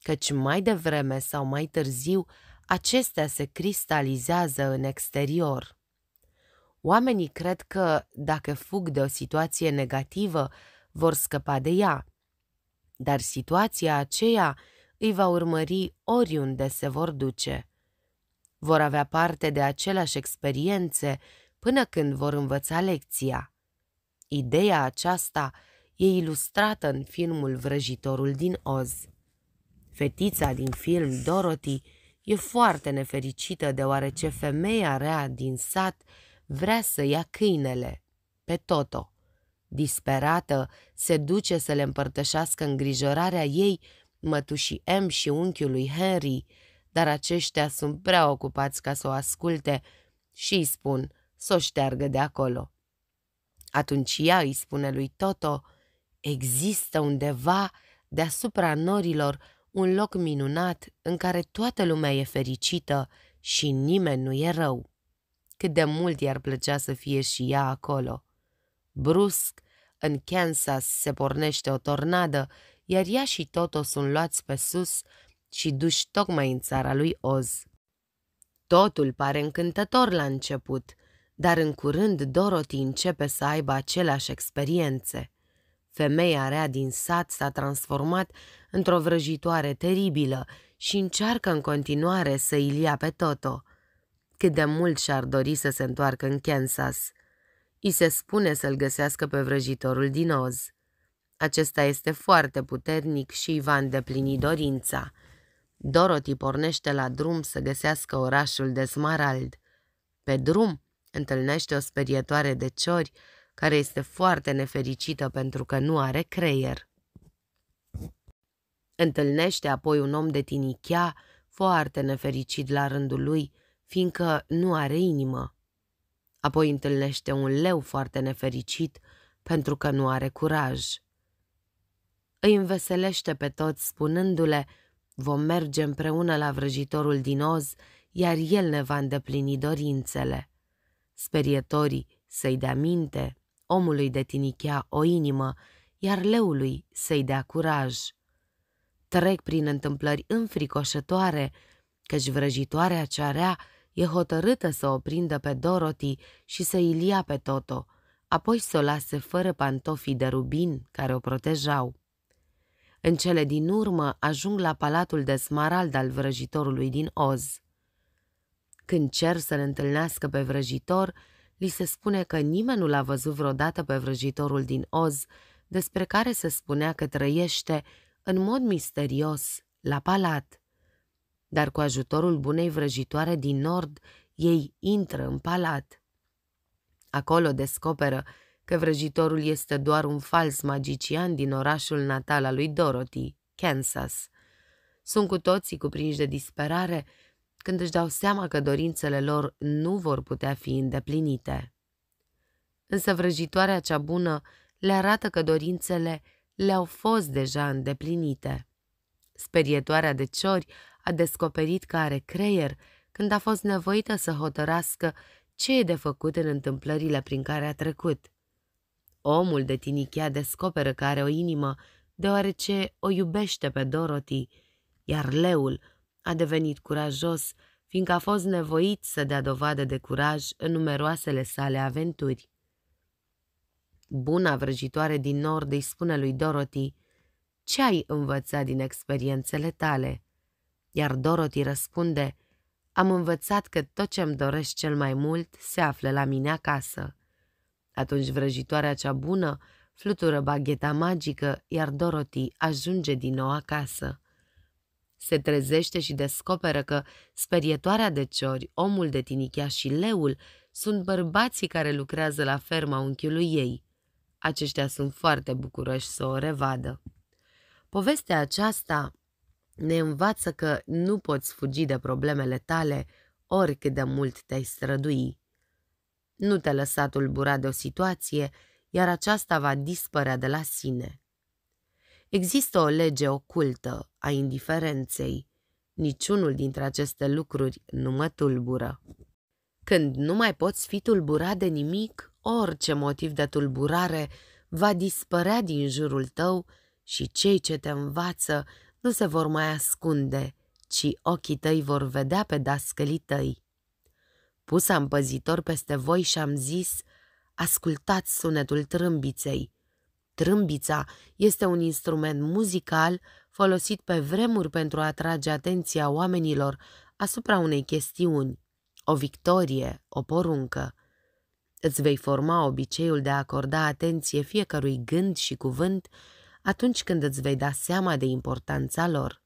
căci mai devreme sau mai târziu acestea se cristalizează în exterior. Oamenii cred că, dacă fug de o situație negativă, vor scăpa de ea. Dar situația aceea îi va urmări oriunde se vor duce. Vor avea parte de aceleași experiențe până când vor învăța lecția. Ideea aceasta e ilustrată în filmul Vrăjitorul din Oz. Fetița din film, Dorothy, e foarte nefericită deoarece femeia rea din sat vrea să ia câinele, pe Toto. Disperată, se duce să le împărtășească îngrijorarea ei mătușii M și unchiului Henry, dar aceștia sunt prea ocupați ca să o asculte și îi spun să o șteargă de acolo. Atunci ea îi spune lui Toto, există undeva deasupra norilor un loc minunat în care toată lumea e fericită și nimeni nu e rău cât de mult i-ar plăcea să fie și ea acolo. Brusc, în Kansas se pornește o tornadă, iar ea și Toto sunt luați pe sus și duși tocmai în țara lui Oz. Totul pare încântător la început, dar în curând Dorothy începe să aibă aceleași experiențe. Femeia rea din sat s-a transformat într-o vrăjitoare teribilă și încearcă în continuare să ia pe Toto – cât de mult și-ar dori să se întoarcă în Kansas. I se spune să-l găsească pe vrăjitorul din Oz. Acesta este foarte puternic și îi va îndeplini dorința. Dorothy pornește la drum să găsească orașul de smarald. Pe drum întâlnește o sperietoare de ciori care este foarte nefericită pentru că nu are creier. Întâlnește apoi un om de tinichea foarte nefericit la rândul lui, fiindcă nu are inimă. Apoi întâlnește un leu foarte nefericit pentru că nu are curaj. Îi înveselește pe toți spunându-le, vom merge împreună la vrăjitorul din Oz, iar el ne va îndeplini dorințele. Sperietorii să-i dea minte, omului de tinichea o inimă, iar leului să-i dea curaj. Trec prin întâmplări înfricoșătoare, căci vrăjitoarea cearea E hotărâtă să o prindă pe Dorothy și să-i ia pe Toto, apoi să o lase fără pantofii de rubin care o protejau. În cele din urmă ajung la palatul de smarald al vrăjitorului din Oz. Când cer să-l întâlnească pe vrăjitor, li se spune că nimeni nu l-a văzut vreodată pe vrăjitorul din Oz, despre care se spunea că trăiește, în mod misterios, la palat dar cu ajutorul bunei vrăjitoare din nord, ei intră în palat. Acolo descoperă că vrăjitorul este doar un fals magician din orașul natal al lui Dorothy, Kansas. Sunt cu toții cuprinși de disperare când își dau seama că dorințele lor nu vor putea fi îndeplinite. Însă vrăjitoarea cea bună le arată că dorințele le-au fost deja îndeplinite. Sperietoarea de ciori a descoperit că are creier când a fost nevoită să hotărască ce e de făcut în întâmplările prin care a trecut. Omul de tinichea descoperă că are o inimă, deoarece o iubește pe Dorothy, iar leul a devenit curajos, fiindcă a fost nevoit să dea dovadă de curaj în numeroasele sale aventuri. Buna vrăjitoare din nord îi spune lui Dorothy, ce ai învățat din experiențele tale?" iar Dorothy răspunde, am învățat că tot ce-mi doresc cel mai mult se află la mine acasă. Atunci vrăjitoarea cea bună flutură bagheta magică, iar Dorothy ajunge din nou acasă. Se trezește și descoperă că sperietoarea de ciori, omul de tinichea și leul sunt bărbații care lucrează la ferma unchiului ei. Aceștia sunt foarte bucuroși să o revadă. Povestea aceasta ne învață că nu poți fugi de problemele tale oricât de mult te-ai strădui. Nu te lăsa tulbura de o situație, iar aceasta va dispărea de la sine. Există o lege ocultă a indiferenței. Niciunul dintre aceste lucruri nu mă tulbură. Când nu mai poți fi tulburat de nimic, orice motiv de tulburare va dispărea din jurul tău și cei ce te învață nu se vor mai ascunde, ci ochii tăi vor vedea pe dascălii tăi. Pus am păzitor peste voi și am zis, ascultați sunetul trâmbiței. Trâmbița este un instrument muzical folosit pe vremuri pentru a atrage atenția oamenilor asupra unei chestiuni, o victorie, o poruncă. Îți vei forma obiceiul de a acorda atenție fiecărui gând și cuvânt atunci când îți vei da seama de importanța lor.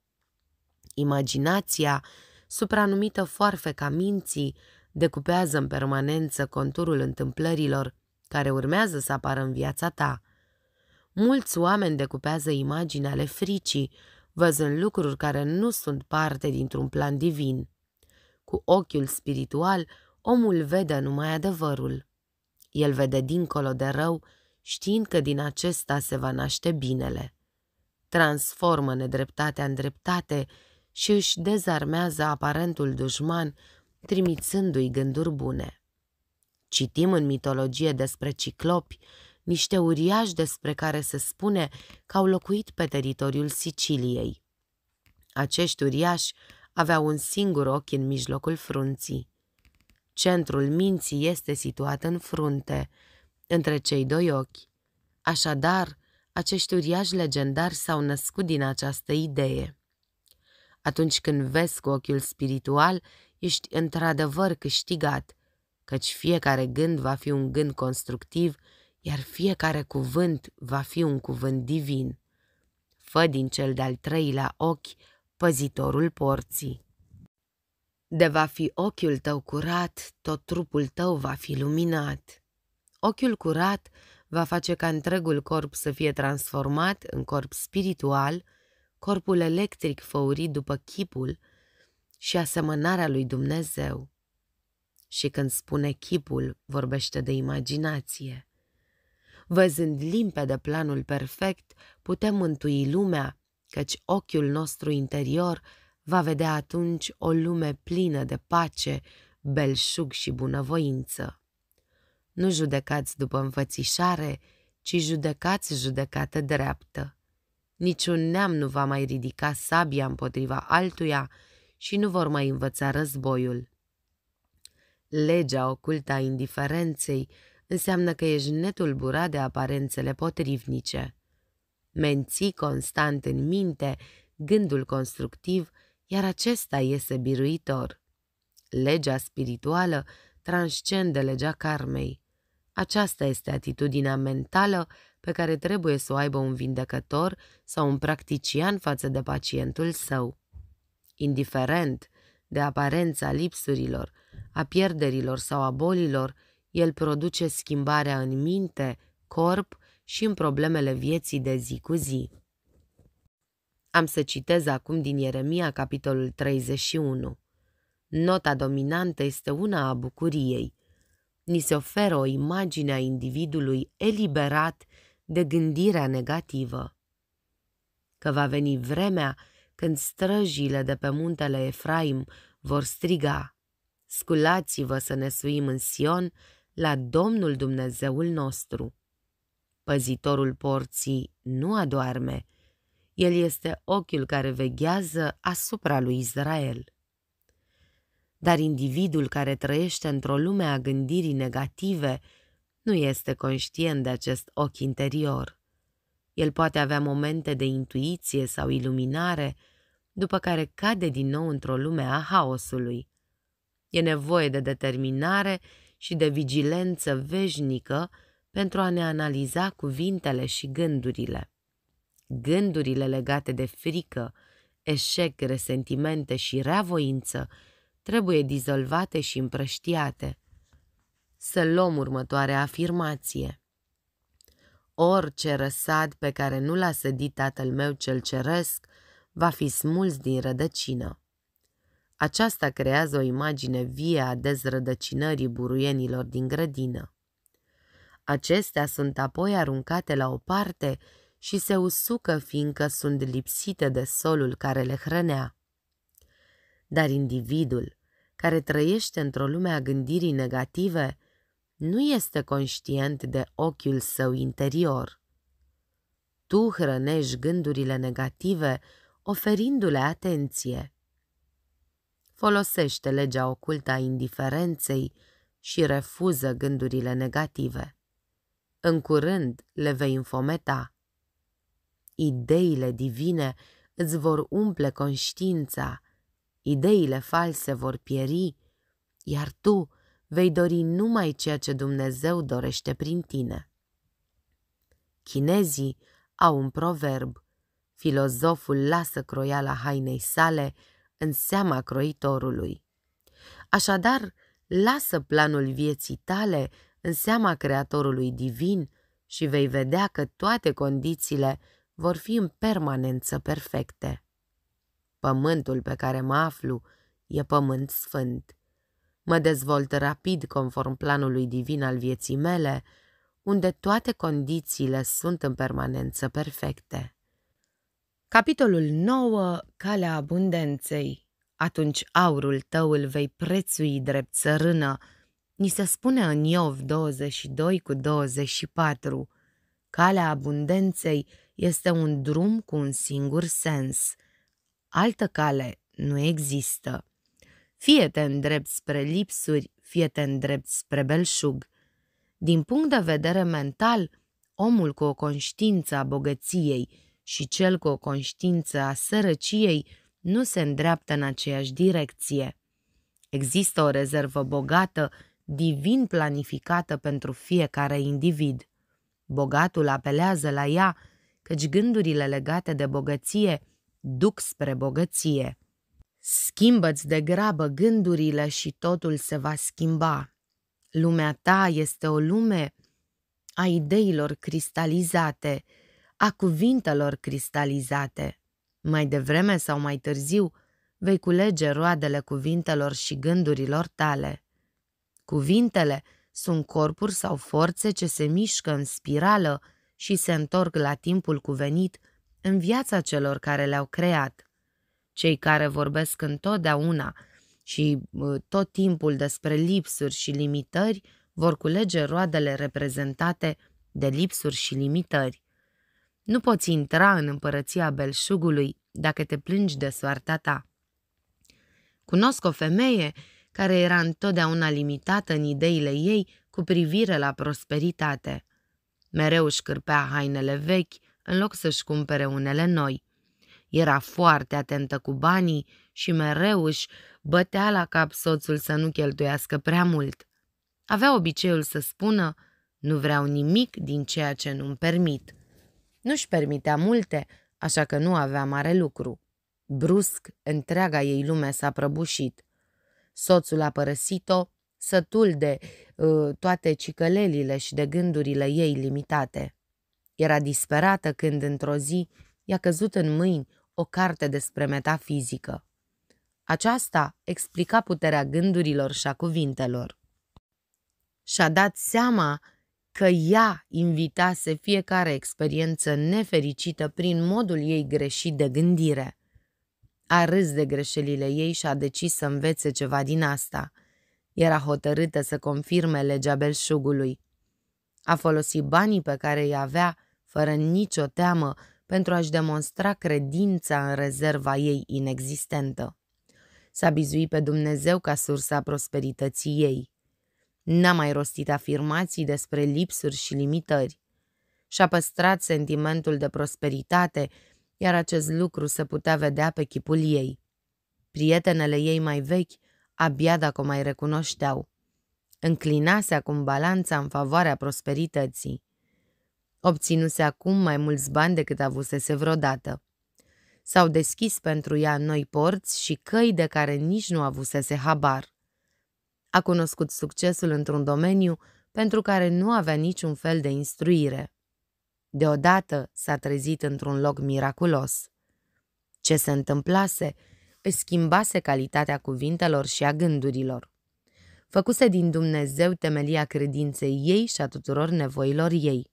Imaginația, supranumită foarfeca minții, decupează în permanență conturul întâmplărilor care urmează să apară în viața ta. Mulți oameni decupează imagini ale fricii, văzând lucruri care nu sunt parte dintr-un plan divin. Cu ochiul spiritual, omul vede numai adevărul. El vede dincolo de rău știind că din acesta se va naște binele. Transformă nedreptatea în dreptate și își dezarmează aparentul dușman, trimițându-i gânduri bune. Citim în mitologie despre ciclopi, niște uriași despre care se spune că au locuit pe teritoriul Siciliei. Acești uriași aveau un singur ochi în mijlocul frunții. Centrul minții este situat în frunte, între cei doi ochi. Așadar, acești uriași legendari s-au născut din această idee. Atunci când vezi cu ochiul spiritual, ești într-adevăr câștigat, căci fiecare gând va fi un gând constructiv, iar fiecare cuvânt va fi un cuvânt divin. Fă din cel de-al treilea ochi păzitorul porții. De va fi ochiul tău curat, tot trupul tău va fi luminat ochiul curat va face ca întregul corp să fie transformat în corp spiritual, corpul electric făurit după chipul și asemănarea lui Dumnezeu. Și când spune chipul, vorbește de imaginație. Văzând limpede planul perfect, putem mântui lumea, căci ochiul nostru interior va vedea atunci o lume plină de pace, belșug și bunăvoință. Nu judecați după înfățișare, ci judecați judecată dreaptă. Niciun neam nu va mai ridica sabia împotriva altuia și nu vor mai învăța războiul. Legea ocultă a indiferenței înseamnă că ești netulburat de aparențele potrivnice. Menții constant în minte gândul constructiv, iar acesta iese biruitor. Legea spirituală transcende legea karmei. Aceasta este atitudinea mentală pe care trebuie să o aibă un vindecător sau un practician față de pacientul său. Indiferent de aparența lipsurilor, a pierderilor sau a bolilor, el produce schimbarea în minte, corp și în problemele vieții de zi cu zi. Am să citez acum din Ieremia, capitolul 31. Nota dominantă este una a bucuriei. Ni se oferă o imagine a individului eliberat de gândirea negativă. Că va veni vremea când străjile de pe muntele Efraim vor striga, sculați-vă să ne suim în Sion la Domnul Dumnezeul nostru. Păzitorul porții nu adoarme, el este ochiul care veghează asupra lui Israel dar individul care trăiește într-o lume a gândirii negative nu este conștient de acest ochi interior. El poate avea momente de intuiție sau iluminare, după care cade din nou într-o lume a haosului. E nevoie de determinare și de vigilență veșnică pentru a ne analiza cuvintele și gândurile. Gândurile legate de frică, eșec, resentimente și reavoință trebuie dizolvate și împrăștiate. Să luăm următoarea afirmație. Orice răsad pe care nu l-a sădit tatăl meu cel ceresc va fi smuls din rădăcină. Aceasta creează o imagine vie a dezrădăcinării buruienilor din grădină. Acestea sunt apoi aruncate la o parte și se usucă fiindcă sunt lipsite de solul care le hrănea. Dar individul, care trăiește într-o lume a gândirii negative, nu este conștient de ochiul său interior. Tu hrănești gândurile negative oferindu-le atenție. Folosește legea ocultă a indiferenței și refuză gândurile negative. În curând le vei infometa. Ideile divine îți vor umple conștiința, ideile false vor pieri, iar tu vei dori numai ceea ce Dumnezeu dorește prin tine. Chinezii au un proverb. Filozoful lasă croiala hainei sale în seama croitorului. Așadar, lasă planul vieții tale în seama Creatorului Divin și vei vedea că toate condițiile vor fi în permanență perfecte. Pământul pe care mă aflu e pământ sfânt. Mă dezvolt rapid conform planului divin al vieții mele, unde toate condițiile sunt în permanență perfecte. Capitolul 9. Calea abundenței Atunci aurul tău îl vei prețui drept țărână. Ni se spune în Iov 22 cu 24. Calea abundenței este un drum cu un singur sens – Altă cale nu există. Fie te îndrept spre lipsuri, fie te îndrept spre belșug. Din punct de vedere mental, omul cu o conștiință a bogăției și cel cu o conștiință a sărăciei nu se îndreaptă în aceeași direcție. Există o rezervă bogată, divin planificată pentru fiecare individ. Bogatul apelează la ea, căci gândurile legate de bogăție duc spre bogăție. Schimbă-ți de grabă gândurile și totul se va schimba. Lumea ta este o lume a ideilor cristalizate, a cuvintelor cristalizate. Mai devreme sau mai târziu vei culege roadele cuvintelor și gândurilor tale. Cuvintele sunt corpuri sau forțe ce se mișcă în spirală și se întorc la timpul cuvenit – în viața celor care le-au creat. Cei care vorbesc întotdeauna și uh, tot timpul despre lipsuri și limitări vor culege roadele reprezentate de lipsuri și limitări. Nu poți intra în împărăția belșugului dacă te plângi de soarta ta. Cunosc o femeie care era întotdeauna limitată în ideile ei cu privire la prosperitate. Mereu își cârpea hainele vechi, în loc să-și cumpere unele noi. Era foarte atentă cu banii și mereu își bătea la cap soțul să nu cheltuiască prea mult. Avea obiceiul să spună, nu vreau nimic din ceea ce nu-mi permit. Nu-și permitea multe, așa că nu avea mare lucru. Brusc, întreaga ei lume s-a prăbușit. Soțul a părăsit-o, sătul de uh, toate cicălelile și de gândurile ei limitate. Era disperată când, într-o zi, i-a căzut în mâini o carte despre metafizică. Aceasta explica puterea gândurilor și a cuvintelor. Și-a dat seama că ea invitase fiecare experiență nefericită prin modul ei greșit de gândire. A râs de greșelile ei și a decis să învețe ceva din asta. Era hotărâtă să confirme legea belșugului. A folosit banii pe care îi avea fără nicio teamă, pentru a-și demonstra credința în rezerva ei inexistentă. S-a bizuit pe Dumnezeu ca sursa prosperității ei. N-a mai rostit afirmații despre lipsuri și limitări. Și-a păstrat sentimentul de prosperitate, iar acest lucru se putea vedea pe chipul ei. Prietenele ei mai vechi abia dacă o mai recunoșteau. Înclinase acum balanța în favoarea prosperității. Obținuse acum mai mulți bani decât avusese vreodată. S-au deschis pentru ea noi porți și căi de care nici nu avusese habar. A cunoscut succesul într-un domeniu pentru care nu avea niciun fel de instruire. Deodată s-a trezit într-un loc miraculos. Ce se întâmplase își schimbase calitatea cuvintelor și a gândurilor. Făcuse din Dumnezeu temelia credinței ei și a tuturor nevoilor ei.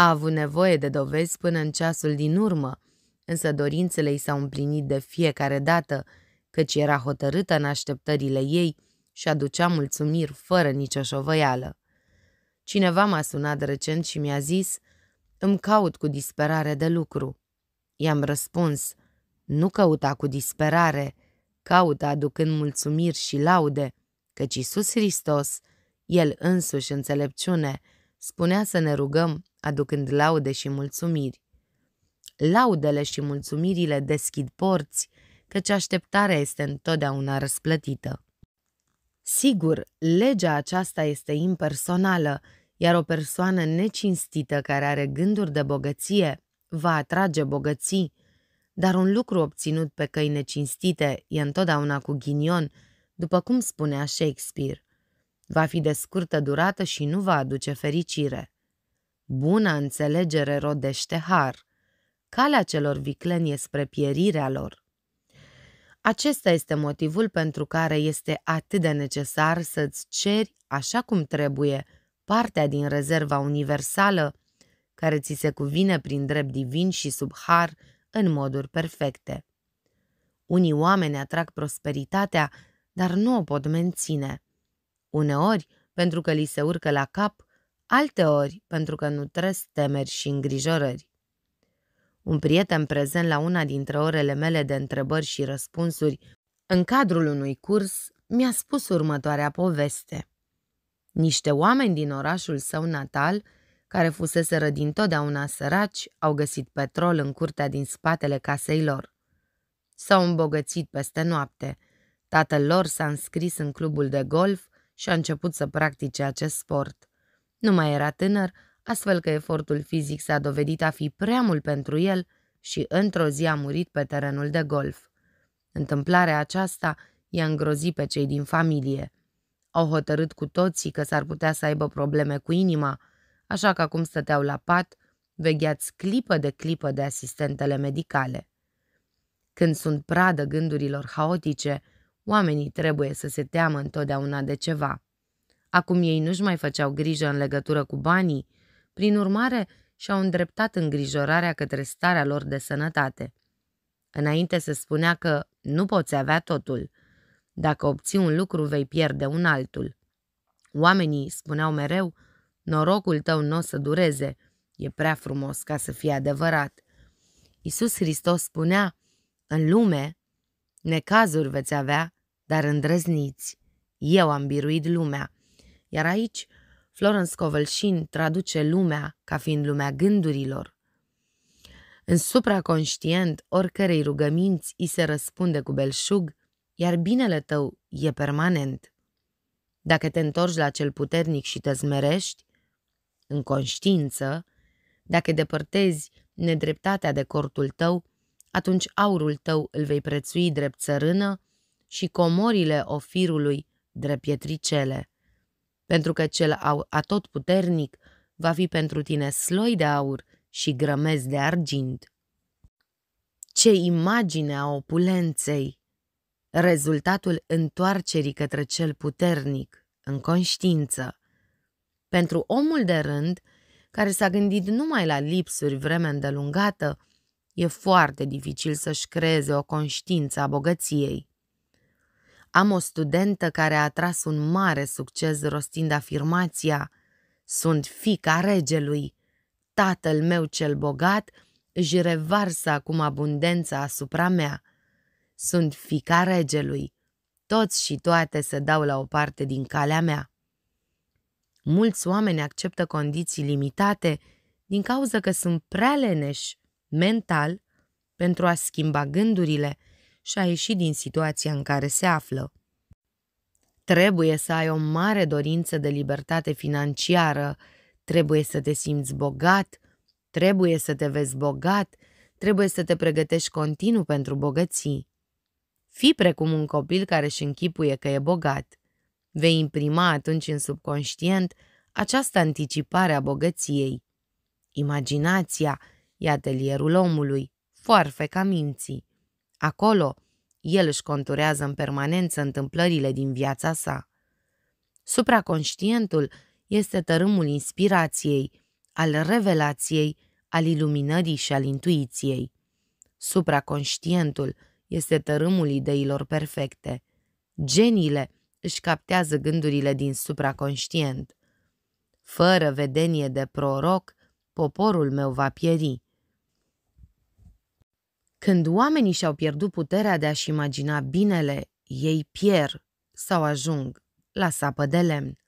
A avut nevoie de dovezi până în ceasul din urmă, însă dorințele i s-au împlinit de fiecare dată, căci era hotărâtă în așteptările ei și aducea mulțumiri fără nicio șovăială. Cineva m-a sunat recent și mi-a zis, îmi caut cu disperare de lucru. I-am răspuns, nu căuta cu disperare, caută aducând mulțumiri și laude, căci Iisus Hristos, El însuși înțelepciune, spunea să ne rugăm, aducând laude și mulțumiri. Laudele și mulțumirile deschid porți, căci așteptarea este întotdeauna răsplătită. Sigur, legea aceasta este impersonală, iar o persoană necinstită care are gânduri de bogăție va atrage bogății, dar un lucru obținut pe căi necinstite e întotdeauna cu ghinion, după cum spunea Shakespeare va fi de scurtă durată și nu va aduce fericire. Buna înțelegere rodește har. Calea celor vicleni e spre pierirea lor. Acesta este motivul pentru care este atât de necesar să-ți ceri, așa cum trebuie, partea din rezerva universală, care ți se cuvine prin drept divin și sub har în moduri perfecte. Unii oameni atrag prosperitatea, dar nu o pot menține. Uneori pentru că li se urcă la cap, alteori pentru că trăs temeri și îngrijorări. Un prieten prezent la una dintre orele mele de întrebări și răspunsuri, în cadrul unui curs, mi-a spus următoarea poveste. Niște oameni din orașul său natal, care fuseseră dintotdeauna săraci, au găsit petrol în curtea din spatele casei lor. S-au îmbogățit peste noapte. Tatăl lor s-a înscris în clubul de golf și a început să practice acest sport. Nu mai era tânăr, astfel că efortul fizic s-a dovedit a fi prea mult pentru el și într-o zi a murit pe terenul de golf. Întâmplarea aceasta i-a îngrozit pe cei din familie. Au hotărât cu toții că s-ar putea să aibă probleme cu inima, așa că acum stăteau la pat, vegheați clipă de clipă de asistentele medicale. Când sunt pradă gândurilor haotice, Oamenii trebuie să se teamă întotdeauna de ceva. Acum ei nu-și mai făceau grijă în legătură cu banii, prin urmare și-au îndreptat îngrijorarea către starea lor de sănătate. Înainte se spunea că nu poți avea totul. Dacă obții un lucru, vei pierde un altul. Oamenii spuneau mereu, norocul tău nu o să dureze, e prea frumos ca să fie adevărat. Isus Hristos spunea, în lume, necazuri veți avea, dar îndrăzniți. Eu am biruit lumea. Iar aici, Florence Covălșin traduce lumea ca fiind lumea gândurilor. În supraconștient, oricărei rugăminți îi se răspunde cu belșug, iar binele tău e permanent. Dacă te întorci la cel puternic și te zmerești, în conștiință, dacă depărtezi nedreptatea de cortul tău, atunci aurul tău îl vei prețui drept țărână, și comorile ofirului drepietricele, pentru că cel atotputernic va fi pentru tine sloi de aur și grămezi de argint. Ce imagine a opulenței! Rezultatul întoarcerii către cel puternic, în conștiință. Pentru omul de rând, care s-a gândit numai la lipsuri vreme îndelungată, e foarte dificil să-și creeze o conștiință a bogăției. Am o studentă care a atras un mare succes rostind afirmația Sunt fica regelui. Tatăl meu cel bogat își revarsă acum abundența asupra mea. Sunt fica regelui. Toți și toate se dau la o parte din calea mea. Mulți oameni acceptă condiții limitate din cauza că sunt prea leneși, mental, pentru a schimba gândurile – și a ieși din situația în care se află. Trebuie să ai o mare dorință de libertate financiară, trebuie să te simți bogat, trebuie să te vezi bogat, trebuie să te pregătești continuu pentru bogății. Fii precum un copil care își închipuie că e bogat. Vei imprima atunci în subconștient această anticipare a bogăției. Imaginația e atelierul omului, foarfeca minții. Acolo, el își conturează în permanență întâmplările din viața sa. Supraconștientul este tărâmul inspirației, al revelației, al iluminării și al intuiției. Supraconștientul este tărâmul ideilor perfecte. Geniile își captează gândurile din supraconștient. Fără vedenie de proroc, poporul meu va pieri. Când oamenii și-au pierdut puterea de a-și imagina binele, ei pierd sau ajung la sapă de lemn.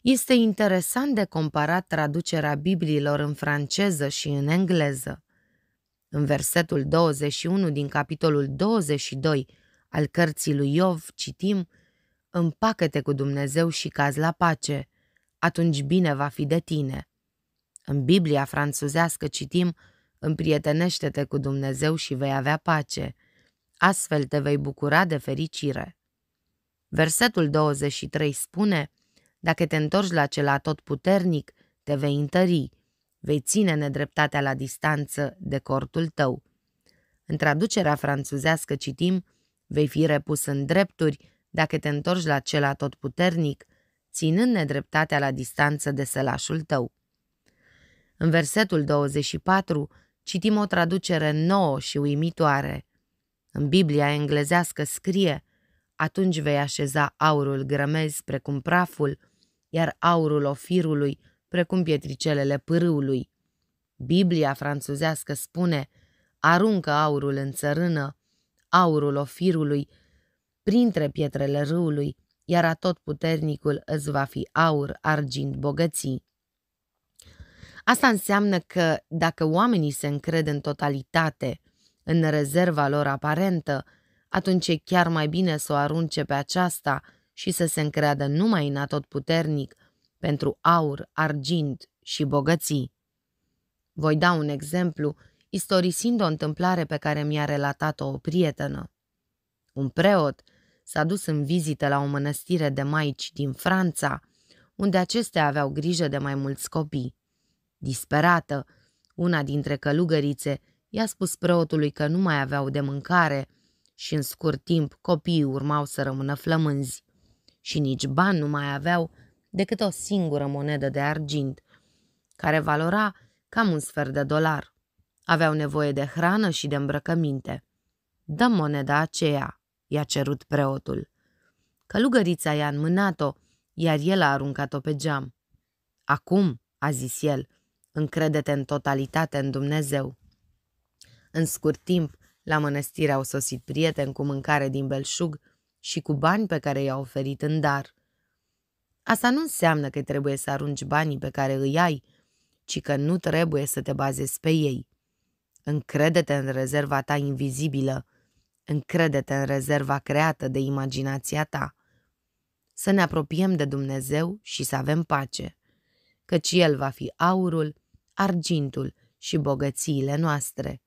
Este interesant de comparat traducerea Bibliilor în franceză și în engleză. În versetul 21 din capitolul 22 al cărții lui Iov citim Împacă-te cu Dumnezeu și caz la pace, atunci bine va fi de tine. În Biblia franțuzească citim Împrietenește-te cu Dumnezeu și vei avea pace. Astfel te vei bucura de fericire. Versetul 23 spune, Dacă te întorci la cel puternic, te vei întări, vei ține nedreptatea la distanță de cortul tău. În traducerea franțuzească citim, vei fi repus în drepturi dacă te întorci la cel puternic, ținând nedreptatea la distanță de sălașul tău. În versetul 24 Citim o traducere nouă și uimitoare. În Biblia englezească scrie, atunci vei așeza aurul grămez precum praful, iar aurul ofirului precum pietricelele pârâului. Biblia franțuzească spune, aruncă aurul în țărână, aurul ofirului, printre pietrele râului, iar atotputernicul îți va fi aur, argint, bogății. Asta înseamnă că dacă oamenii se încred în totalitate în rezerva lor aparentă, atunci e chiar mai bine să o arunce pe aceasta și să se încreadă numai în atotputernic pentru aur, argint și bogății. Voi da un exemplu, istorisind o întâmplare pe care mi-a relatat-o o prietenă. Un preot s-a dus în vizită la o mănăstire de maici din Franța, unde acestea aveau grijă de mai mulți copii. Disperată, una dintre călugărițe i-a spus preotului că nu mai aveau de mâncare și în scurt timp copiii urmau să rămână flămânzi. Și nici bani nu mai aveau decât o singură monedă de argint, care valora cam un sfert de dolar. Aveau nevoie de hrană și de îmbrăcăminte. Dă moneda aceea, i-a cerut preotul. Călugărița i-a înmânat-o, iar el a aruncat-o pe geam. Acum, a zis el, încredete în totalitate în Dumnezeu. În scurt timp, la mănăstire au sosit prieteni cu mâncare din belșug și cu bani pe care i-au oferit în dar. Asta nu înseamnă că trebuie să arunci banii pe care îi ai, ci că nu trebuie să te bazezi pe ei. Încredete în rezerva ta invizibilă, încredete în rezerva creată de imaginația ta. Să ne apropiem de Dumnezeu și să avem pace, căci El va fi aurul argintul și bogățiile noastre.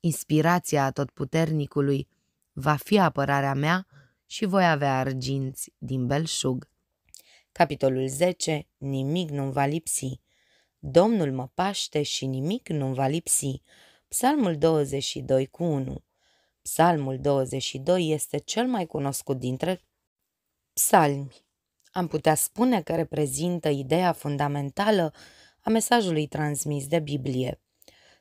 Inspirația totputernicului va fi apărarea mea și voi avea arginți din belșug. Capitolul 10. Nimic nu-mi va lipsi. Domnul mă paște și nimic nu-mi va lipsi. Psalmul 22 cu 1 Psalmul 22 este cel mai cunoscut dintre psalmi. Am putea spune că reprezintă ideea fundamentală a mesajului transmis de Biblie.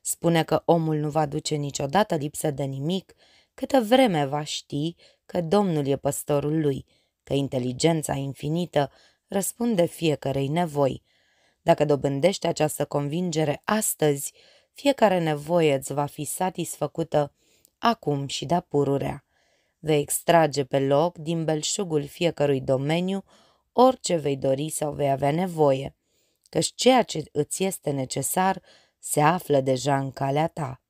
Spune că omul nu va duce niciodată lipsă de nimic, câtă vreme va ști că Domnul e păstorul lui, că inteligența infinită răspunde fiecarei nevoi. Dacă dobândești această convingere astăzi, fiecare nevoie îți va fi satisfăcută acum și de pururea. Vei extrage pe loc din belșugul fiecărui domeniu orice vei dori sau vei avea nevoie căci ceea ce îți este necesar se află deja în calea ta.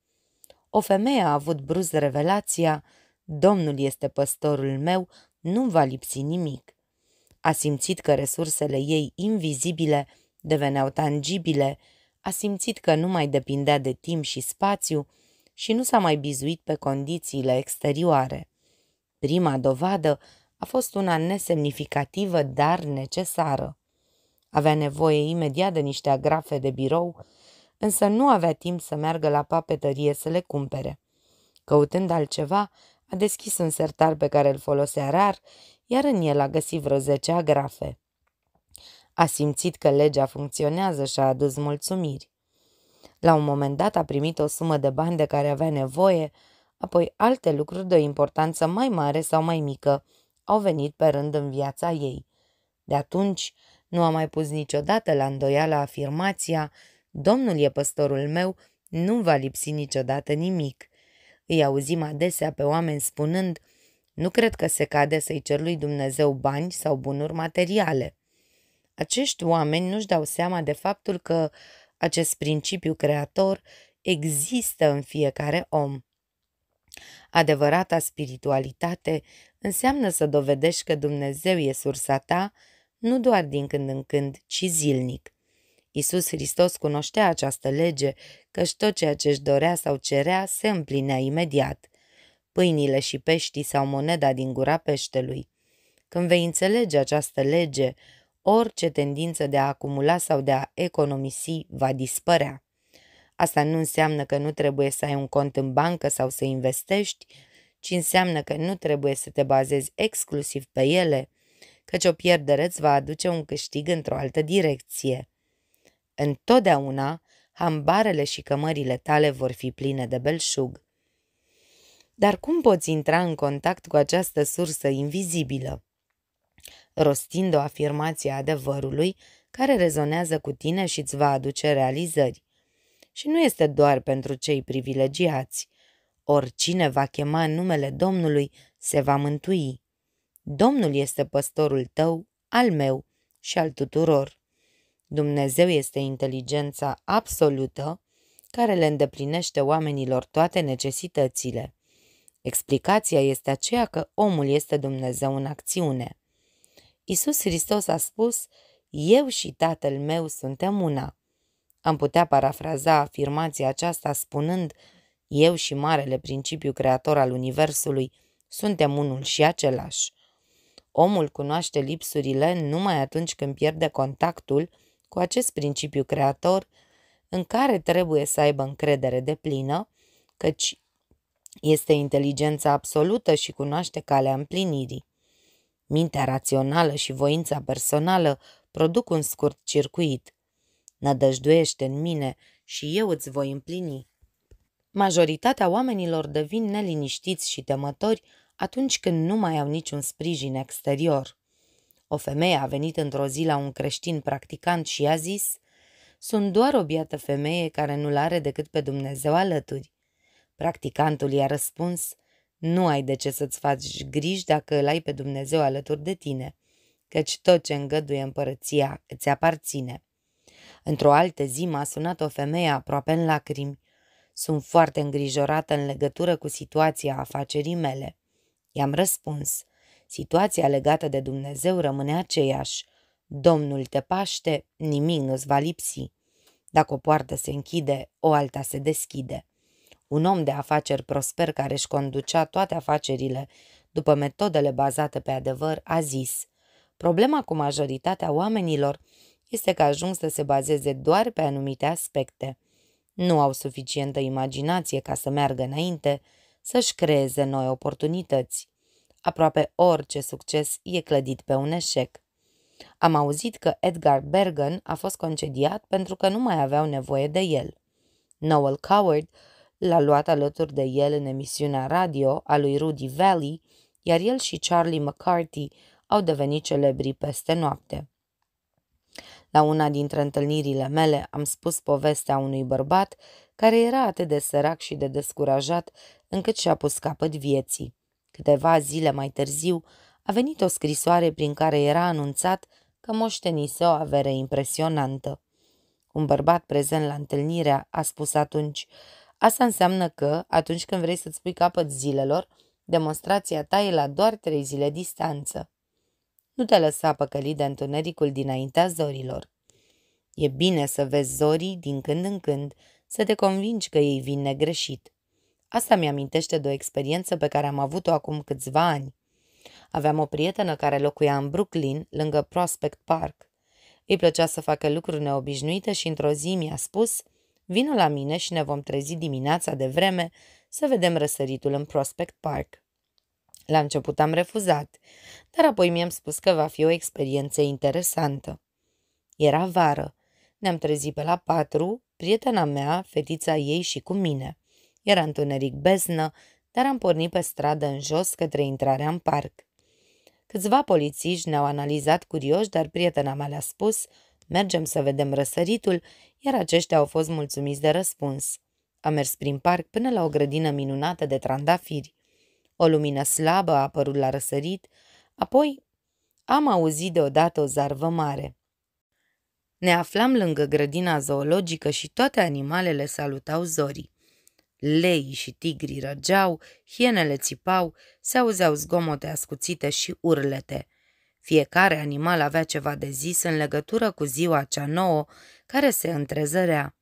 O femeie a avut brusc revelația, Domnul este păstorul meu, nu va lipsi nimic. A simțit că resursele ei invizibile deveneau tangibile, a simțit că nu mai depindea de timp și spațiu și nu s-a mai bizuit pe condițiile exterioare. Prima dovadă a fost una nesemnificativă, dar necesară. Avea nevoie imediat de niște agrafe de birou, însă nu avea timp să meargă la papetărie să le cumpere. Căutând altceva, a deschis un sertar pe care îl folosea rar, iar în el a găsit vreo zece agrafe. A simțit că legea funcționează și a adus mulțumiri. La un moment dat a primit o sumă de bani de care avea nevoie, apoi alte lucruri de o importanță mai mare sau mai mică au venit pe rând în viața ei. De atunci, nu a mai pus niciodată la îndoială afirmația Domnul e păstorul meu, nu va lipsi niciodată nimic. Îi auzim adesea pe oameni spunând nu cred că se cade să-i cer lui Dumnezeu bani sau bunuri materiale. Acești oameni nu-și dau seama de faptul că acest principiu creator există în fiecare om. Adevărata spiritualitate înseamnă să dovedești că Dumnezeu e sursa ta nu doar din când în când, ci zilnic. Isus Hristos cunoștea această lege, căci tot ceea ce își dorea sau cerea se împlinea imediat. Pâinile și peștii sau moneda din gura peștelui. Când vei înțelege această lege, orice tendință de a acumula sau de a economisi va dispărea. Asta nu înseamnă că nu trebuie să ai un cont în bancă sau să investești, ci înseamnă că nu trebuie să te bazezi exclusiv pe ele, căci o pierdere îți va aduce un câștig într-o altă direcție. Întotdeauna, hambarele și cămările tale vor fi pline de belșug. Dar cum poți intra în contact cu această sursă invizibilă? Rostind o afirmație a adevărului care rezonează cu tine și îți va aduce realizări. Și nu este doar pentru cei privilegiați. Oricine va chema numele Domnului se va mântui. Domnul este păstorul tău, al meu și al tuturor. Dumnezeu este inteligența absolută care le îndeplinește oamenilor toate necesitățile. Explicația este aceea că omul este Dumnezeu în acțiune. Isus Hristos a spus, eu și tatăl meu suntem una. Am putea parafraza afirmația aceasta spunând, eu și marele principiu creator al universului suntem unul și același. Omul cunoaște lipsurile numai atunci când pierde contactul cu acest principiu creator în care trebuie să aibă încredere de plină, căci este inteligența absolută și cunoaște calea împlinirii. Mintea rațională și voința personală produc un scurt circuit. Nădăjduiește în mine și eu îți voi împlini. Majoritatea oamenilor devin neliniștiți și temători atunci când nu mai au niciun sprijin exterior. O femeie a venit într-o zi la un creștin practicant și i-a zis Sunt doar o biată femeie care nu-L are decât pe Dumnezeu alături. Practicantul i-a răspuns Nu ai de ce să-ți faci griji dacă îl ai pe Dumnezeu alături de tine, căci tot ce îngăduie împărăția îți aparține. Într-o altă zi m-a sunat o femeie aproape în lacrimi. Sunt foarte îngrijorată în legătură cu situația afacerii mele. I-am răspuns. Situația legată de Dumnezeu rămâne aceeași. Domnul te paște, nimic nu-ți va lipsi. Dacă o poartă se închide, o alta se deschide. Un om de afaceri prosper care își conducea toate afacerile după metodele bazate pe adevăr a zis Problema cu majoritatea oamenilor este că ajung să se bazeze doar pe anumite aspecte. Nu au suficientă imaginație ca să meargă înainte, să-și creeze noi oportunități. Aproape orice succes e clădit pe un eșec. Am auzit că Edgar Bergen a fost concediat pentru că nu mai aveau nevoie de el. Noel Coward l-a luat alături de el în emisiunea radio a lui Rudy Valley, iar el și Charlie McCarthy au devenit celebri peste noapte. La una dintre întâlnirile mele am spus povestea unui bărbat care era atât de sărac și de descurajat încât și-a pus capăt vieții. Câteva zile mai târziu a venit o scrisoare prin care era anunțat că moștenise o avere impresionantă. Un bărbat prezent la întâlnirea a spus atunci, asta înseamnă că, atunci când vrei să-ți pui capăt zilelor, demonstrația ta e la doar trei zile distanță. Nu te lăsa păcălit de întunericul dinaintea zorilor. E bine să vezi zorii din când în când, să te convingi că ei vin negreșit. Asta mi-amintește de o experiență pe care am avut-o acum câțiva ani. Aveam o prietenă care locuia în Brooklyn, lângă Prospect Park. Îi plăcea să facă lucruri neobișnuite și într-o zi mi-a spus Vină la mine și ne vom trezi dimineața de vreme să vedem răsăritul în Prospect Park. La început am refuzat, dar apoi mi-am spus că va fi o experiență interesantă. Era vară. Ne-am trezit pe la patru, prietena mea, fetița ei și cu mine – era întuneric beznă, dar am pornit pe stradă în jos către intrarea în parc. Câțiva polițiști ne-au analizat curioși, dar prietena mea le-a spus, mergem să vedem răsăritul, iar aceștia au fost mulțumiți de răspuns. Am mers prin parc până la o grădină minunată de trandafiri. O lumină slabă a apărut la răsărit, apoi am auzit deodată o zarvă mare. Ne aflam lângă grădina zoologică și toate animalele salutau zorii. Leii și tigrii răgeau, hienele țipau, se auzeau zgomote ascuțite și urlete. Fiecare animal avea ceva de zis în legătură cu ziua cea nouă, care se întrezărea.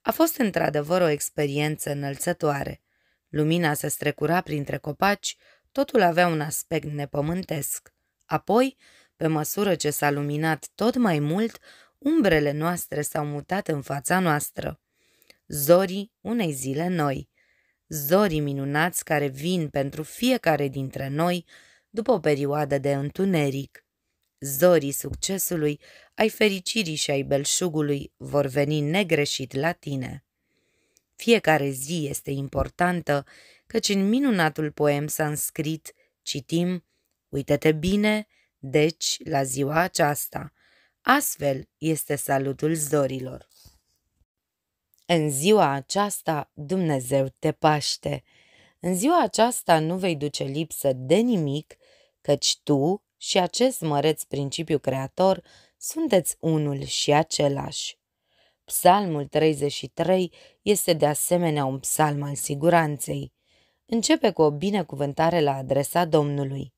A fost într-adevăr o experiență înălțătoare. Lumina se strecura printre copaci, totul avea un aspect nepământesc. Apoi, pe măsură ce s-a luminat tot mai mult, umbrele noastre s-au mutat în fața noastră zorii unei zile noi, zorii minunați care vin pentru fiecare dintre noi după o perioadă de întuneric. Zorii succesului, ai fericirii și ai belșugului vor veni negreșit la tine. Fiecare zi este importantă, căci în minunatul poem sanscrit citim Uită-te bine, deci, la ziua aceasta. Astfel este salutul zorilor. În ziua aceasta Dumnezeu te paște. În ziua aceasta nu vei duce lipsă de nimic, căci tu și acest măreț principiu creator sunteți unul și același. Psalmul 33 este de asemenea un psalm al siguranței. Începe cu o binecuvântare la adresa Domnului.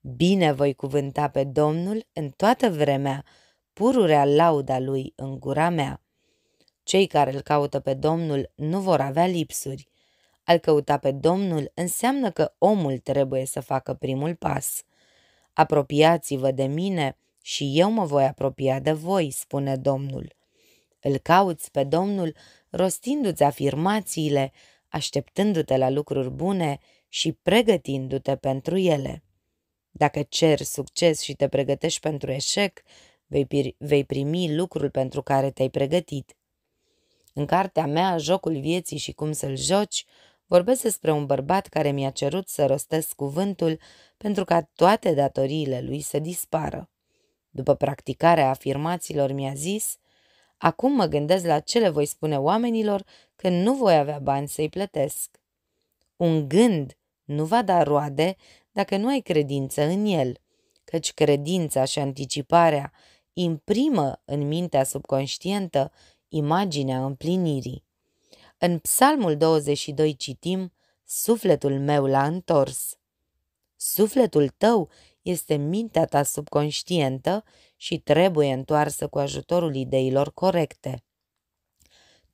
Bine voi cuvânta pe Domnul în toată vremea, pururea lauda lui în gura mea. Cei care îl caută pe Domnul nu vor avea lipsuri. Al căuta pe Domnul înseamnă că omul trebuie să facă primul pas. Apropiați-vă de mine și eu mă voi apropia de voi, spune Domnul. Îl cauți pe Domnul rostindu-ți afirmațiile, așteptându-te la lucruri bune și pregătindu-te pentru ele. Dacă ceri succes și te pregătești pentru eșec, vei, vei primi lucrul pentru care te-ai pregătit. În cartea mea, Jocul vieții și cum să-l joci, vorbesc despre un bărbat care mi-a cerut să rostesc cuvântul pentru ca toate datoriile lui să dispară. După practicarea afirmațiilor mi-a zis, acum mă gândesc la ce le voi spune oamenilor când nu voi avea bani să-i plătesc. Un gând nu va da roade dacă nu ai credință în el, căci credința și anticiparea imprimă în mintea subconștientă imaginea împlinirii. În Psalmul 22 citim, Sufletul meu l-a întors. Sufletul tău este mintea ta subconștientă și trebuie întoarsă cu ajutorul ideilor corecte.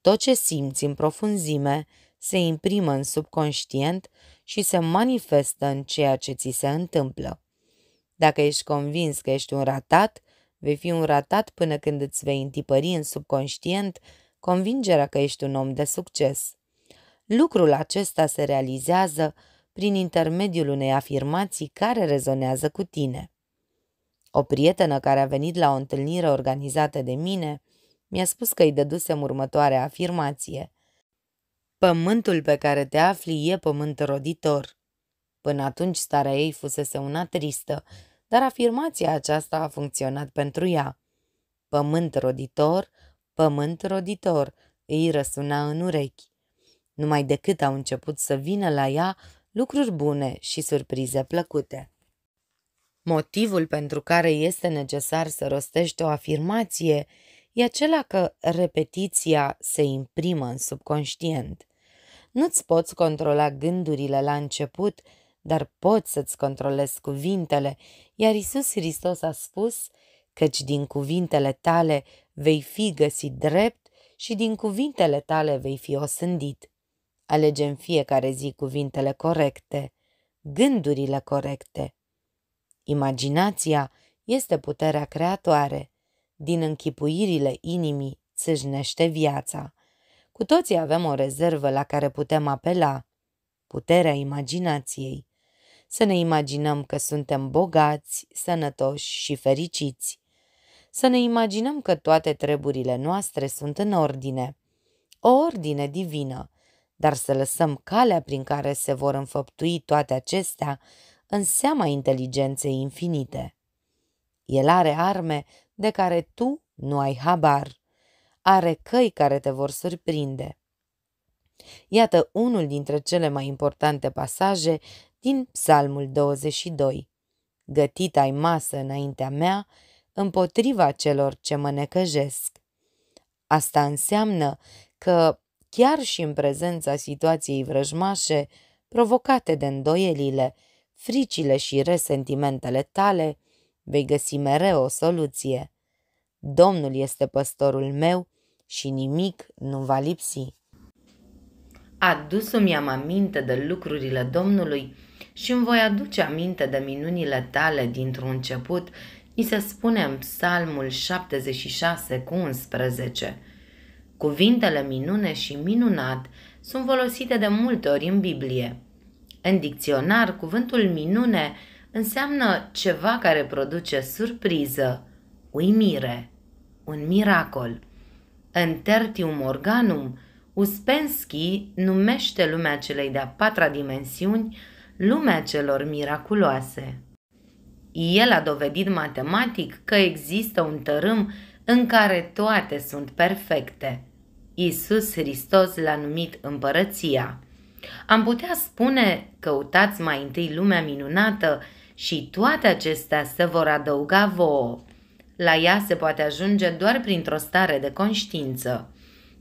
Tot ce simți în profunzime se imprimă în subconștient și se manifestă în ceea ce ți se întâmplă. Dacă ești convins că ești un ratat, Vei fi un ratat până când îți vei întipări în subconștient convingerea că ești un om de succes. Lucrul acesta se realizează prin intermediul unei afirmații care rezonează cu tine. O prietenă care a venit la o întâlnire organizată de mine mi-a spus că îi dădusem următoarea afirmație. Pământul pe care te afli e pământ roditor. Până atunci starea ei fusese una tristă, dar afirmația aceasta a funcționat pentru ea. Pământ roditor, pământ roditor, îi răsuna în urechi. Numai decât au început să vină la ea lucruri bune și surprize plăcute. Motivul pentru care este necesar să rostești o afirmație e acela că repetiția se imprimă în subconștient. Nu-ți poți controla gândurile la început, dar poți să-ți controlezi cuvintele, iar Isus Hristos a spus, căci din cuvintele tale vei fi găsit drept și din cuvintele tale vei fi osândit. Alegem fiecare zi cuvintele corecte, gândurile corecte. Imaginația este puterea creatoare. Din închipuirile inimii țâșnește viața. Cu toții avem o rezervă la care putem apela, puterea imaginației să ne imaginăm că suntem bogați, sănătoși și fericiți, să ne imaginăm că toate treburile noastre sunt în ordine, o ordine divină, dar să lăsăm calea prin care se vor înfăptui toate acestea în seama inteligenței infinite. El are arme de care tu nu ai habar. Are căi care te vor surprinde. Iată unul dintre cele mai importante pasaje din Psalmul 22. Gătit ai masă înaintea mea, împotriva celor ce mă necăjesc. Asta înseamnă că, chiar și în prezența situației vrăjmașe, provocate de îndoielile, fricile și resentimentele tale, vei găsi mereu o soluție. Domnul este păstorul meu și nimic nu va lipsi. Adus-mi am aminte de lucrurile Domnului și îmi voi aduce aminte de minunile tale dintr-un început, ni se spune în psalmul 76 cu 11. Cuvintele minune și minunat sunt folosite de multe ori în Biblie. În dicționar, cuvântul minune înseamnă ceva care produce surpriză, uimire, un miracol. În Tertium Organum, Uspensky numește lumea celei de-a patra dimensiuni lumea celor miraculoase. El a dovedit matematic că există un tărâm în care toate sunt perfecte. Isus Hristos l-a numit împărăția. Am putea spune căutați mai întâi lumea minunată și toate acestea se vor adăuga vouă. La ea se poate ajunge doar printr-o stare de conștiință.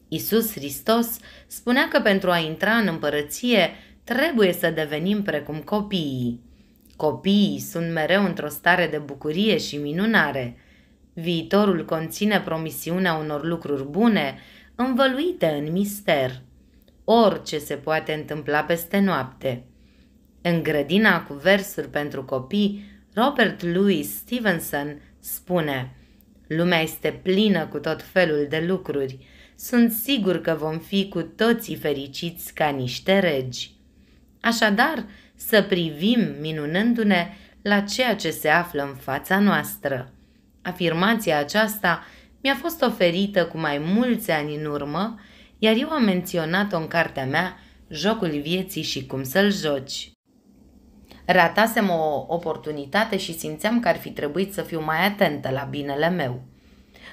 Isus Hristos spunea că pentru a intra în împărăție Trebuie să devenim precum copiii. Copiii sunt mereu într-o stare de bucurie și minunare. Viitorul conține promisiunea unor lucruri bune, învăluite în mister. Orice se poate întâmpla peste noapte. În grădina cu versuri pentru copii, Robert Louis Stevenson spune Lumea este plină cu tot felul de lucruri. Sunt sigur că vom fi cu toții fericiți ca niște regi. Așadar, să privim minunându-ne la ceea ce se află în fața noastră. Afirmația aceasta mi-a fost oferită cu mai mulți ani în urmă, iar eu am menționat-o în cartea mea Jocul vieții și cum să-l joci. Ratasem o oportunitate și simțeam că ar fi trebuit să fiu mai atentă la binele meu.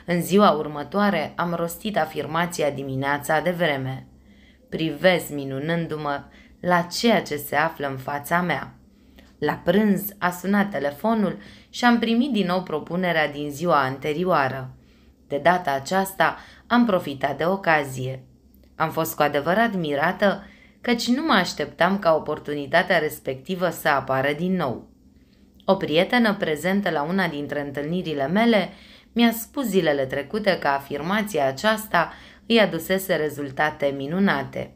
În ziua următoare am rostit afirmația dimineața de vreme. Privez minunându-mă la ceea ce se află în fața mea. La prânz a sunat telefonul și am primit din nou propunerea din ziua anterioară. De data aceasta am profitat de ocazie. Am fost cu adevărat mirată căci nu mă așteptam ca oportunitatea respectivă să apară din nou. O prietenă prezentă la una dintre întâlnirile mele mi-a spus zilele trecute că afirmația aceasta îi adusese rezultate minunate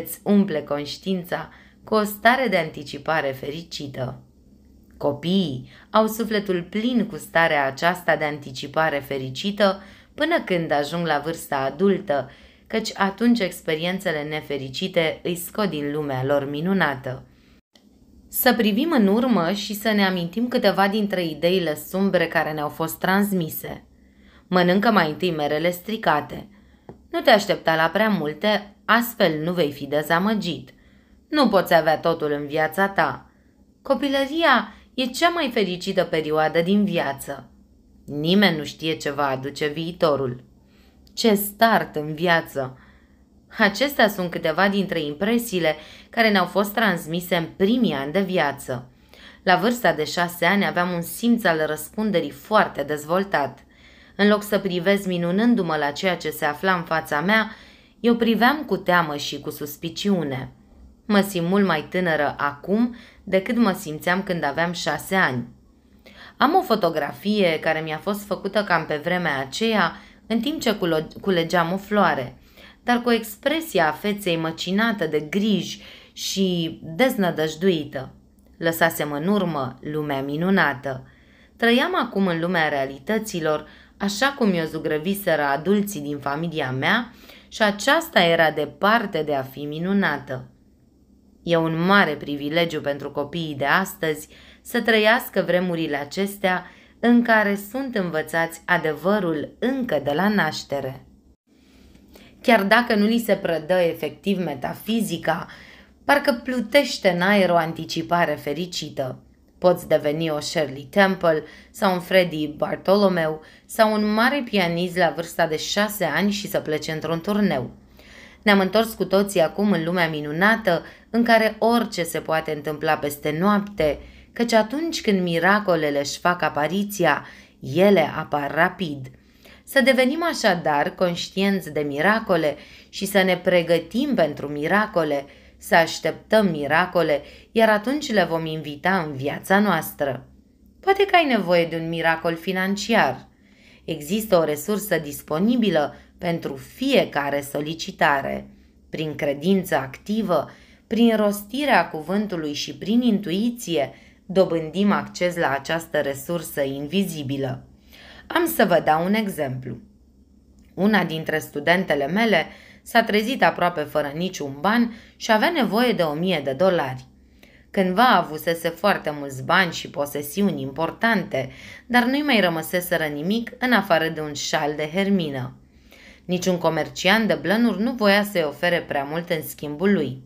îți umple conștiința cu o stare de anticipare fericită. Copiii au sufletul plin cu starea aceasta de anticipare fericită până când ajung la vârsta adultă, căci atunci experiențele nefericite îi scot din lumea lor minunată. Să privim în urmă și să ne amintim câteva dintre ideile sumbre care ne-au fost transmise. Mănâncă mai întâi merele stricate. Nu te aștepta la prea multe, Astfel nu vei fi dezamăgit. Nu poți avea totul în viața ta. Copilăria e cea mai fericită perioadă din viață. Nimeni nu știe ce va aduce viitorul. Ce start în viață! Acestea sunt câteva dintre impresiile care ne-au fost transmise în primii ani de viață. La vârsta de șase ani aveam un simț al răspunderii foarte dezvoltat. În loc să privez minunându-mă la ceea ce se afla în fața mea, eu priveam cu teamă și cu suspiciune. Mă simt mult mai tânără acum decât mă simțeam când aveam șase ani. Am o fotografie care mi-a fost făcută cam pe vremea aceea, în timp ce culegeam o floare, dar cu expresia feței măcinată de griji și deznădăjduită. Lăsasem în urmă lumea minunată. Trăiam acum în lumea realităților, așa cum mi-o zugrăviseră adulții din familia mea și aceasta era departe de a fi minunată. E un mare privilegiu pentru copiii de astăzi să trăiască vremurile acestea în care sunt învățați adevărul încă de la naștere. Chiar dacă nu li se prădă efectiv metafizica, parcă plutește în aer o anticipare fericită. Poți deveni o Shirley Temple sau un Freddy Bartolomeu sau un mare pianist la vârsta de șase ani și să plece într-un turneu. Ne-am întors cu toții acum în lumea minunată în care orice se poate întâmpla peste noapte, căci atunci când miracolele își fac apariția, ele apar rapid. Să devenim așadar conștienți de miracole și să ne pregătim pentru miracole – să așteptăm miracole, iar atunci le vom invita în viața noastră. Poate că ai nevoie de un miracol financiar. Există o resursă disponibilă pentru fiecare solicitare. Prin credință activă, prin rostirea cuvântului și prin intuiție, dobândim acces la această resursă invizibilă. Am să vă dau un exemplu. Una dintre studentele mele S-a trezit aproape fără niciun ban și avea nevoie de o mie de dolari. Cândva avusese foarte mulți bani și posesiuni importante, dar nu-i mai rămăseseră nimic în afară de un șal de hermină. Niciun comerciant de blănuri nu voia să-i ofere prea mult în schimbul lui.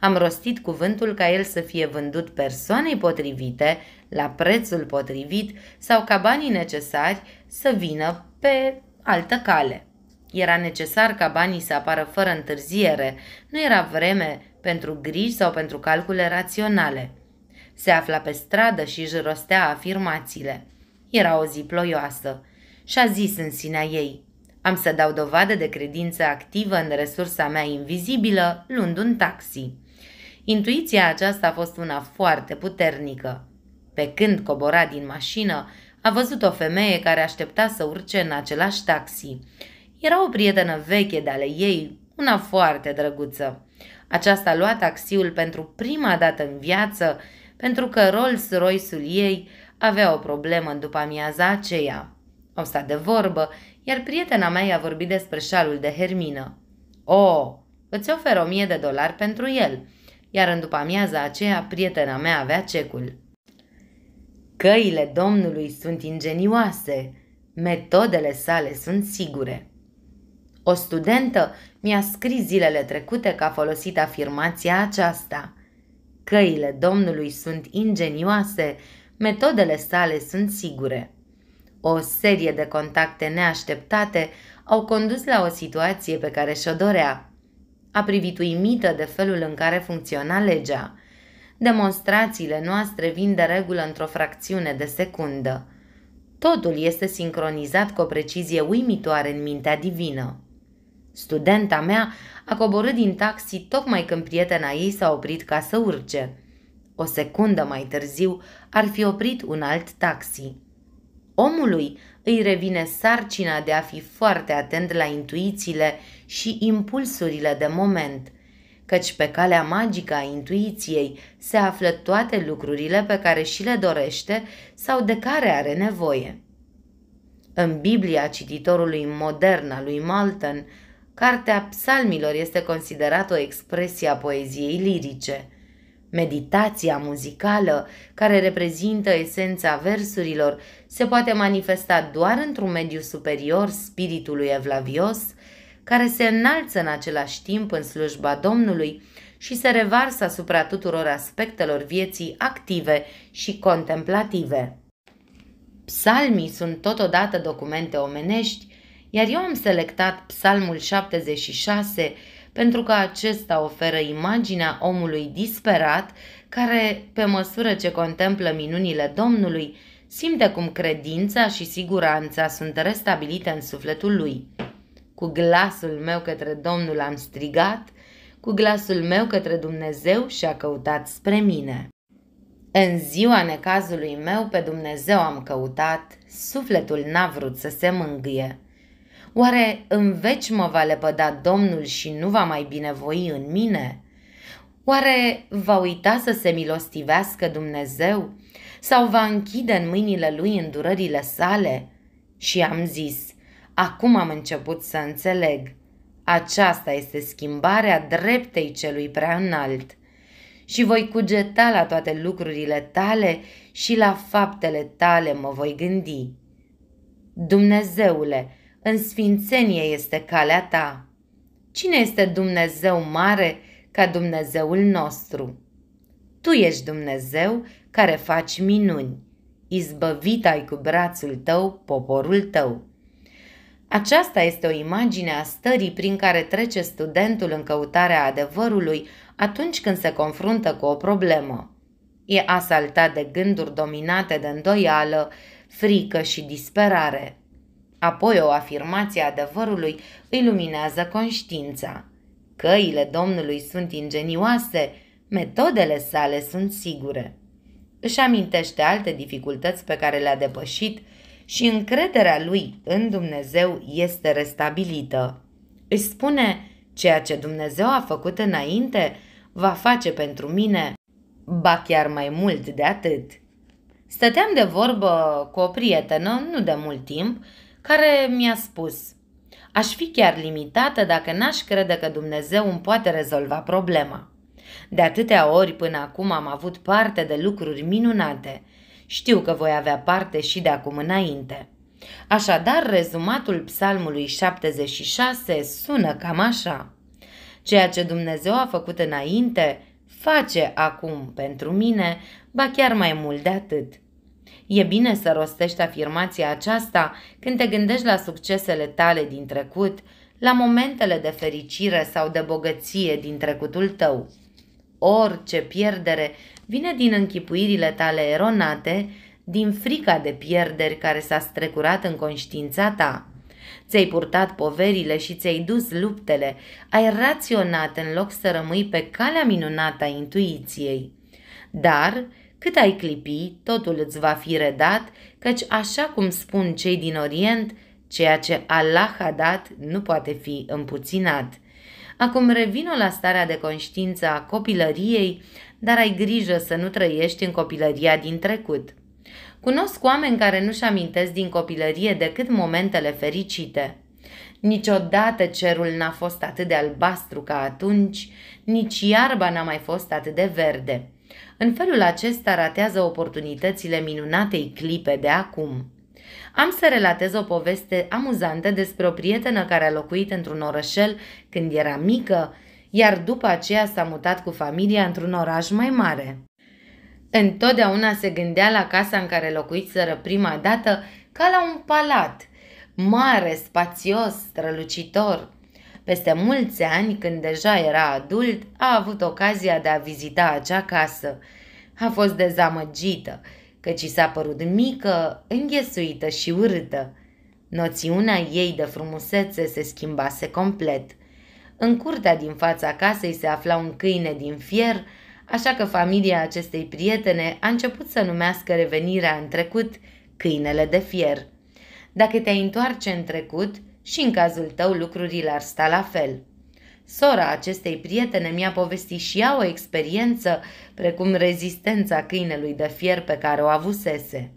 Am rostit cuvântul ca el să fie vândut persoanei potrivite, la prețul potrivit sau ca banii necesari să vină pe altă cale. Era necesar ca banii să apară fără întârziere, nu era vreme pentru griji sau pentru calcule raționale. Se afla pe stradă și își rostea afirmațiile. Era o zi ploioasă și a zis în sinea ei, am să dau dovadă de credință activă în resursa mea invizibilă, luând un taxi. Intuiția aceasta a fost una foarte puternică. Pe când cobora din mașină, a văzut o femeie care aștepta să urce în același taxi. Era o prietenă veche de ale ei, una foarte drăguță. Aceasta lua taxiul pentru prima dată în viață, pentru că Rolls-Royce-ul ei avea o problemă în după amiaza aceea. Au stat de vorbă, iar prietena mea i-a vorbit despre șalul de hermină. O, oh, îți ofer o mie de dolari pentru el, iar în după amiaza aceea prietena mea avea cecul. Căile Domnului sunt ingenioase, metodele sale sunt sigure. O studentă mi-a scris zilele trecute că a folosit afirmația aceasta. Căile Domnului sunt ingenioase, metodele sale sunt sigure. O serie de contacte neașteptate au condus la o situație pe care și-o dorea. A privit uimită de felul în care funcționa legea. Demonstrațiile noastre vin de regulă într-o fracțiune de secundă. Totul este sincronizat cu o precizie uimitoare în mintea divină. Studenta mea a coborât din taxi tocmai când prietena ei s-a oprit ca să urce. O secundă mai târziu ar fi oprit un alt taxi. Omului îi revine sarcina de a fi foarte atent la intuițiile și impulsurile de moment, căci pe calea magică a intuiției se află toate lucrurile pe care și le dorește sau de care are nevoie. În Biblia cititorului modern al lui Malton, Cartea psalmilor este considerată o expresie a poeziei lirice. Meditația muzicală, care reprezintă esența versurilor, se poate manifesta doar într-un mediu superior spiritului evlavios, care se înalță în același timp în slujba Domnului și se revarsă asupra tuturor aspectelor vieții active și contemplative. Psalmii sunt totodată documente omenești iar eu am selectat Psalmul 76 pentru că acesta oferă imaginea omului disperat care, pe măsură ce contemplă minunile Domnului, simte cum credința și siguranța sunt restabilite în sufletul lui. Cu glasul meu către Domnul am strigat, cu glasul meu către Dumnezeu și a căutat spre mine. În ziua necazului meu pe Dumnezeu am căutat, sufletul n-a vrut să se mângâie. Oare în veci mă va lepăda Domnul și nu va mai binevoi în mine? Oare va uita să se milostivească Dumnezeu? Sau va închide în mâinile lui îndurările sale? Și am zis, acum am început să înțeleg. Aceasta este schimbarea dreptei celui prea înalt. Și voi cugeta la toate lucrurile tale și la faptele tale mă voi gândi. Dumnezeule, în sfințenie este calea ta. Cine este Dumnezeu mare ca Dumnezeul nostru? Tu ești Dumnezeu care faci minuni. Izbăvit ai cu brațul tău poporul tău. Aceasta este o imagine a stării prin care trece studentul în căutarea adevărului atunci când se confruntă cu o problemă. E asaltat de gânduri dominate de îndoială, frică și disperare. Apoi o afirmație a adevărului îi luminează conștiința. Căile Domnului sunt ingenioase, metodele sale sunt sigure. Își amintește alte dificultăți pe care le-a depășit și încrederea lui în Dumnezeu este restabilită. Își spune, ceea ce Dumnezeu a făcut înainte va face pentru mine, ba chiar mai mult de atât. Stăteam de vorbă cu o prietenă, nu de mult timp, care mi-a spus Aș fi chiar limitată dacă n-aș crede că Dumnezeu îmi poate rezolva problema. De atâtea ori până acum am avut parte de lucruri minunate. Știu că voi avea parte și de acum înainte. Așadar, rezumatul psalmului 76 sună cam așa. Ceea ce Dumnezeu a făcut înainte, face acum pentru mine, ba chiar mai mult de atât – E bine să rostești afirmația aceasta când te gândești la succesele tale din trecut, la momentele de fericire sau de bogăție din trecutul tău. Orice pierdere vine din închipuirile tale eronate, din frica de pierderi care s-a strecurat în conștiința ta. Ți-ai purtat poverile și ți-ai dus luptele, ai raționat în loc să rămâi pe calea minunată a intuiției. Dar cât ai clipi, totul îți va fi redat, căci așa cum spun cei din Orient, ceea ce Allah a dat nu poate fi împuținat. Acum revin la starea de conștiință a copilăriei, dar ai grijă să nu trăiești în copilăria din trecut. Cunosc oameni care nu-și amintesc din copilărie decât momentele fericite. Niciodată cerul n-a fost atât de albastru ca atunci, nici iarba n-a mai fost atât de verde. În felul acesta ratează oportunitățile minunatei clipe de acum. Am să relatez o poveste amuzantă despre o prietenă care a locuit într-un orășel când era mică, iar după aceea s-a mutat cu familia într-un oraș mai mare. Întotdeauna se gândea la casa în care locuiseră prima dată ca la un palat, mare, spațios, strălucitor – peste mulți ani, când deja era adult, a avut ocazia de a vizita acea casă. A fost dezamăgită, căci s-a părut mică, înghesuită și urâtă. Noțiunea ei de frumusețe se schimbase complet. În curtea din fața casei se afla un câine din fier, așa că familia acestei prietene a început să numească revenirea în trecut câinele de fier. Dacă te-ai întoarce în trecut, și în cazul tău lucrurile ar sta la fel. Sora acestei prietene mi-a povestit și ea o experiență precum rezistența câinelui de fier pe care o avusese.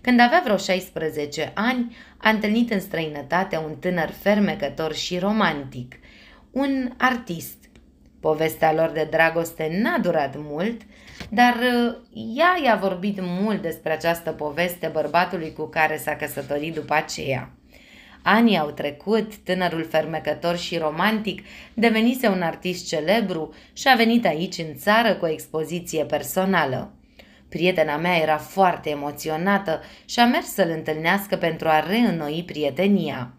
Când avea vreo 16 ani, a întâlnit în străinătate un tânăr fermecător și romantic, un artist. Povestea lor de dragoste n-a durat mult, dar uh, ea i-a vorbit mult despre această poveste bărbatului cu care s-a căsătorit după aceea. Anii au trecut, tânărul fermecător și romantic devenise un artist celebru și a venit aici în țară cu o expoziție personală. Prietena mea era foarte emoționată și a mers să-l întâlnească pentru a reînnoi prietenia.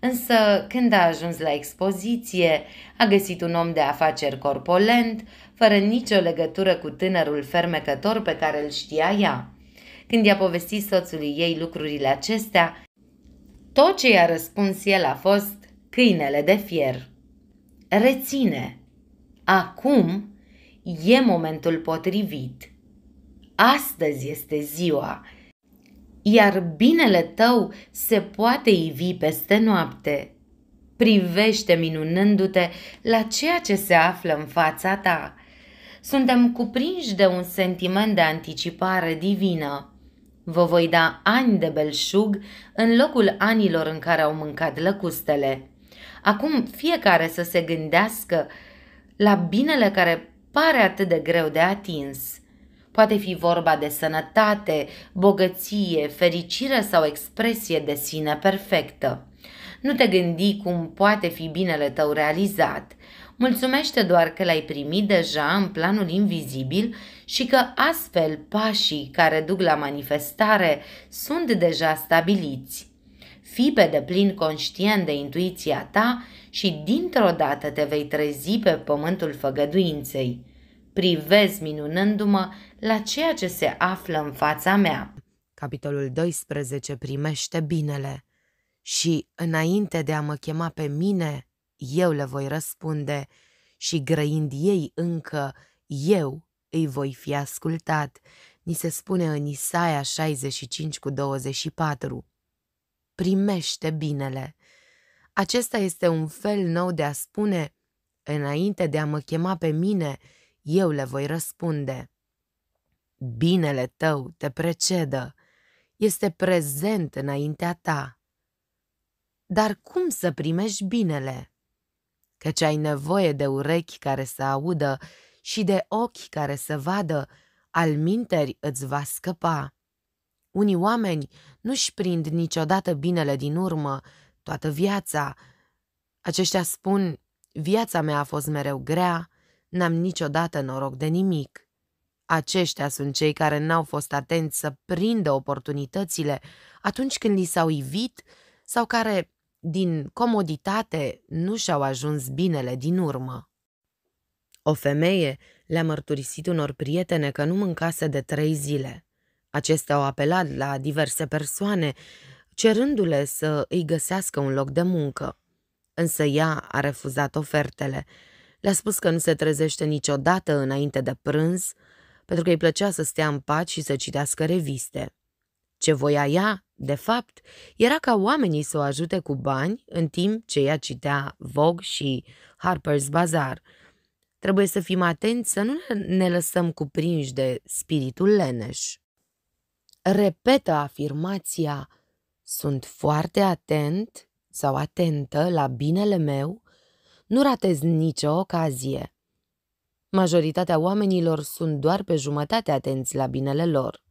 Însă, când a ajuns la expoziție, a găsit un om de afaceri corpolent, fără nicio legătură cu tânărul fermecător pe care îl știa ea. Când i-a povestit soțului ei lucrurile acestea, tot ce i-a răspuns el a fost câinele de fier. Reține! Acum e momentul potrivit. Astăzi este ziua, iar binele tău se poate ivi peste noapte. Privește minunându-te la ceea ce se află în fața ta. Suntem cuprinși de un sentiment de anticipare divină Vă voi da ani de belșug în locul anilor în care au mâncat lăcustele. Acum fiecare să se gândească la binele care pare atât de greu de atins. Poate fi vorba de sănătate, bogăție, fericire sau expresie de sine perfectă. Nu te gândi cum poate fi binele tău realizat. Mulțumește doar că l-ai primit deja în planul invizibil și că astfel pașii care duc la manifestare sunt deja stabiliți. Fii pe deplin conștient de intuiția ta și dintr-o dată te vei trezi pe pământul făgăduinței. Privez minunându-mă la ceea ce se află în fața mea. Capitolul 12 primește binele și, înainte de a mă chema pe mine, eu le voi răspunde și grăind ei încă, eu îi voi fi ascultat, ni se spune în Isaia 65 cu 24. Primește binele. Acesta este un fel nou de a spune, înainte de a mă chema pe mine, eu le voi răspunde. Binele tău te precedă, este prezent înaintea ta. Dar cum să primești binele? căci ai nevoie de urechi care să audă și de ochi care să vadă, al minteri îți va scăpa. Unii oameni nu-și prind niciodată binele din urmă, toată viața. Aceștia spun, viața mea a fost mereu grea, n-am niciodată noroc de nimic. Aceștia sunt cei care n-au fost atenți să prindă oportunitățile atunci când li s-au ivit sau care din comoditate, nu și-au ajuns binele din urmă. O femeie le-a mărturisit unor prietene că nu mâncase de trei zile. Acestea au apelat la diverse persoane, cerându-le să îi găsească un loc de muncă. Însă ea a refuzat ofertele. Le-a spus că nu se trezește niciodată înainte de prânz, pentru că îi plăcea să stea în pat și să citească reviste. Ce voia ea, de fapt, era ca oamenii să o ajute cu bani în timp ce ea citea Vogue și Harper's Bazaar. Trebuie să fim atenți să nu ne lăsăm cuprinși de spiritul leneș. Repetă afirmația Sunt foarte atent sau atentă la binele meu, nu ratez nicio ocazie. Majoritatea oamenilor sunt doar pe jumătate atenți la binele lor.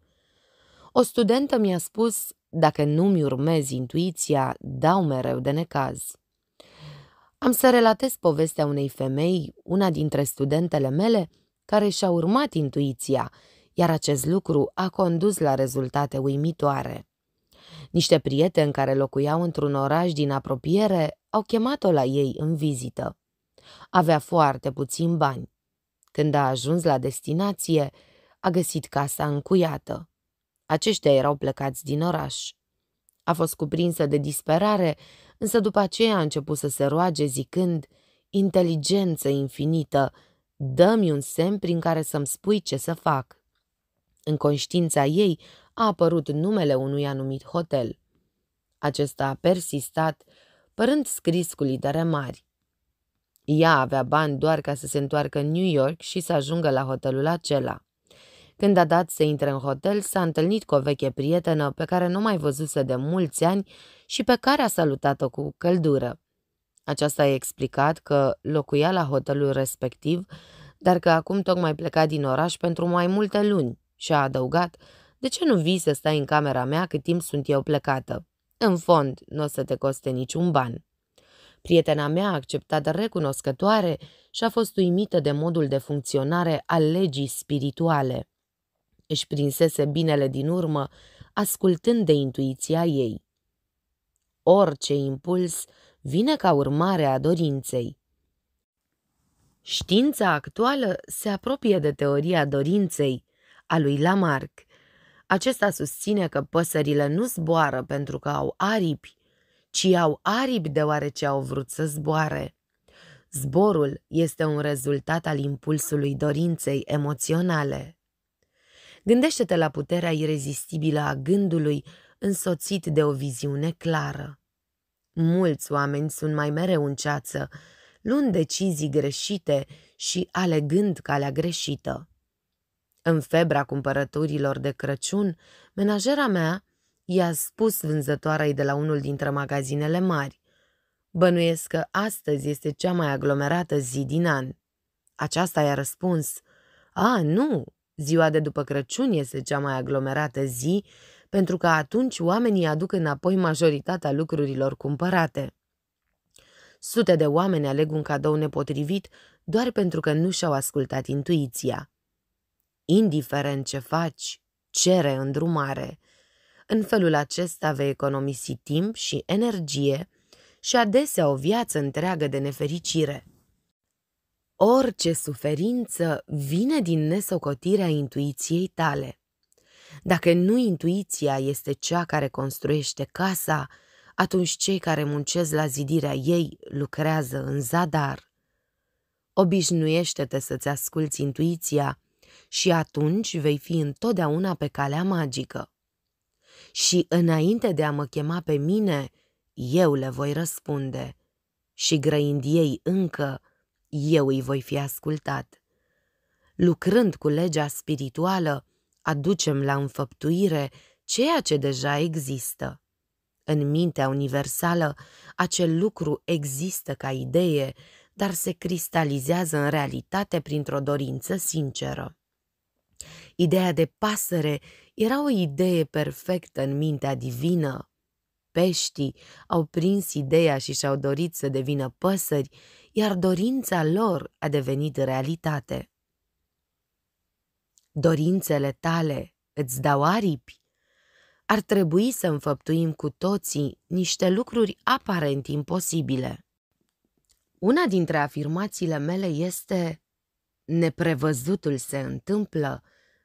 O studentă mi-a spus, dacă nu-mi urmezi intuiția, dau mereu de necaz. Am să relatez povestea unei femei, una dintre studentele mele, care și-a urmat intuiția, iar acest lucru a condus la rezultate uimitoare. Niște prieteni care locuiau într-un oraș din apropiere au chemat-o la ei în vizită. Avea foarte puțin bani. Când a ajuns la destinație, a găsit casa încuiată. Aceștia erau plecați din oraș. A fost cuprinsă de disperare, însă după aceea a început să se roage zicând, inteligență infinită, dă-mi un semn prin care să-mi spui ce să fac. În conștiința ei a apărut numele unui anumit hotel. Acesta a persistat, părând scris cu litere mari. Ea avea bani doar ca să se întoarcă în New York și să ajungă la hotelul acela. Când a dat să intre în hotel, s-a întâlnit cu o veche prietenă pe care nu mai văzuse de mulți ani și pe care a salutat-o cu căldură. Aceasta i-a explicat că locuia la hotelul respectiv, dar că acum tocmai pleca din oraș pentru mai multe luni și a adăugat De ce nu vii să stai în camera mea cât timp sunt eu plecată? În fond, nu o să te coste niciun ban. Prietena mea a acceptat recunoscătoare și a fost uimită de modul de funcționare al legii spirituale își prinsese binele din urmă, ascultând de intuiția ei. Orice impuls vine ca urmare a dorinței. Știința actuală se apropie de teoria dorinței a lui Lamarck. Acesta susține că păsările nu zboară pentru că au aripi, ci au aripi deoarece au vrut să zboare. Zborul este un rezultat al impulsului dorinței emoționale. Gândește-te la puterea irezistibilă a gândului însoțit de o viziune clară. Mulți oameni sunt mai mereu în ceață, luând decizii greșite și alegând calea greșită. În febra cumpărăturilor de Crăciun, menajera mea i-a spus vânzătoarei de la unul dintre magazinele mari. Bănuiesc că astăzi este cea mai aglomerată zi din an. Aceasta i-a răspuns, A, nu, Ziua de după Crăciun este cea mai aglomerată zi, pentru că atunci oamenii aduc înapoi majoritatea lucrurilor cumpărate. Sute de oameni aleg un cadou nepotrivit doar pentru că nu și-au ascultat intuiția. Indiferent ce faci, cere îndrumare. În felul acesta vei economisi timp și energie și adesea o viață întreagă de nefericire. Orice suferință vine din nesocotirea intuiției tale. Dacă nu intuiția este cea care construiește casa, atunci cei care muncesc la zidirea ei lucrează în zadar. Obișnuiește-te să-ți asculți intuiția și atunci vei fi întotdeauna pe calea magică. Și înainte de a mă chema pe mine, eu le voi răspunde. Și grăind ei încă, eu îi voi fi ascultat. Lucrând cu legea spirituală, aducem la înfăptuire ceea ce deja există. În mintea universală, acel lucru există ca idee, dar se cristalizează în realitate printr-o dorință sinceră. Ideea de pasăre era o idee perfectă în mintea divină. Peștii au prins ideea și și-au dorit să devină păsări, iar dorința lor a devenit realitate. Dorințele tale îți dau aripi. Ar trebui să înfăptuim cu toții niște lucruri aparent imposibile. Una dintre afirmațiile mele este Neprevăzutul se întâmplă,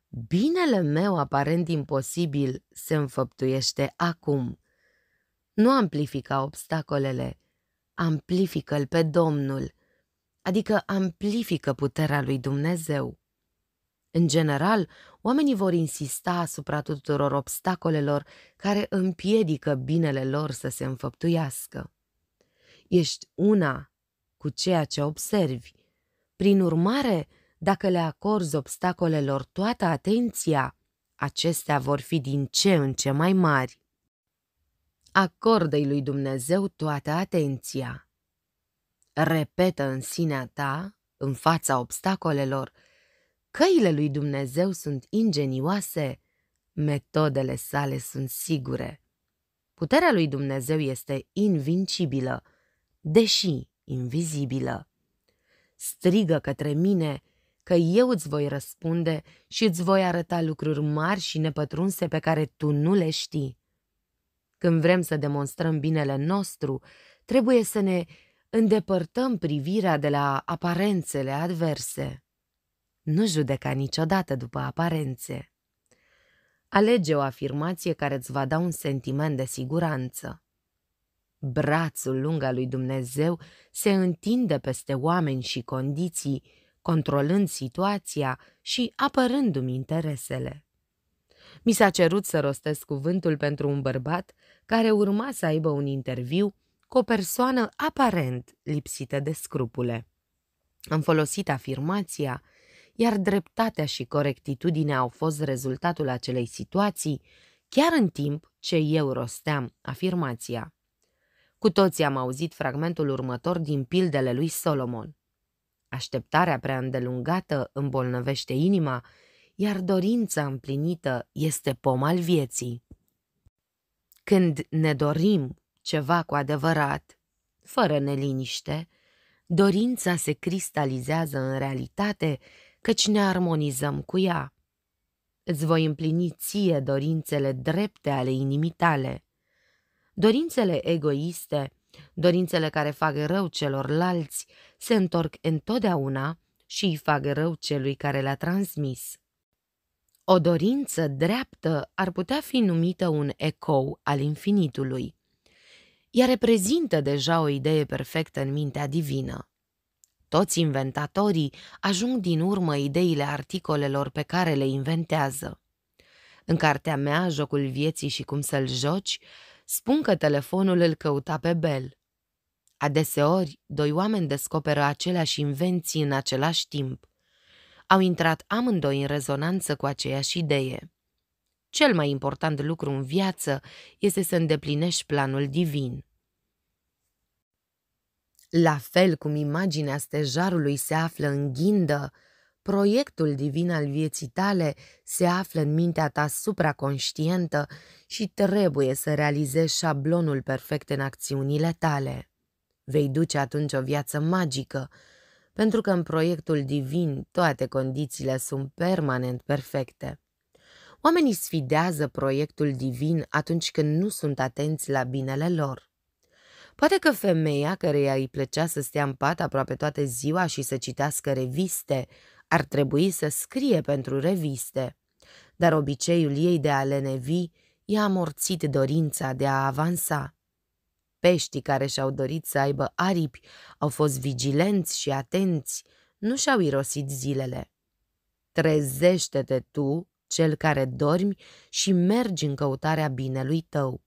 binele meu aparent imposibil se înfăptuiește acum. Nu amplifica obstacolele, amplifică-L pe Domnul, adică amplifică puterea lui Dumnezeu. În general, oamenii vor insista asupra tuturor obstacolelor care împiedică binele lor să se înfăptuiască. Ești una cu ceea ce observi. Prin urmare, dacă le acorzi obstacolelor toată atenția, acestea vor fi din ce în ce mai mari acordă-i lui Dumnezeu toată atenția. Repetă în sinea ta, în fața obstacolelor, căile lui Dumnezeu sunt ingenioase, metodele sale sunt sigure. Puterea lui Dumnezeu este invincibilă, deși invizibilă. Strigă către mine că eu îți voi răspunde și îți voi arăta lucruri mari și nepătrunse pe care tu nu le știi. Când vrem să demonstrăm binele nostru, trebuie să ne îndepărtăm privirea de la aparențele adverse. Nu judeca niciodată după aparențe. Alege o afirmație care îți va da un sentiment de siguranță. Brațul lung al lui Dumnezeu se întinde peste oameni și condiții, controlând situația și apărându-mi interesele. Mi s-a cerut să rostesc cuvântul pentru un bărbat care urma să aibă un interviu cu o persoană aparent lipsită de scrupule. Am folosit afirmația, iar dreptatea și corectitudinea au fost rezultatul acelei situații, chiar în timp ce eu rosteam afirmația. Cu toții am auzit fragmentul următor din pildele lui Solomon. Așteptarea prea îndelungată îmbolnăvește inima iar dorința împlinită este pom al vieții. Când ne dorim ceva cu adevărat, fără neliniște, dorința se cristalizează în realitate căci ne armonizăm cu ea. Îți voi împlini ție dorințele drepte ale inimii tale. Dorințele egoiste, dorințele care fac rău celorlalți, se întorc întotdeauna și îi fac rău celui care le-a transmis. O dorință dreaptă ar putea fi numită un ecou al infinitului. Ea reprezintă deja o idee perfectă în mintea divină. Toți inventatorii ajung din urmă ideile articolelor pe care le inventează. În cartea mea, Jocul vieții și cum să-l joci, spun că telefonul îl căuta pe bel. Adeseori, doi oameni descoperă aceleași invenții în același timp au intrat amândoi în rezonanță cu aceeași idee. Cel mai important lucru în viață este să îndeplinești planul divin. La fel cum imaginea stejarului se află în ghindă, proiectul divin al vieții tale se află în mintea ta supraconștientă și trebuie să realizezi șablonul perfect în acțiunile tale. Vei duce atunci o viață magică, pentru că în proiectul divin toate condițiile sunt permanent perfecte. Oamenii sfidează proiectul divin atunci când nu sunt atenți la binele lor. Poate că femeia căreia îi plăcea să stea în pat aproape toată ziua și să citească reviste ar trebui să scrie pentru reviste, dar obiceiul ei de a lenevi i-a amorțit dorința de a avansa. Peștii care și-au dorit să aibă aripi au fost vigilenți și atenți, nu și-au irosit zilele. Trezește-te tu, cel care dormi, și mergi în căutarea binelui tău.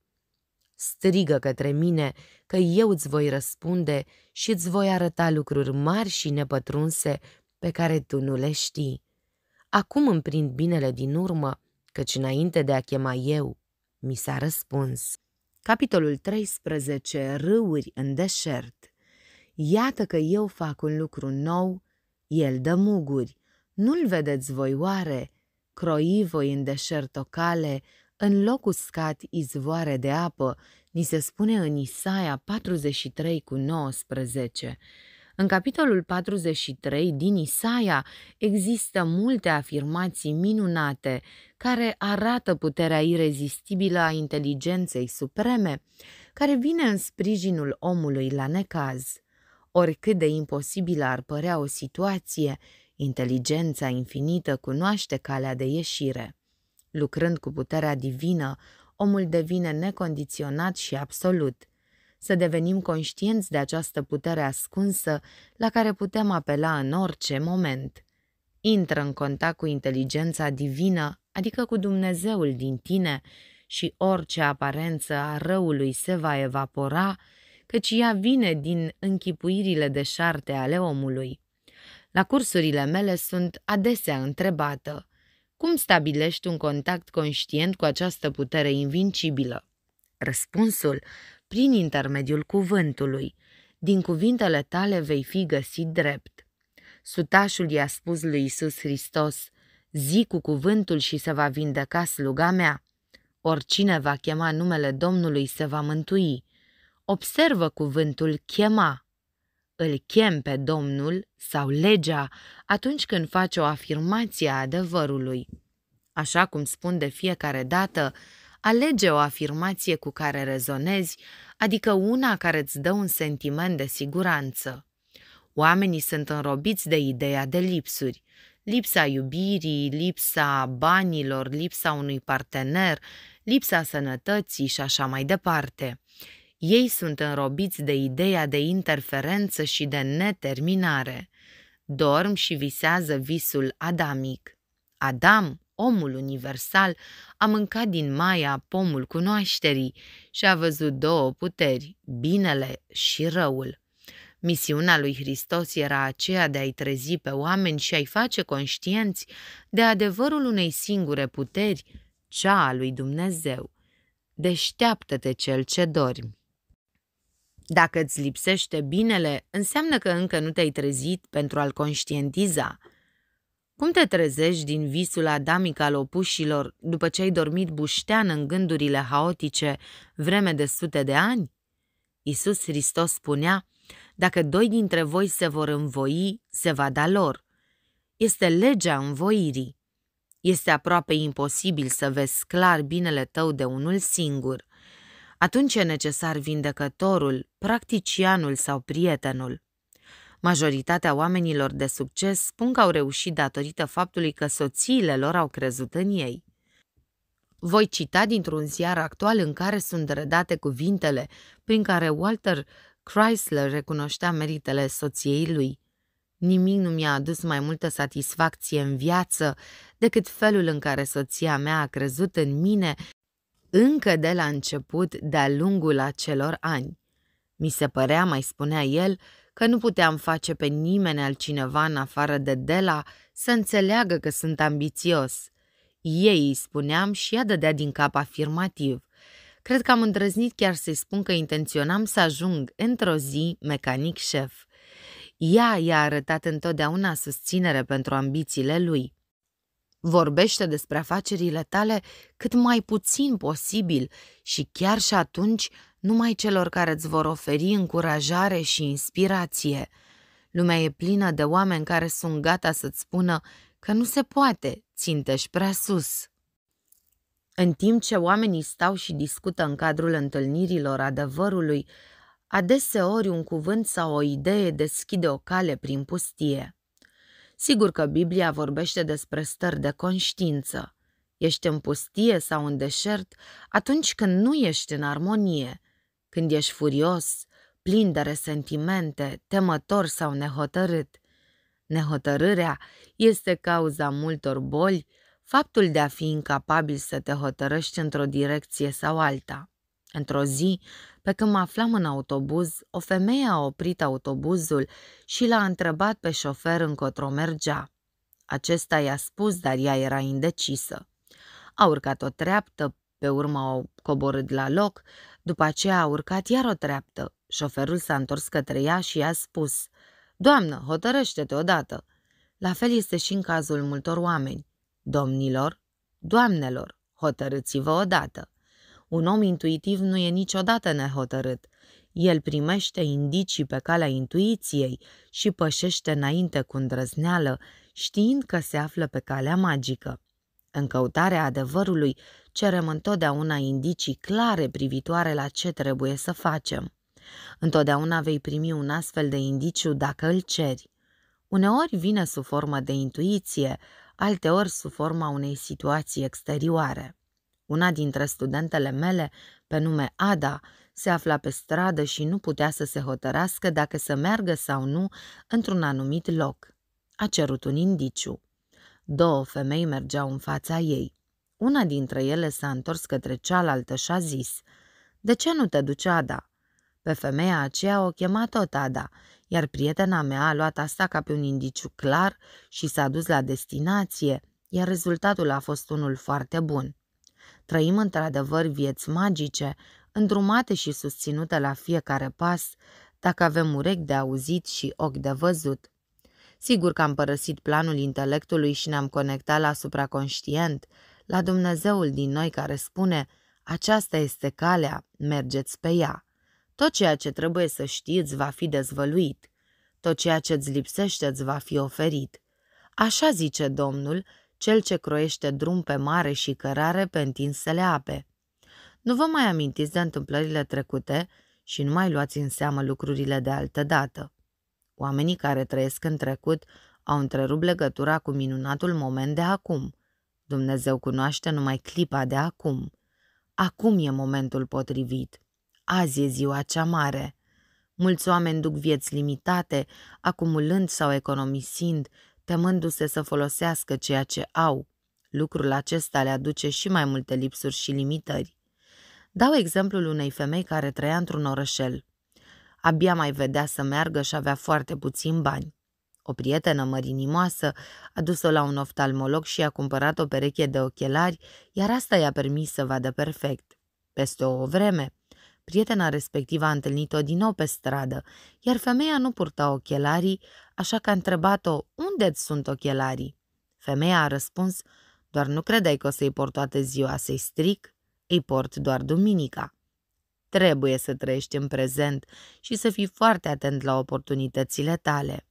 Strigă către mine că eu îți voi răspunde și îți voi arăta lucruri mari și nepătrunse pe care tu nu le știi. Acum îmi prind binele din urmă, căci înainte de a chema eu, mi s-a răspuns. Capitolul 13. Râuri în deșert Iată că eu fac un lucru nou, el dă muguri. Nu-l vedeți voi oare? Croi voi în deșert o cale, în loc uscat izvoare de apă, ni se spune în Isaia 43 cu 19. În capitolul 43 din Isaia există multe afirmații minunate care arată puterea irezistibilă a inteligenței supreme, care vine în sprijinul omului la necaz. Oricât de imposibilă ar părea o situație, inteligența infinită cunoaște calea de ieșire. Lucrând cu puterea divină, omul devine necondiționat și absolut – să devenim conștienți de această putere ascunsă la care putem apela în orice moment. Intră în contact cu inteligența divină, adică cu Dumnezeul din tine, și orice aparență a răului se va evapora, căci ea vine din închipuirile de șarte ale omului. La cursurile mele sunt adesea întrebată, cum stabilești un contact conștient cu această putere invincibilă? Răspunsul prin intermediul cuvântului. Din cuvintele tale vei fi găsit drept. Sutașul i-a spus lui Isus Hristos, zi cu cuvântul și se va vindeca sluga mea. Oricine va chema numele Domnului se va mântui. Observă cuvântul chema. Îl chem pe Domnul sau legea atunci când face o afirmație a adevărului. Așa cum spun de fiecare dată, Alege o afirmație cu care rezonezi, adică una care îți dă un sentiment de siguranță. Oamenii sunt înrobiți de ideea de lipsuri. Lipsa iubirii, lipsa banilor, lipsa unui partener, lipsa sănătății și așa mai departe. Ei sunt înrobiți de ideea de interferență și de neterminare. Dorm și visează visul adamic. Adam omul universal, a mâncat din maia pomul cunoașterii și a văzut două puteri, binele și răul. Misiunea lui Hristos era aceea de a-i trezi pe oameni și a-i face conștienți de adevărul unei singure puteri, cea a lui Dumnezeu. Deșteaptă-te cel ce dormi. Dacă îți lipsește binele, înseamnă că încă nu te-ai trezit pentru a-l conștientiza – cum te trezești din visul adamic al opușilor după ce ai dormit buștean în gândurile haotice vreme de sute de ani? Isus Hristos spunea, dacă doi dintre voi se vor învoi, se va da lor. Este legea învoirii. Este aproape imposibil să vezi clar binele tău de unul singur. Atunci e necesar vindecătorul, practicianul sau prietenul. Majoritatea oamenilor de succes spun că au reușit datorită faptului că soțiile lor au crezut în ei. Voi cita dintr-un ziar actual în care sunt redate cuvintele prin care Walter Chrysler recunoștea meritele soției lui. Nimic nu mi-a adus mai multă satisfacție în viață decât felul în care soția mea a crezut în mine încă de la început de-a lungul acelor ani. Mi se părea, mai spunea el, că nu puteam face pe nimeni altcineva în afară de Dela să înțeleagă că sunt ambițios. Ei îi spuneam și ea dădea din cap afirmativ. Cred că am îndrăznit chiar să-i spun că intenționam să ajung într-o zi mecanic șef. Ea i-a arătat întotdeauna susținere pentru ambițiile lui. Vorbește despre afacerile tale cât mai puțin posibil și chiar și atunci numai celor care îți vor oferi încurajare și inspirație. Lumea e plină de oameni care sunt gata să-ți spună că nu se poate, țintești prea sus. În timp ce oamenii stau și discută în cadrul întâlnirilor adevărului, adeseori un cuvânt sau o idee deschide o cale prin pustie. Sigur că Biblia vorbește despre stări de conștiință. Ești în pustie sau în deșert atunci când nu ești în armonie, când ești furios, plin de resentimente, temător sau nehotărât. Nehotărârea este cauza multor boli, faptul de a fi incapabil să te hotărăști într-o direcție sau alta. Într-o zi, pe când mă aflam în autobuz, o femeie a oprit autobuzul și l-a întrebat pe șofer încotro mergea. Acesta i-a spus, dar ea era indecisă. A urcat o treaptă, pe urmă au coborât la loc, după aceea a urcat iar o treaptă. Șoferul s-a întors către ea și i-a spus Doamnă, hotărăște-te odată! La fel este și în cazul multor oameni. Domnilor, doamnelor, hotărâți-vă odată! Un om intuitiv nu e niciodată nehotărât. El primește indicii pe calea intuiției și pășește înainte cu îndrăzneală, știind că se află pe calea magică. În căutarea adevărului cerem întotdeauna indicii clare privitoare la ce trebuie să facem. Întotdeauna vei primi un astfel de indiciu dacă îl ceri. Uneori vine sub formă de intuiție, alteori sub forma unei situații exterioare. Una dintre studentele mele, pe nume Ada, se afla pe stradă și nu putea să se hotărască dacă să meargă sau nu într-un anumit loc. A cerut un indiciu. Două femei mergeau în fața ei. Una dintre ele s-a întors către cealaltă și a zis, De ce nu te duce Ada?" Pe femeia aceea o chema tot Ada, iar prietena mea a luat asta ca pe un indiciu clar și s-a dus la destinație, iar rezultatul a fost unul foarte bun. Trăim într-adevăr vieți magice, îndrumate și susținute la fiecare pas, dacă avem urechi de auzit și ochi de văzut. Sigur că am părăsit planul intelectului și ne-am conectat la supraconștient, la Dumnezeul din noi care spune, aceasta este calea, mergeți pe ea. Tot ceea ce trebuie să știți va fi dezvăluit, tot ceea ce îți lipsește îți va fi oferit. Așa zice Domnul, cel ce croiește drum pe mare și cărare pe întinsele ape. Nu vă mai amintiți de întâmplările trecute și nu mai luați în seamă lucrurile de altă dată. Oamenii care trăiesc în trecut au întrerupt legătura cu minunatul moment de acum – Dumnezeu cunoaște numai clipa de acum. Acum e momentul potrivit. Azi e ziua cea mare. Mulți oameni duc vieți limitate, acumulând sau economisind, temându-se să folosească ceea ce au. Lucrul acesta le aduce și mai multe lipsuri și limitări. Dau exemplul unei femei care trăia într-un orășel. Abia mai vedea să meargă și avea foarte puțin bani. O prietenă mărinimoasă a dus-o la un oftalmolog și i-a cumpărat o pereche de ochelari, iar asta i-a permis să vadă perfect. Peste o vreme, prietena respectivă a întâlnit-o din nou pe stradă, iar femeia nu purta ochelarii, așa că a întrebat-o, unde sunt ochelarii? Femeia a răspuns, doar nu credeai că o să-i port toată ziua să-i stric? Îi port doar duminica. Trebuie să trăiești în prezent și să fii foarte atent la oportunitățile tale.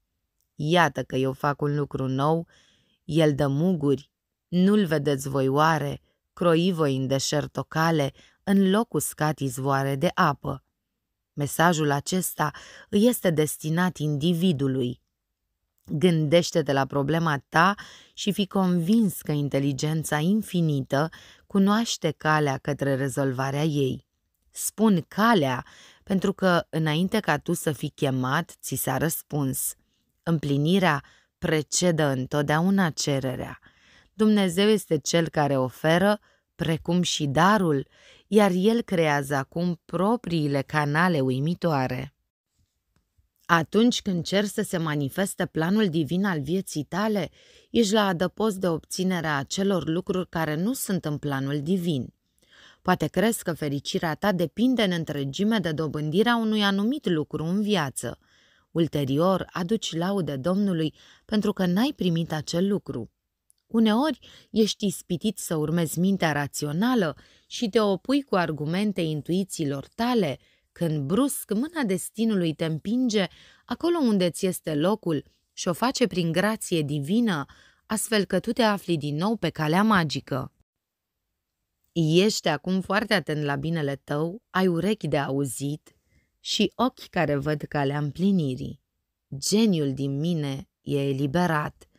Iată că eu fac un lucru nou, el dă muguri. Nu-l vedeți voi oare? Croi voi în deșert o cale, în loc uscat izvoare de apă. Mesajul acesta îi este destinat individului. Gândește-te la problema ta și fi convins că inteligența infinită cunoaște calea către rezolvarea ei. Spun calea pentru că, înainte ca tu să fii chemat, ți s-a răspuns – Împlinirea precedă întotdeauna cererea. Dumnezeu este cel care oferă, precum și darul, iar el creează acum propriile canale uimitoare. Atunci când cer să se manifeste planul divin al vieții tale, ești la adăpost de obținerea acelor lucruri care nu sunt în planul divin. Poate crezi că fericirea ta depinde în întregime de dobândirea unui anumit lucru în viață, Ulterior, aduci laudă Domnului pentru că n-ai primit acel lucru. Uneori ești ispitit să urmezi mintea rațională și te opui cu argumente intuițiilor tale, când brusc mâna destinului te împinge acolo unde ți este locul și o face prin grație divină, astfel că tu te afli din nou pe calea magică. Ești acum foarte atent la binele tău, ai urechi de auzit, și ochi care văd calea împlinirii. Geniul din mine e eliberat.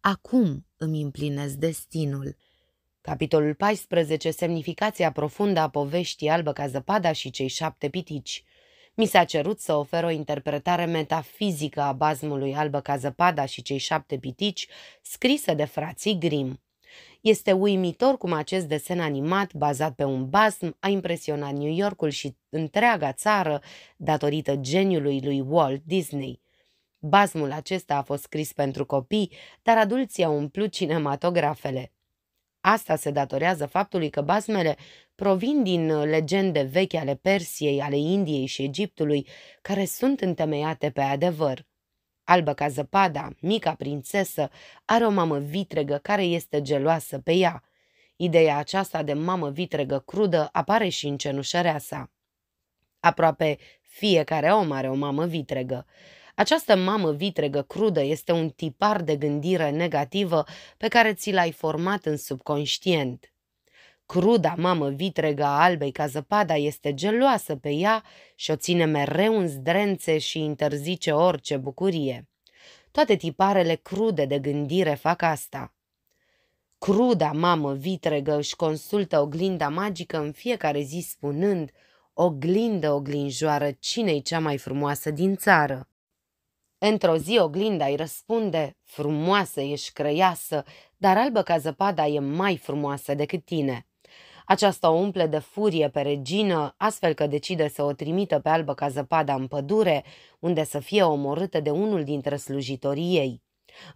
Acum îmi împlinesc destinul. Capitolul 14. Semnificația profundă a poveștii albă ca zăpada și cei șapte pitici. Mi s-a cerut să ofer o interpretare metafizică a bazmului albă ca zăpada și cei șapte pitici, scrisă de frații Grimm. Este uimitor cum acest desen animat, bazat pe un basm, a impresionat New Yorkul și întreaga țară datorită geniului lui Walt Disney. Basmul acesta a fost scris pentru copii, dar adulții au umplut cinematografele. Asta se datorează faptului că basmele provin din uh, legende vechi ale Persiei, ale Indiei și Egiptului, care sunt întemeiate pe adevăr albă ca zăpada, mica prințesă, are o mamă vitregă care este geloasă pe ea. Ideea aceasta de mamă vitregă crudă apare și în cenușărea sa. Aproape fiecare om are o mamă vitregă. Această mamă vitregă crudă este un tipar de gândire negativă pe care ți l-ai format în subconștient. Cruda mamă vitregă a albei ca zăpada este geloasă pe ea și o ține mereu în zdrențe și interzice orice bucurie. Toate tiparele crude de gândire fac asta. Cruda mamă vitregă își consultă oglinda magică în fiecare zi spunând Oglindă, oglinjoară, cine-i cea mai frumoasă din țară? Într-o zi oglinda îi răspunde, frumoasă ești crăiasă, dar albă ca zăpada e mai frumoasă decât tine. Aceasta o umple de furie pe regină, astfel că decide să o trimită pe albă ca zăpada în pădure, unde să fie omorâtă de unul dintre slujitorii ei.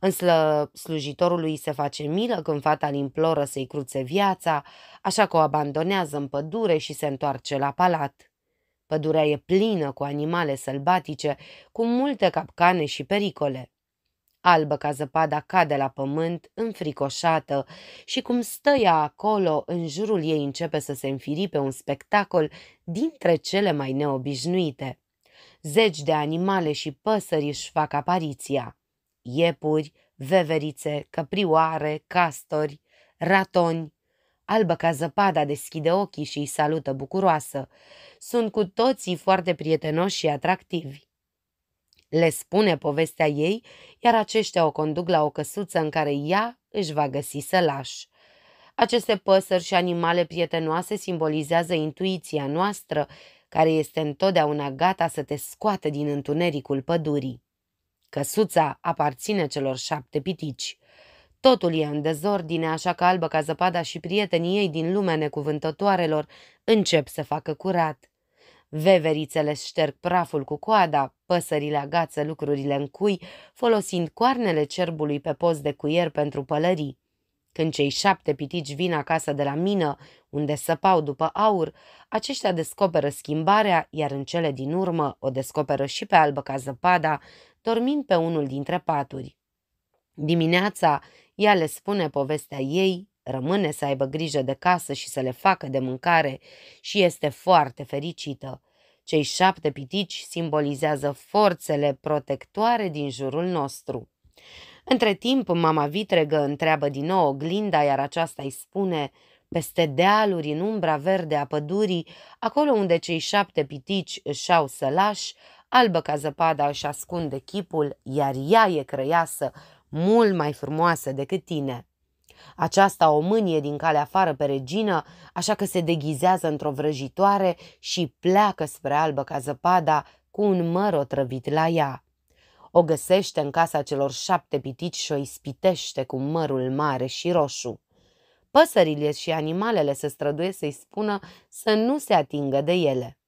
Însă slujitorului se face milă când fata îl imploră să-i cruțe viața, așa că o abandonează în pădure și se întoarce la palat. Pădurea e plină cu animale sălbatice, cu multe capcane și pericole albă ca zăpada cade la pământ, înfricoșată, și cum stă ea acolo, în jurul ei începe să se înfiripe un spectacol dintre cele mai neobișnuite. Zeci de animale și păsări își fac apariția. Iepuri, veverițe, căprioare, castori, ratoni. Albă ca zăpada deschide ochii și îi salută bucuroasă. Sunt cu toții foarte prietenoși și atractivi le spune povestea ei, iar aceștia o conduc la o căsuță în care ea își va găsi sălași. Aceste păsări și animale prietenoase simbolizează intuiția noastră, care este întotdeauna gata să te scoată din întunericul pădurii. Căsuța aparține celor șapte pitici. Totul e în dezordine, așa că albă ca zăpada și prietenii ei din lumea necuvântătoarelor încep să facă curat. Veverițele șterg praful cu coada, Păsările agață lucrurile în cui, folosind coarnele cerbului pe post de cuier pentru pălării. Când cei șapte pitici vin acasă de la mină, unde săpau după aur, aceștia descoperă schimbarea, iar în cele din urmă o descoperă și pe albă ca zăpada, dormind pe unul dintre paturi. Dimineața, ea le spune povestea ei, rămâne să aibă grijă de casă și să le facă de mâncare și este foarte fericită. Cei șapte pitici simbolizează forțele protectoare din jurul nostru. Între timp, mama vitregă întreabă din nou oglinda, iar aceasta îi spune peste dealuri, în umbra verde a pădurii, acolo unde cei șapte pitici își au sălași, albă ca zăpada își ascunde chipul, iar ea e crăiasă, mult mai frumoasă decât tine. Aceasta o mânie din calea afară pe regină, așa că se deghizează într-o vrăjitoare și pleacă spre albă ca zăpada cu un măr otrăvit la ea. O găsește în casa celor șapte pitici și o ispitește cu mărul mare și roșu. Păsările și animalele se străduie să-i spună să nu se atingă de ele.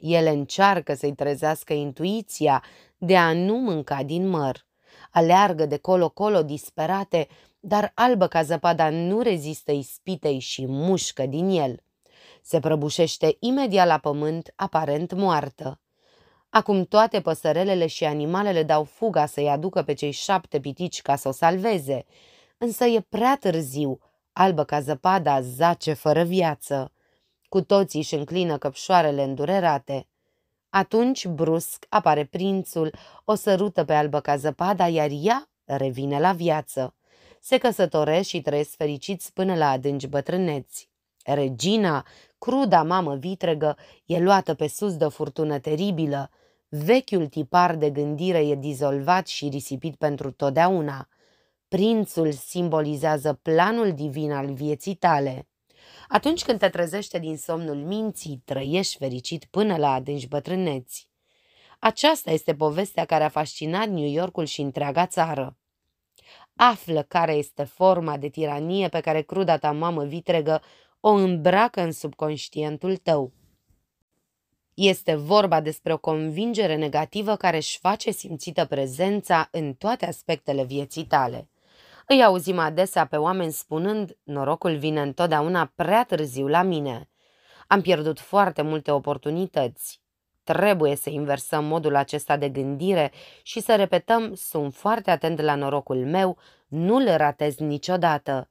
Ele încearcă să-i trezească intuiția de a nu mânca din măr. Aleargă de colo-colo disperate, dar albă ca zăpada nu rezistă ispitei și mușcă din el. Se prăbușește imediat la pământ, aparent moartă. Acum toate păsărelele și animalele dau fuga să-i aducă pe cei șapte pitici ca să o salveze, însă e prea târziu, albă ca zăpada zace fără viață. Cu toții își înclină căpșoarele îndurerate. Atunci, brusc, apare prințul, o sărută pe albă ca zăpada, iar ea revine la viață se căsătoresc și trăiesc fericiți până la adânci bătrâneți. Regina, cruda mamă vitregă, e luată pe sus de o furtună teribilă. Vechiul tipar de gândire e dizolvat și risipit pentru totdeauna. Prințul simbolizează planul divin al vieții tale. Atunci când te trezește din somnul minții, trăiești fericit până la adânci bătrâneți. Aceasta este povestea care a fascinat New Yorkul și întreaga țară află care este forma de tiranie pe care cruda ta mamă vitregă o îmbracă în subconștientul tău. Este vorba despre o convingere negativă care își face simțită prezența în toate aspectele vieții tale. Îi auzim adesea pe oameni spunând, norocul vine întotdeauna prea târziu la mine. Am pierdut foarte multe oportunități. Trebuie să inversăm modul acesta de gândire și să repetăm, sunt foarte atent la norocul meu, nu-l ratez niciodată.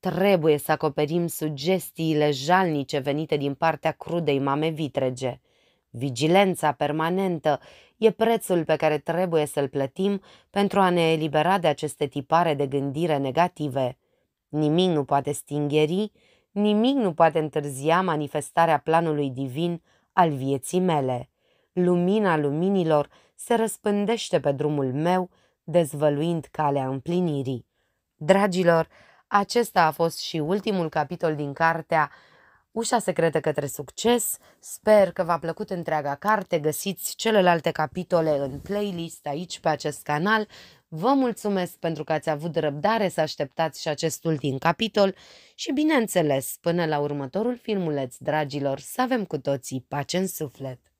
Trebuie să acoperim sugestiile jalnice venite din partea crudei mame vitrege. Vigilența permanentă e prețul pe care trebuie să-l plătim pentru a ne elibera de aceste tipare de gândire negative. Nimic nu poate stingheri, nimic nu poate întârzia manifestarea planului divin al vieții mele. Lumina luminilor se răspândește pe drumul meu, dezvăluind calea împlinirii. Dragilor, acesta a fost și ultimul capitol din cartea Ușa secretă către succes. Sper că v-a plăcut întreaga carte. Găsiți celelalte capitole în playlist aici pe acest canal. Vă mulțumesc pentru că ați avut răbdare să așteptați și acest ultim capitol și, bineînțeles, până la următorul filmuleț, dragilor, să avem cu toții pace în suflet!